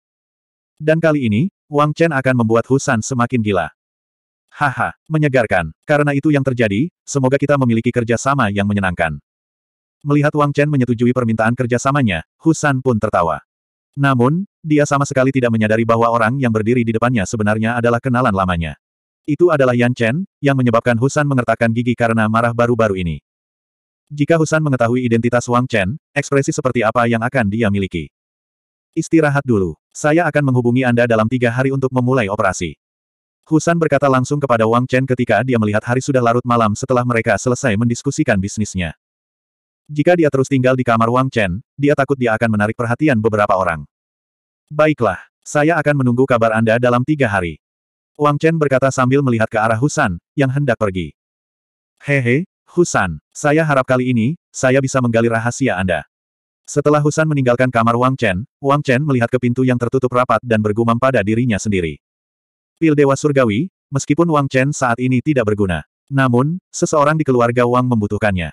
Dan kali ini, Wang Chen akan membuat Husan semakin gila. Haha, menyegarkan. Karena itu yang terjadi, semoga kita memiliki kerjasama yang menyenangkan. Melihat Wang Chen menyetujui permintaan kerjasamanya, Husan pun tertawa. Namun, dia sama sekali tidak menyadari bahwa orang yang berdiri di depannya sebenarnya adalah kenalan lamanya. Itu adalah Yan Chen, yang menyebabkan Husan mengertakkan gigi karena marah baru-baru ini. Jika Husan mengetahui identitas Wang Chen, ekspresi seperti apa yang akan dia miliki? Istirahat dulu. Saya akan menghubungi Anda dalam tiga hari untuk memulai operasi. Husan berkata langsung kepada Wang Chen ketika dia melihat hari sudah larut malam setelah mereka selesai mendiskusikan bisnisnya. Jika dia terus tinggal di kamar Wang Chen, dia takut dia akan menarik perhatian beberapa orang. Baiklah, saya akan menunggu kabar Anda dalam tiga hari. Wang Chen berkata sambil melihat ke arah Husan, yang hendak pergi. Hehe, Husan, saya harap kali ini, saya bisa menggali rahasia Anda. Setelah Husan meninggalkan kamar Wang Chen, Wang Chen melihat ke pintu yang tertutup rapat dan bergumam pada dirinya sendiri. Pil Dewa Surgawi, meskipun Wang Chen saat ini tidak berguna. Namun, seseorang di keluarga Wang membutuhkannya.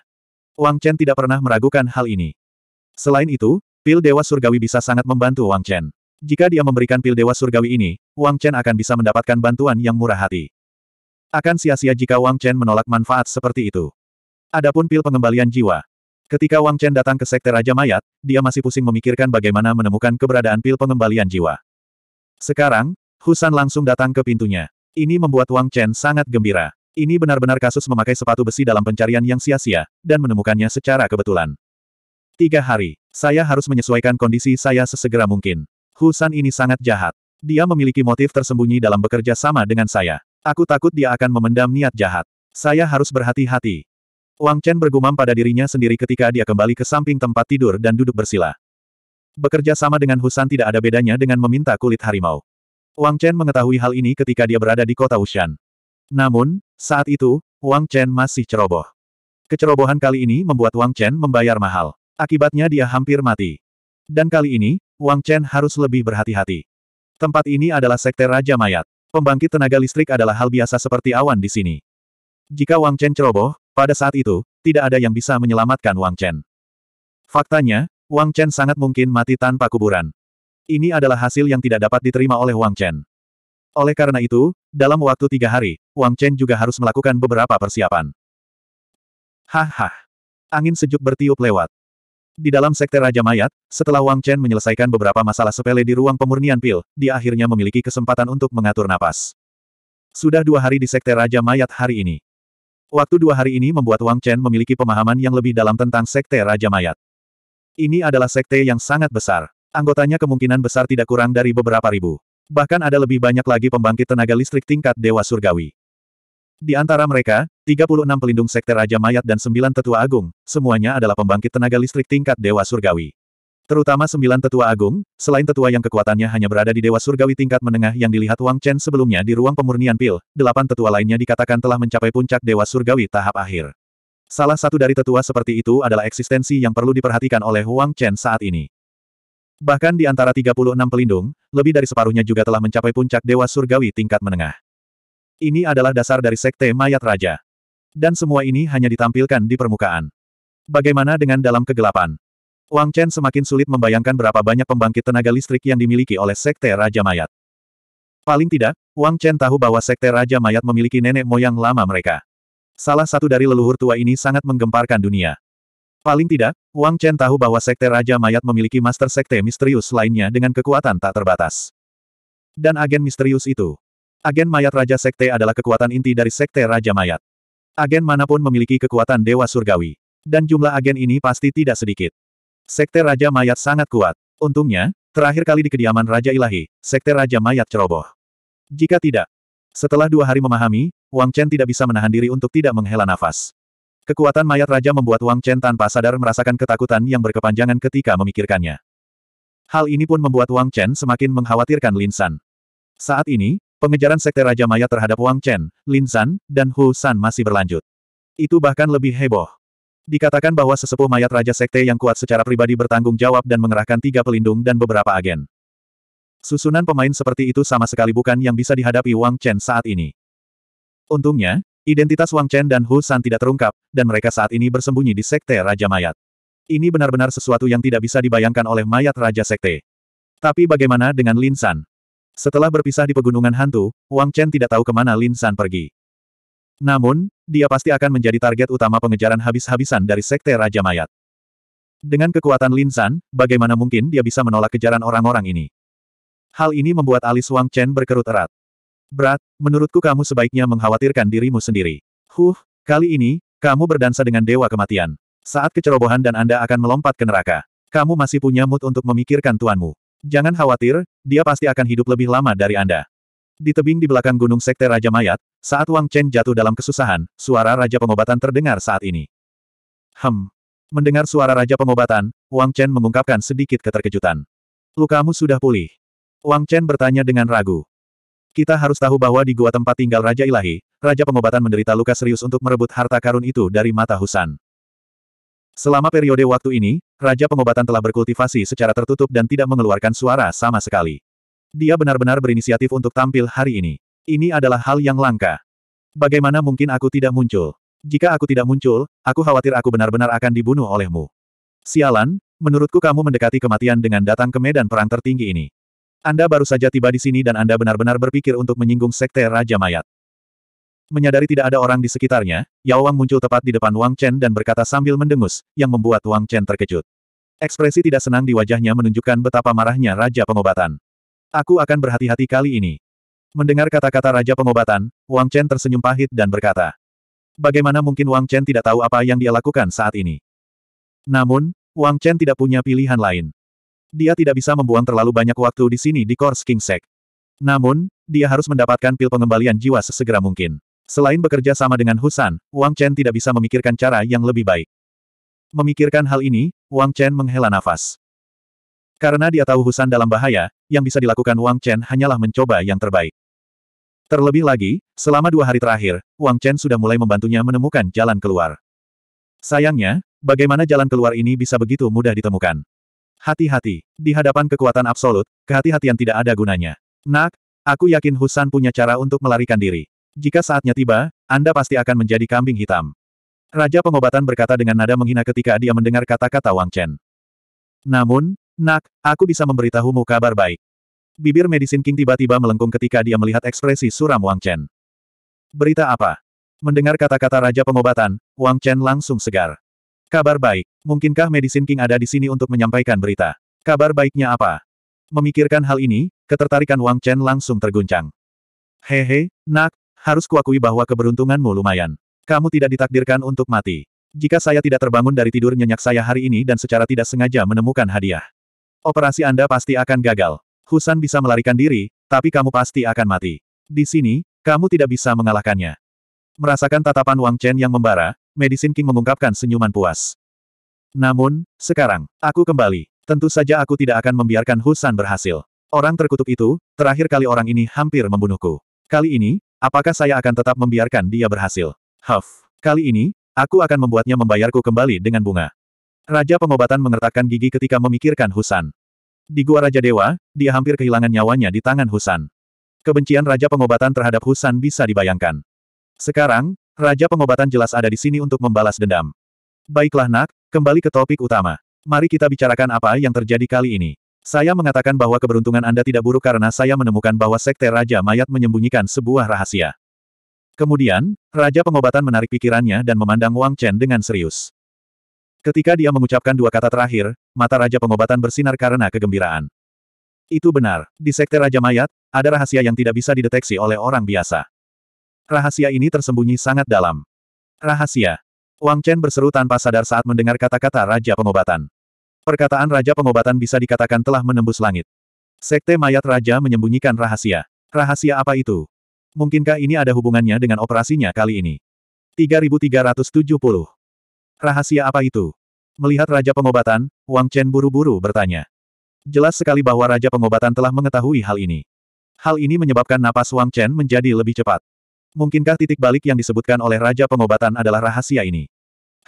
Wang Chen tidak pernah meragukan hal ini. Selain itu, pil Dewa Surgawi bisa sangat membantu Wang Chen. Jika dia memberikan pil dewa surgawi ini, Wang Chen akan bisa mendapatkan bantuan yang murah hati. Akan sia-sia jika Wang Chen menolak manfaat seperti itu. Adapun pil pengembalian jiwa. Ketika Wang Chen datang ke Sekte Raja Mayat, dia masih pusing memikirkan bagaimana menemukan keberadaan pil pengembalian jiwa. Sekarang, Husan langsung datang ke pintunya. Ini membuat Wang Chen sangat gembira. Ini benar-benar kasus memakai sepatu besi dalam pencarian yang sia-sia, dan menemukannya secara kebetulan. Tiga hari, saya harus menyesuaikan kondisi saya sesegera mungkin. Husan ini sangat jahat. Dia memiliki motif tersembunyi dalam bekerja sama dengan saya. Aku takut dia akan memendam niat jahat. Saya harus berhati-hati. Wang Chen bergumam pada dirinya sendiri ketika dia kembali ke samping tempat tidur dan duduk bersila. Bekerja sama dengan Husan tidak ada bedanya dengan meminta kulit harimau. Wang Chen mengetahui hal ini ketika dia berada di kota Wushan. Namun, saat itu, Wang Chen masih ceroboh. Kecerobohan kali ini membuat Wang Chen membayar mahal. Akibatnya dia hampir mati. Dan kali ini, Wang Chen harus lebih berhati-hati. Tempat ini adalah sekte Raja Mayat. Pembangkit tenaga listrik adalah hal biasa seperti awan di sini. Jika Wang Chen ceroboh, pada saat itu, tidak ada yang bisa menyelamatkan Wang Chen. Faktanya, Wang Chen sangat mungkin mati tanpa kuburan. Ini adalah hasil yang tidak dapat diterima oleh Wang Chen. Oleh karena itu, dalam waktu tiga hari, Wang Chen juga harus melakukan beberapa persiapan. hah Angin sejuk bertiup lewat. Di dalam Sekte Raja Mayat, setelah Wang Chen menyelesaikan beberapa masalah sepele di ruang pemurnian pil, dia akhirnya memiliki kesempatan untuk mengatur napas. Sudah dua hari di Sekte Raja Mayat hari ini. Waktu dua hari ini membuat Wang Chen memiliki pemahaman yang lebih dalam tentang Sekte Raja Mayat. Ini adalah sekte yang sangat besar. Anggotanya kemungkinan besar tidak kurang dari beberapa ribu. Bahkan ada lebih banyak lagi pembangkit tenaga listrik tingkat Dewa Surgawi. Di antara mereka, 36 pelindung sekte Raja Mayat dan 9 tetua agung, semuanya adalah pembangkit tenaga listrik tingkat Dewa Surgawi. Terutama 9 tetua agung, selain tetua yang kekuatannya hanya berada di Dewa Surgawi tingkat menengah yang dilihat Wang Chen sebelumnya di ruang pemurnian pil, 8 tetua lainnya dikatakan telah mencapai puncak Dewa Surgawi tahap akhir. Salah satu dari tetua seperti itu adalah eksistensi yang perlu diperhatikan oleh Wang Chen saat ini. Bahkan di antara 36 pelindung, lebih dari separuhnya juga telah mencapai puncak Dewa Surgawi tingkat menengah. Ini adalah dasar dari Sekte Mayat Raja. Dan semua ini hanya ditampilkan di permukaan. Bagaimana dengan dalam kegelapan? Wang Chen semakin sulit membayangkan berapa banyak pembangkit tenaga listrik yang dimiliki oleh Sekte Raja Mayat. Paling tidak, Wang Chen tahu bahwa Sekte Raja Mayat memiliki nenek moyang lama mereka. Salah satu dari leluhur tua ini sangat menggemparkan dunia. Paling tidak, Wang Chen tahu bahwa Sekte Raja Mayat memiliki master sekte misterius lainnya dengan kekuatan tak terbatas. Dan agen misterius itu, Agen mayat Raja Sekte adalah kekuatan inti dari Sekte Raja Mayat. Agen manapun memiliki kekuatan Dewa Surgawi. Dan jumlah agen ini pasti tidak sedikit. Sekte Raja Mayat sangat kuat. Untungnya, terakhir kali di kediaman Raja Ilahi, Sekte Raja Mayat ceroboh. Jika tidak, setelah dua hari memahami, Wang Chen tidak bisa menahan diri untuk tidak menghela nafas. Kekuatan mayat raja membuat Wang Chen tanpa sadar merasakan ketakutan yang berkepanjangan ketika memikirkannya. Hal ini pun membuat Wang Chen semakin mengkhawatirkan Lin San. Saat ini, Pengejaran Sekte Raja Maya terhadap Wang Chen, Lin San, dan Hu San masih berlanjut. Itu bahkan lebih heboh. Dikatakan bahwa sesepuh mayat Raja Sekte yang kuat secara pribadi bertanggung jawab dan mengerahkan tiga pelindung dan beberapa agen. Susunan pemain seperti itu sama sekali bukan yang bisa dihadapi Wang Chen saat ini. Untungnya, identitas Wang Chen dan Hu San tidak terungkap, dan mereka saat ini bersembunyi di Sekte Raja Mayat. Ini benar-benar sesuatu yang tidak bisa dibayangkan oleh mayat Raja Sekte. Tapi bagaimana dengan Lin San? Setelah berpisah di pegunungan hantu, Wang Chen tidak tahu kemana Lin San pergi. Namun, dia pasti akan menjadi target utama pengejaran habis-habisan dari Sekte Raja Mayat. Dengan kekuatan Lin San, bagaimana mungkin dia bisa menolak kejaran orang-orang ini? Hal ini membuat alis Wang Chen berkerut erat. Berat, menurutku kamu sebaiknya mengkhawatirkan dirimu sendiri. Huh, kali ini, kamu berdansa dengan Dewa Kematian. Saat kecerobohan dan Anda akan melompat ke neraka. Kamu masih punya mood untuk memikirkan tuanmu. Jangan khawatir, dia pasti akan hidup lebih lama dari Anda. Di tebing di belakang gunung Sekte Raja Mayat, saat Wang Chen jatuh dalam kesusahan, suara Raja Pengobatan terdengar saat ini. Hem. Mendengar suara Raja Pengobatan, Wang Chen mengungkapkan sedikit keterkejutan. Lukamu sudah pulih. Wang Chen bertanya dengan ragu. Kita harus tahu bahwa di gua tempat tinggal Raja Ilahi, Raja Pengobatan menderita luka serius untuk merebut harta karun itu dari mata Husan. Selama periode waktu ini, Raja pengobatan telah berkultivasi secara tertutup dan tidak mengeluarkan suara sama sekali. Dia benar-benar berinisiatif untuk tampil hari ini. Ini adalah hal yang langka. Bagaimana mungkin aku tidak muncul? Jika aku tidak muncul, aku khawatir aku benar-benar akan dibunuh olehmu. Sialan, menurutku kamu mendekati kematian dengan datang ke medan perang tertinggi ini. Anda baru saja tiba di sini dan Anda benar-benar berpikir untuk menyinggung sekte Raja Mayat. Menyadari tidak ada orang di sekitarnya, Yao Wang muncul tepat di depan Wang Chen dan berkata sambil mendengus, yang membuat Wang Chen terkejut. Ekspresi tidak senang di wajahnya menunjukkan betapa marahnya Raja Pengobatan. Aku akan berhati-hati kali ini. Mendengar kata-kata Raja Pengobatan, Wang Chen tersenyum pahit dan berkata. Bagaimana mungkin Wang Chen tidak tahu apa yang dia lakukan saat ini? Namun, Wang Chen tidak punya pilihan lain. Dia tidak bisa membuang terlalu banyak waktu di sini di Kors King Sek. Namun, dia harus mendapatkan pil pengembalian jiwa sesegera mungkin. Selain bekerja sama dengan Husan, Wang Chen tidak bisa memikirkan cara yang lebih baik. Memikirkan hal ini, Wang Chen menghela nafas. Karena dia tahu Husan dalam bahaya, yang bisa dilakukan Wang Chen hanyalah mencoba yang terbaik. Terlebih lagi, selama dua hari terakhir, Wang Chen sudah mulai membantunya menemukan jalan keluar. Sayangnya, bagaimana jalan keluar ini bisa begitu mudah ditemukan? Hati-hati, di hadapan kekuatan absolut, kehati-hatian tidak ada gunanya. Nak, aku yakin Husan punya cara untuk melarikan diri. Jika saatnya tiba, Anda pasti akan menjadi kambing hitam. Raja pengobatan berkata dengan nada menghina ketika dia mendengar kata-kata Wang Chen. Namun, nak, aku bisa memberitahumu kabar baik. Bibir Medicine King tiba-tiba melengkung ketika dia melihat ekspresi suram Wang Chen. Berita apa? Mendengar kata-kata Raja Pengobatan, Wang Chen langsung segar. Kabar baik, mungkinkah Medicine King ada di sini untuk menyampaikan berita? Kabar baiknya apa? Memikirkan hal ini, ketertarikan Wang Chen langsung terguncang. Hehe, nak, harus kuakui bahwa keberuntunganmu lumayan. Kamu tidak ditakdirkan untuk mati. Jika saya tidak terbangun dari tidur nyenyak saya hari ini dan secara tidak sengaja menemukan hadiah. Operasi Anda pasti akan gagal. Husan bisa melarikan diri, tapi kamu pasti akan mati. Di sini, kamu tidak bisa mengalahkannya. Merasakan tatapan Wang Chen yang membara, Medicine King mengungkapkan senyuman puas. Namun, sekarang, aku kembali. Tentu saja aku tidak akan membiarkan Husan berhasil. Orang terkutuk itu, terakhir kali orang ini hampir membunuhku. Kali ini, Apakah saya akan tetap membiarkan dia berhasil? Huff. Kali ini, aku akan membuatnya membayarku kembali dengan bunga. Raja pengobatan mengertakkan gigi ketika memikirkan Husan. Di Gua Raja Dewa, dia hampir kehilangan nyawanya di tangan Husan. Kebencian Raja pengobatan terhadap Husan bisa dibayangkan. Sekarang, Raja pengobatan jelas ada di sini untuk membalas dendam. Baiklah nak, kembali ke topik utama. Mari kita bicarakan apa yang terjadi kali ini. Saya mengatakan bahwa keberuntungan Anda tidak buruk karena saya menemukan bahwa Sekte Raja Mayat menyembunyikan sebuah rahasia. Kemudian, Raja Pengobatan menarik pikirannya dan memandang Wang Chen dengan serius. Ketika dia mengucapkan dua kata terakhir, mata Raja Pengobatan bersinar karena kegembiraan. Itu benar, di Sekte Raja Mayat, ada rahasia yang tidak bisa dideteksi oleh orang biasa. Rahasia ini tersembunyi sangat dalam. Rahasia. Wang Chen berseru tanpa sadar saat mendengar kata-kata Raja Pengobatan. Perkataan Raja Pengobatan bisa dikatakan telah menembus langit. Sekte mayat Raja menyembunyikan rahasia. Rahasia apa itu? Mungkinkah ini ada hubungannya dengan operasinya kali ini? 3370. Rahasia apa itu? Melihat Raja Pengobatan, Wang Chen buru-buru bertanya. Jelas sekali bahwa Raja Pengobatan telah mengetahui hal ini. Hal ini menyebabkan napas Wang Chen menjadi lebih cepat. Mungkinkah titik balik yang disebutkan oleh Raja Pengobatan adalah rahasia ini?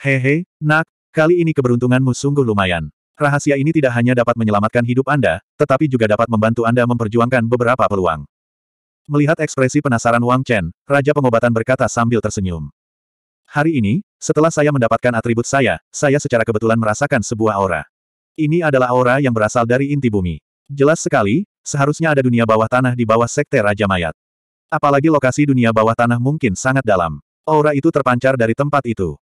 Hehe, nak, kali ini keberuntunganmu sungguh lumayan. Rahasia ini tidak hanya dapat menyelamatkan hidup Anda, tetapi juga dapat membantu Anda memperjuangkan beberapa peluang. Melihat ekspresi penasaran Wang Chen, Raja Pengobatan berkata sambil tersenyum. Hari ini, setelah saya mendapatkan atribut saya, saya secara kebetulan merasakan sebuah aura. Ini adalah aura yang berasal dari inti bumi. Jelas sekali, seharusnya ada dunia bawah tanah di bawah sekte Raja Mayat. Apalagi lokasi dunia bawah tanah mungkin sangat dalam. Aura itu terpancar dari tempat itu.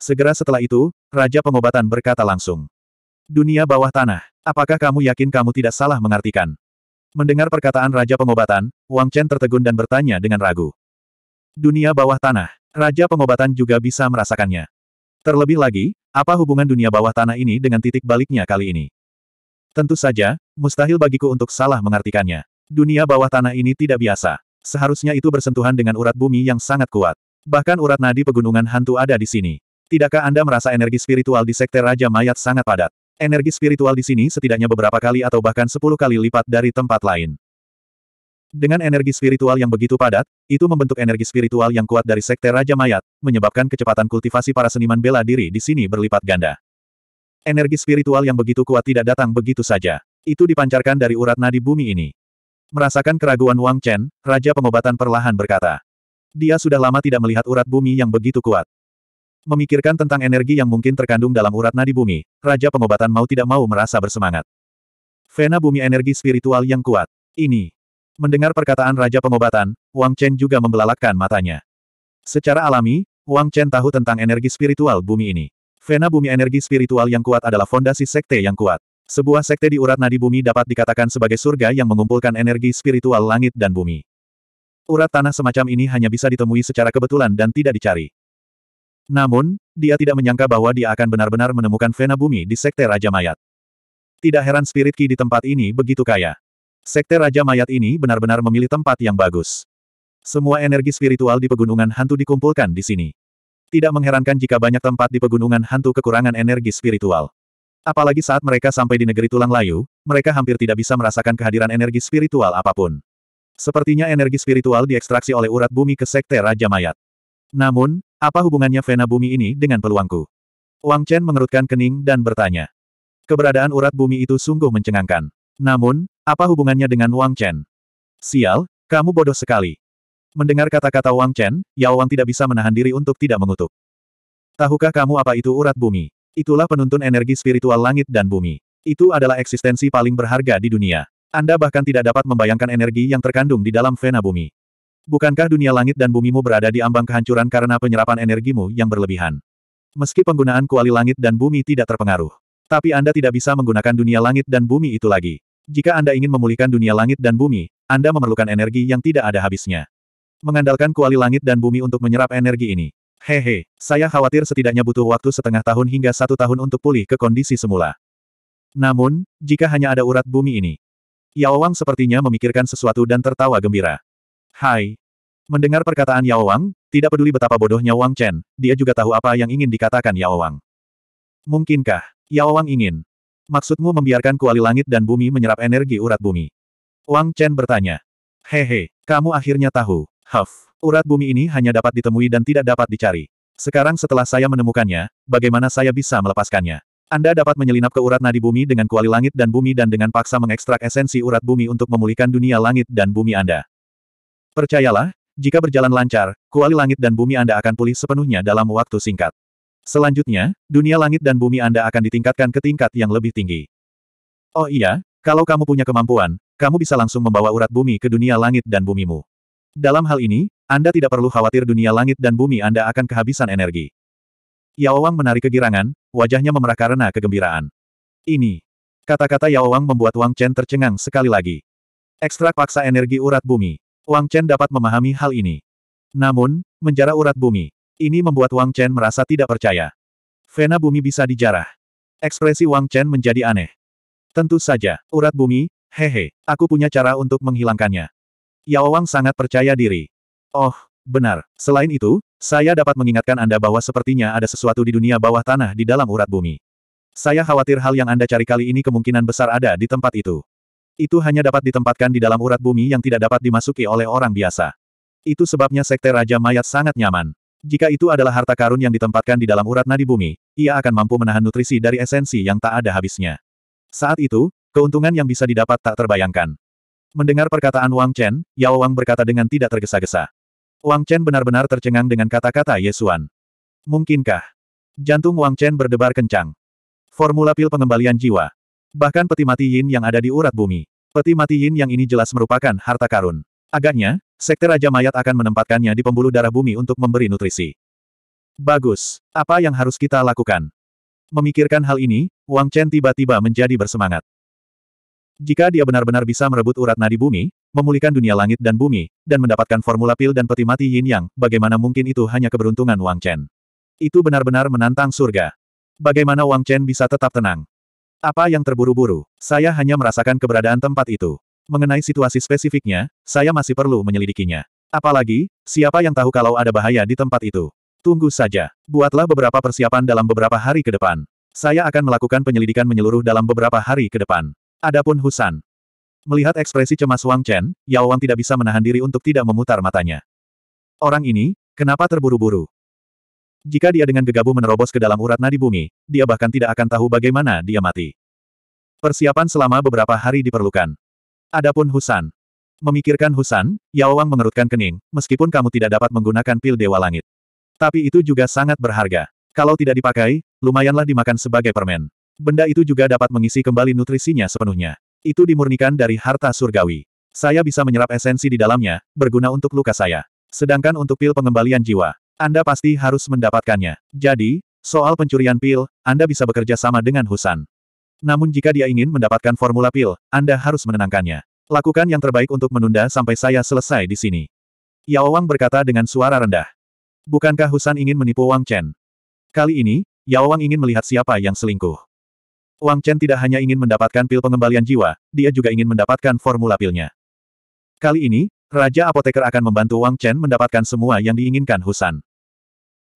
Segera setelah itu, Raja Pengobatan berkata langsung. Dunia bawah tanah. Apakah kamu yakin kamu tidak salah mengartikan? Mendengar perkataan Raja Pengobatan, Wang Chen tertegun dan bertanya dengan ragu. Dunia bawah tanah. Raja Pengobatan juga bisa merasakannya. Terlebih lagi, apa hubungan dunia bawah tanah ini dengan titik baliknya kali ini? Tentu saja, mustahil bagiku untuk salah mengartikannya. Dunia bawah tanah ini tidak biasa. Seharusnya itu bersentuhan dengan urat bumi yang sangat kuat. Bahkan urat nadi pegunungan hantu ada di sini. Tidakkah Anda merasa energi spiritual di Sekte Raja Mayat sangat padat? Energi spiritual di sini setidaknya beberapa kali atau bahkan sepuluh kali lipat dari tempat lain. Dengan energi spiritual yang begitu padat, itu membentuk energi spiritual yang kuat dari Sekte Raja Mayat, menyebabkan kecepatan kultivasi para seniman bela diri di sini berlipat ganda. Energi spiritual yang begitu kuat tidak datang begitu saja. Itu dipancarkan dari urat nadi bumi ini. Merasakan keraguan Wang Chen, Raja Pengobatan perlahan berkata. Dia sudah lama tidak melihat urat bumi yang begitu kuat. Memikirkan tentang energi yang mungkin terkandung dalam urat nadi bumi, Raja Pengobatan mau tidak mau merasa bersemangat. Vena bumi energi spiritual yang kuat. Ini. Mendengar perkataan Raja Pengobatan, Wang Chen juga membelalakkan matanya. Secara alami, Wang Chen tahu tentang energi spiritual bumi ini. Vena bumi energi spiritual yang kuat adalah fondasi sekte yang kuat. Sebuah sekte di urat nadi bumi dapat dikatakan sebagai surga yang mengumpulkan energi spiritual langit dan bumi. Urat tanah semacam ini hanya bisa ditemui secara kebetulan dan tidak dicari. Namun, dia tidak menyangka bahwa dia akan benar-benar menemukan Vena Bumi di Sekte Raja Mayat. Tidak heran spirit ki di tempat ini begitu kaya. Sekte Raja Mayat ini benar-benar memilih tempat yang bagus. Semua energi spiritual di pegunungan hantu dikumpulkan di sini. Tidak mengherankan jika banyak tempat di pegunungan hantu kekurangan energi spiritual. Apalagi saat mereka sampai di negeri tulang layu, mereka hampir tidak bisa merasakan kehadiran energi spiritual apapun. Sepertinya energi spiritual diekstraksi oleh urat bumi ke Sekte Raja Mayat. Namun, apa hubungannya Vena Bumi ini dengan peluangku? Wang Chen mengerutkan kening dan bertanya. Keberadaan urat bumi itu sungguh mencengangkan. Namun, apa hubungannya dengan Wang Chen? Sial, kamu bodoh sekali. Mendengar kata-kata Wang Chen, Yao Wang tidak bisa menahan diri untuk tidak mengutuk. Tahukah kamu apa itu urat bumi? Itulah penuntun energi spiritual langit dan bumi. Itu adalah eksistensi paling berharga di dunia. Anda bahkan tidak dapat membayangkan energi yang terkandung di dalam vena bumi. Bukankah dunia langit dan bumimu berada di ambang kehancuran karena penyerapan energimu yang berlebihan? Meski penggunaan kuali langit dan bumi tidak terpengaruh. Tapi Anda tidak bisa menggunakan dunia langit dan bumi itu lagi. Jika Anda ingin memulihkan dunia langit dan bumi, Anda memerlukan energi yang tidak ada habisnya. Mengandalkan kuali langit dan bumi untuk menyerap energi ini. Hehe, saya khawatir setidaknya butuh waktu setengah tahun hingga satu tahun untuk pulih ke kondisi semula. Namun, jika hanya ada urat bumi ini, Yao Wang sepertinya memikirkan sesuatu dan tertawa gembira. Hai. Mendengar perkataan Yao Wang, tidak peduli betapa bodohnya Wang Chen, dia juga tahu apa yang ingin dikatakan Yao Wang. Mungkinkah, Yao Wang ingin. Maksudmu membiarkan kuali langit dan bumi menyerap energi urat bumi? Wang Chen bertanya. Hehe, kamu akhirnya tahu. Huff, urat bumi ini hanya dapat ditemui dan tidak dapat dicari. Sekarang setelah saya menemukannya, bagaimana saya bisa melepaskannya? Anda dapat menyelinap ke urat nadi bumi dengan kuali langit dan bumi dan dengan paksa mengekstrak esensi urat bumi untuk memulihkan dunia langit dan bumi Anda. Percayalah, jika berjalan lancar, kuali langit dan bumi Anda akan pulih sepenuhnya dalam waktu singkat. Selanjutnya, dunia langit dan bumi Anda akan ditingkatkan ke tingkat yang lebih tinggi. Oh iya, kalau kamu punya kemampuan, kamu bisa langsung membawa urat bumi ke dunia langit dan bumimu. Dalam hal ini, Anda tidak perlu khawatir dunia langit dan bumi Anda akan kehabisan energi. wang menarik kegirangan, wajahnya memerah karena kegembiraan. Ini. Kata-kata wang membuat Wang Chen tercengang sekali lagi. Ekstrak paksa energi urat bumi. Wang Chen dapat memahami hal ini. Namun, menjara urat bumi. Ini membuat Wang Chen merasa tidak percaya. Vena bumi bisa dijarah. Ekspresi Wang Chen menjadi aneh. Tentu saja, urat bumi, hehe, aku punya cara untuk menghilangkannya. Yao Wang sangat percaya diri. Oh, benar. Selain itu, saya dapat mengingatkan Anda bahwa sepertinya ada sesuatu di dunia bawah tanah di dalam urat bumi. Saya khawatir hal yang Anda cari kali ini kemungkinan besar ada di tempat itu. Itu hanya dapat ditempatkan di dalam urat bumi yang tidak dapat dimasuki oleh orang biasa. Itu sebabnya sekte Raja Mayat sangat nyaman. Jika itu adalah harta karun yang ditempatkan di dalam urat nadi bumi, ia akan mampu menahan nutrisi dari esensi yang tak ada habisnya. Saat itu, keuntungan yang bisa didapat tak terbayangkan. Mendengar perkataan Wang Chen, Yao Wang berkata dengan tidak tergesa-gesa. Wang Chen benar-benar tercengang dengan kata-kata Yesuan. Mungkinkah? Jantung Wang Chen berdebar kencang. Formula pil pengembalian jiwa. Bahkan peti mati Yin yang ada di urat bumi. Peti mati Yin yang ini jelas merupakan harta karun. Agaknya, Sekte Raja Mayat akan menempatkannya di pembuluh darah bumi untuk memberi nutrisi. Bagus. Apa yang harus kita lakukan? Memikirkan hal ini, Wang Chen tiba-tiba menjadi bersemangat. Jika dia benar-benar bisa merebut urat nadi bumi, memulihkan dunia langit dan bumi, dan mendapatkan formula pil dan peti mati yin yang, bagaimana mungkin itu hanya keberuntungan Wang Chen? Itu benar-benar menantang surga. Bagaimana Wang Chen bisa tetap tenang? Apa yang terburu-buru? Saya hanya merasakan keberadaan tempat itu. Mengenai situasi spesifiknya, saya masih perlu menyelidikinya. Apalagi, siapa yang tahu kalau ada bahaya di tempat itu? Tunggu saja. Buatlah beberapa persiapan dalam beberapa hari ke depan. Saya akan melakukan penyelidikan menyeluruh dalam beberapa hari ke depan. Adapun Husan. Melihat ekspresi cemas Wang Chen, Yao Wang tidak bisa menahan diri untuk tidak memutar matanya. Orang ini, kenapa terburu-buru? Jika dia dengan gegabah menerobos ke dalam urat nadi bumi, dia bahkan tidak akan tahu bagaimana dia mati. Persiapan selama beberapa hari diperlukan. Adapun Husan. Memikirkan Husan, Yao Wang mengerutkan kening, meskipun kamu tidak dapat menggunakan pil Dewa Langit. Tapi itu juga sangat berharga. Kalau tidak dipakai, lumayanlah dimakan sebagai permen. Benda itu juga dapat mengisi kembali nutrisinya sepenuhnya. Itu dimurnikan dari harta surgawi. Saya bisa menyerap esensi di dalamnya, berguna untuk luka saya. Sedangkan untuk pil pengembalian jiwa, anda pasti harus mendapatkannya. Jadi, soal pencurian pil, Anda bisa bekerja sama dengan Husan. Namun jika dia ingin mendapatkan formula pil, Anda harus menenangkannya. Lakukan yang terbaik untuk menunda sampai saya selesai di sini. Yao Wang berkata dengan suara rendah. Bukankah Husan ingin menipu Wang Chen? Kali ini, Yao Wang ingin melihat siapa yang selingkuh. Wang Chen tidak hanya ingin mendapatkan pil pengembalian jiwa, dia juga ingin mendapatkan formula pilnya. Kali ini, Raja Apoteker akan membantu Wang Chen mendapatkan semua yang diinginkan Husan.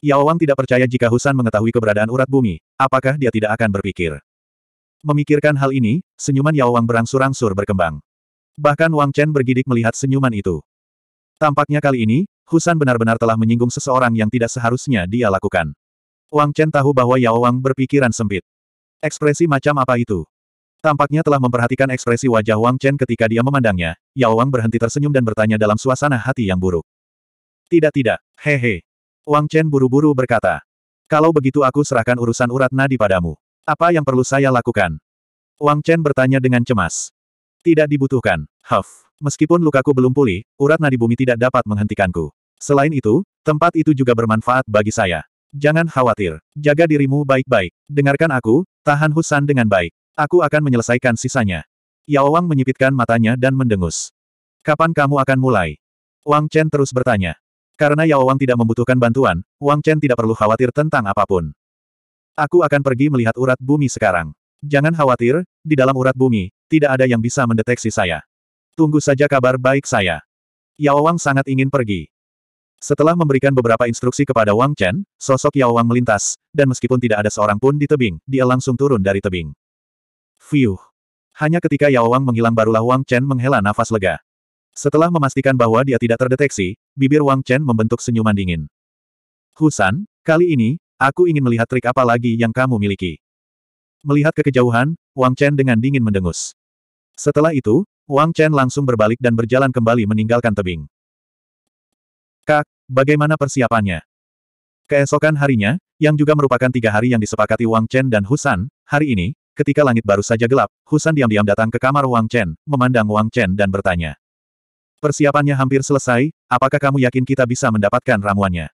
Yao Wang tidak percaya jika Husan mengetahui keberadaan urat bumi, apakah dia tidak akan berpikir. Memikirkan hal ini, senyuman Yao Wang berangsur-angsur berkembang. Bahkan Wang Chen bergidik melihat senyuman itu. Tampaknya kali ini, Husan benar-benar telah menyinggung seseorang yang tidak seharusnya dia lakukan. Wang Chen tahu bahwa Yao Wang berpikiran sempit. Ekspresi macam apa itu? Tampaknya telah memperhatikan ekspresi wajah Wang Chen ketika dia memandangnya, Yao Wang berhenti tersenyum dan bertanya dalam suasana hati yang buruk. Tidak tidak, hehe. Wang Chen buru-buru berkata. Kalau begitu aku serahkan urusan urat nadi padamu. Apa yang perlu saya lakukan? Wang Chen bertanya dengan cemas. Tidak dibutuhkan, Huff. Meskipun lukaku belum pulih, urat nadi bumi tidak dapat menghentikanku. Selain itu, tempat itu juga bermanfaat bagi saya. Jangan khawatir, jaga dirimu baik-baik. Dengarkan aku, tahan Husan dengan baik. Aku akan menyelesaikan sisanya. Yao Wang menyipitkan matanya dan mendengus. Kapan kamu akan mulai? Wang Chen terus bertanya. Karena Yao Wang tidak membutuhkan bantuan, Wang Chen tidak perlu khawatir tentang apapun. Aku akan pergi melihat urat bumi sekarang. Jangan khawatir, di dalam urat bumi, tidak ada yang bisa mendeteksi saya. Tunggu saja kabar baik saya. Yao Wang sangat ingin pergi. Setelah memberikan beberapa instruksi kepada Wang Chen, sosok Yao Wang melintas, dan meskipun tidak ada seorang pun di tebing, dia langsung turun dari tebing. Fiuh. Hanya ketika Yao Wang menghilang barulah Wang Chen menghela nafas lega. Setelah memastikan bahwa dia tidak terdeteksi, bibir Wang Chen membentuk senyuman dingin. Husan, kali ini, aku ingin melihat trik apa lagi yang kamu miliki. Melihat ke kejauhan, Wang Chen dengan dingin mendengus. Setelah itu, Wang Chen langsung berbalik dan berjalan kembali meninggalkan tebing. Kak, bagaimana persiapannya? Keesokan harinya, yang juga merupakan tiga hari yang disepakati Wang Chen dan Husan, hari ini, Ketika langit baru saja gelap, Husan diam-diam datang ke kamar Wang Chen, memandang Wang Chen dan bertanya. Persiapannya hampir selesai, apakah kamu yakin kita bisa mendapatkan ramuannya?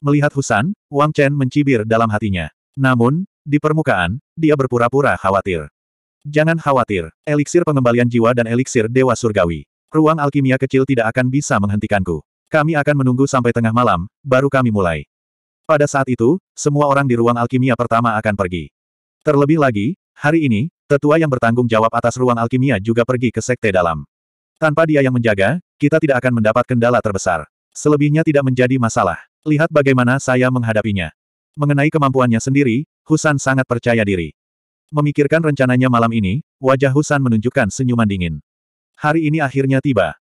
Melihat Husan, Wang Chen mencibir dalam hatinya. Namun, di permukaan, dia berpura-pura khawatir. Jangan khawatir, eliksir pengembalian jiwa dan eliksir dewa surgawi. Ruang alkimia kecil tidak akan bisa menghentikanku. Kami akan menunggu sampai tengah malam, baru kami mulai. Pada saat itu, semua orang di ruang alkimia pertama akan pergi. Terlebih lagi, Hari ini, tetua yang bertanggung jawab atas ruang alkimia juga pergi ke sekte dalam. Tanpa dia yang menjaga, kita tidak akan mendapat kendala terbesar. Selebihnya tidak menjadi masalah. Lihat bagaimana saya menghadapinya. Mengenai kemampuannya sendiri, Husan sangat percaya diri. Memikirkan rencananya malam ini, wajah Husan menunjukkan senyuman dingin. Hari ini akhirnya tiba.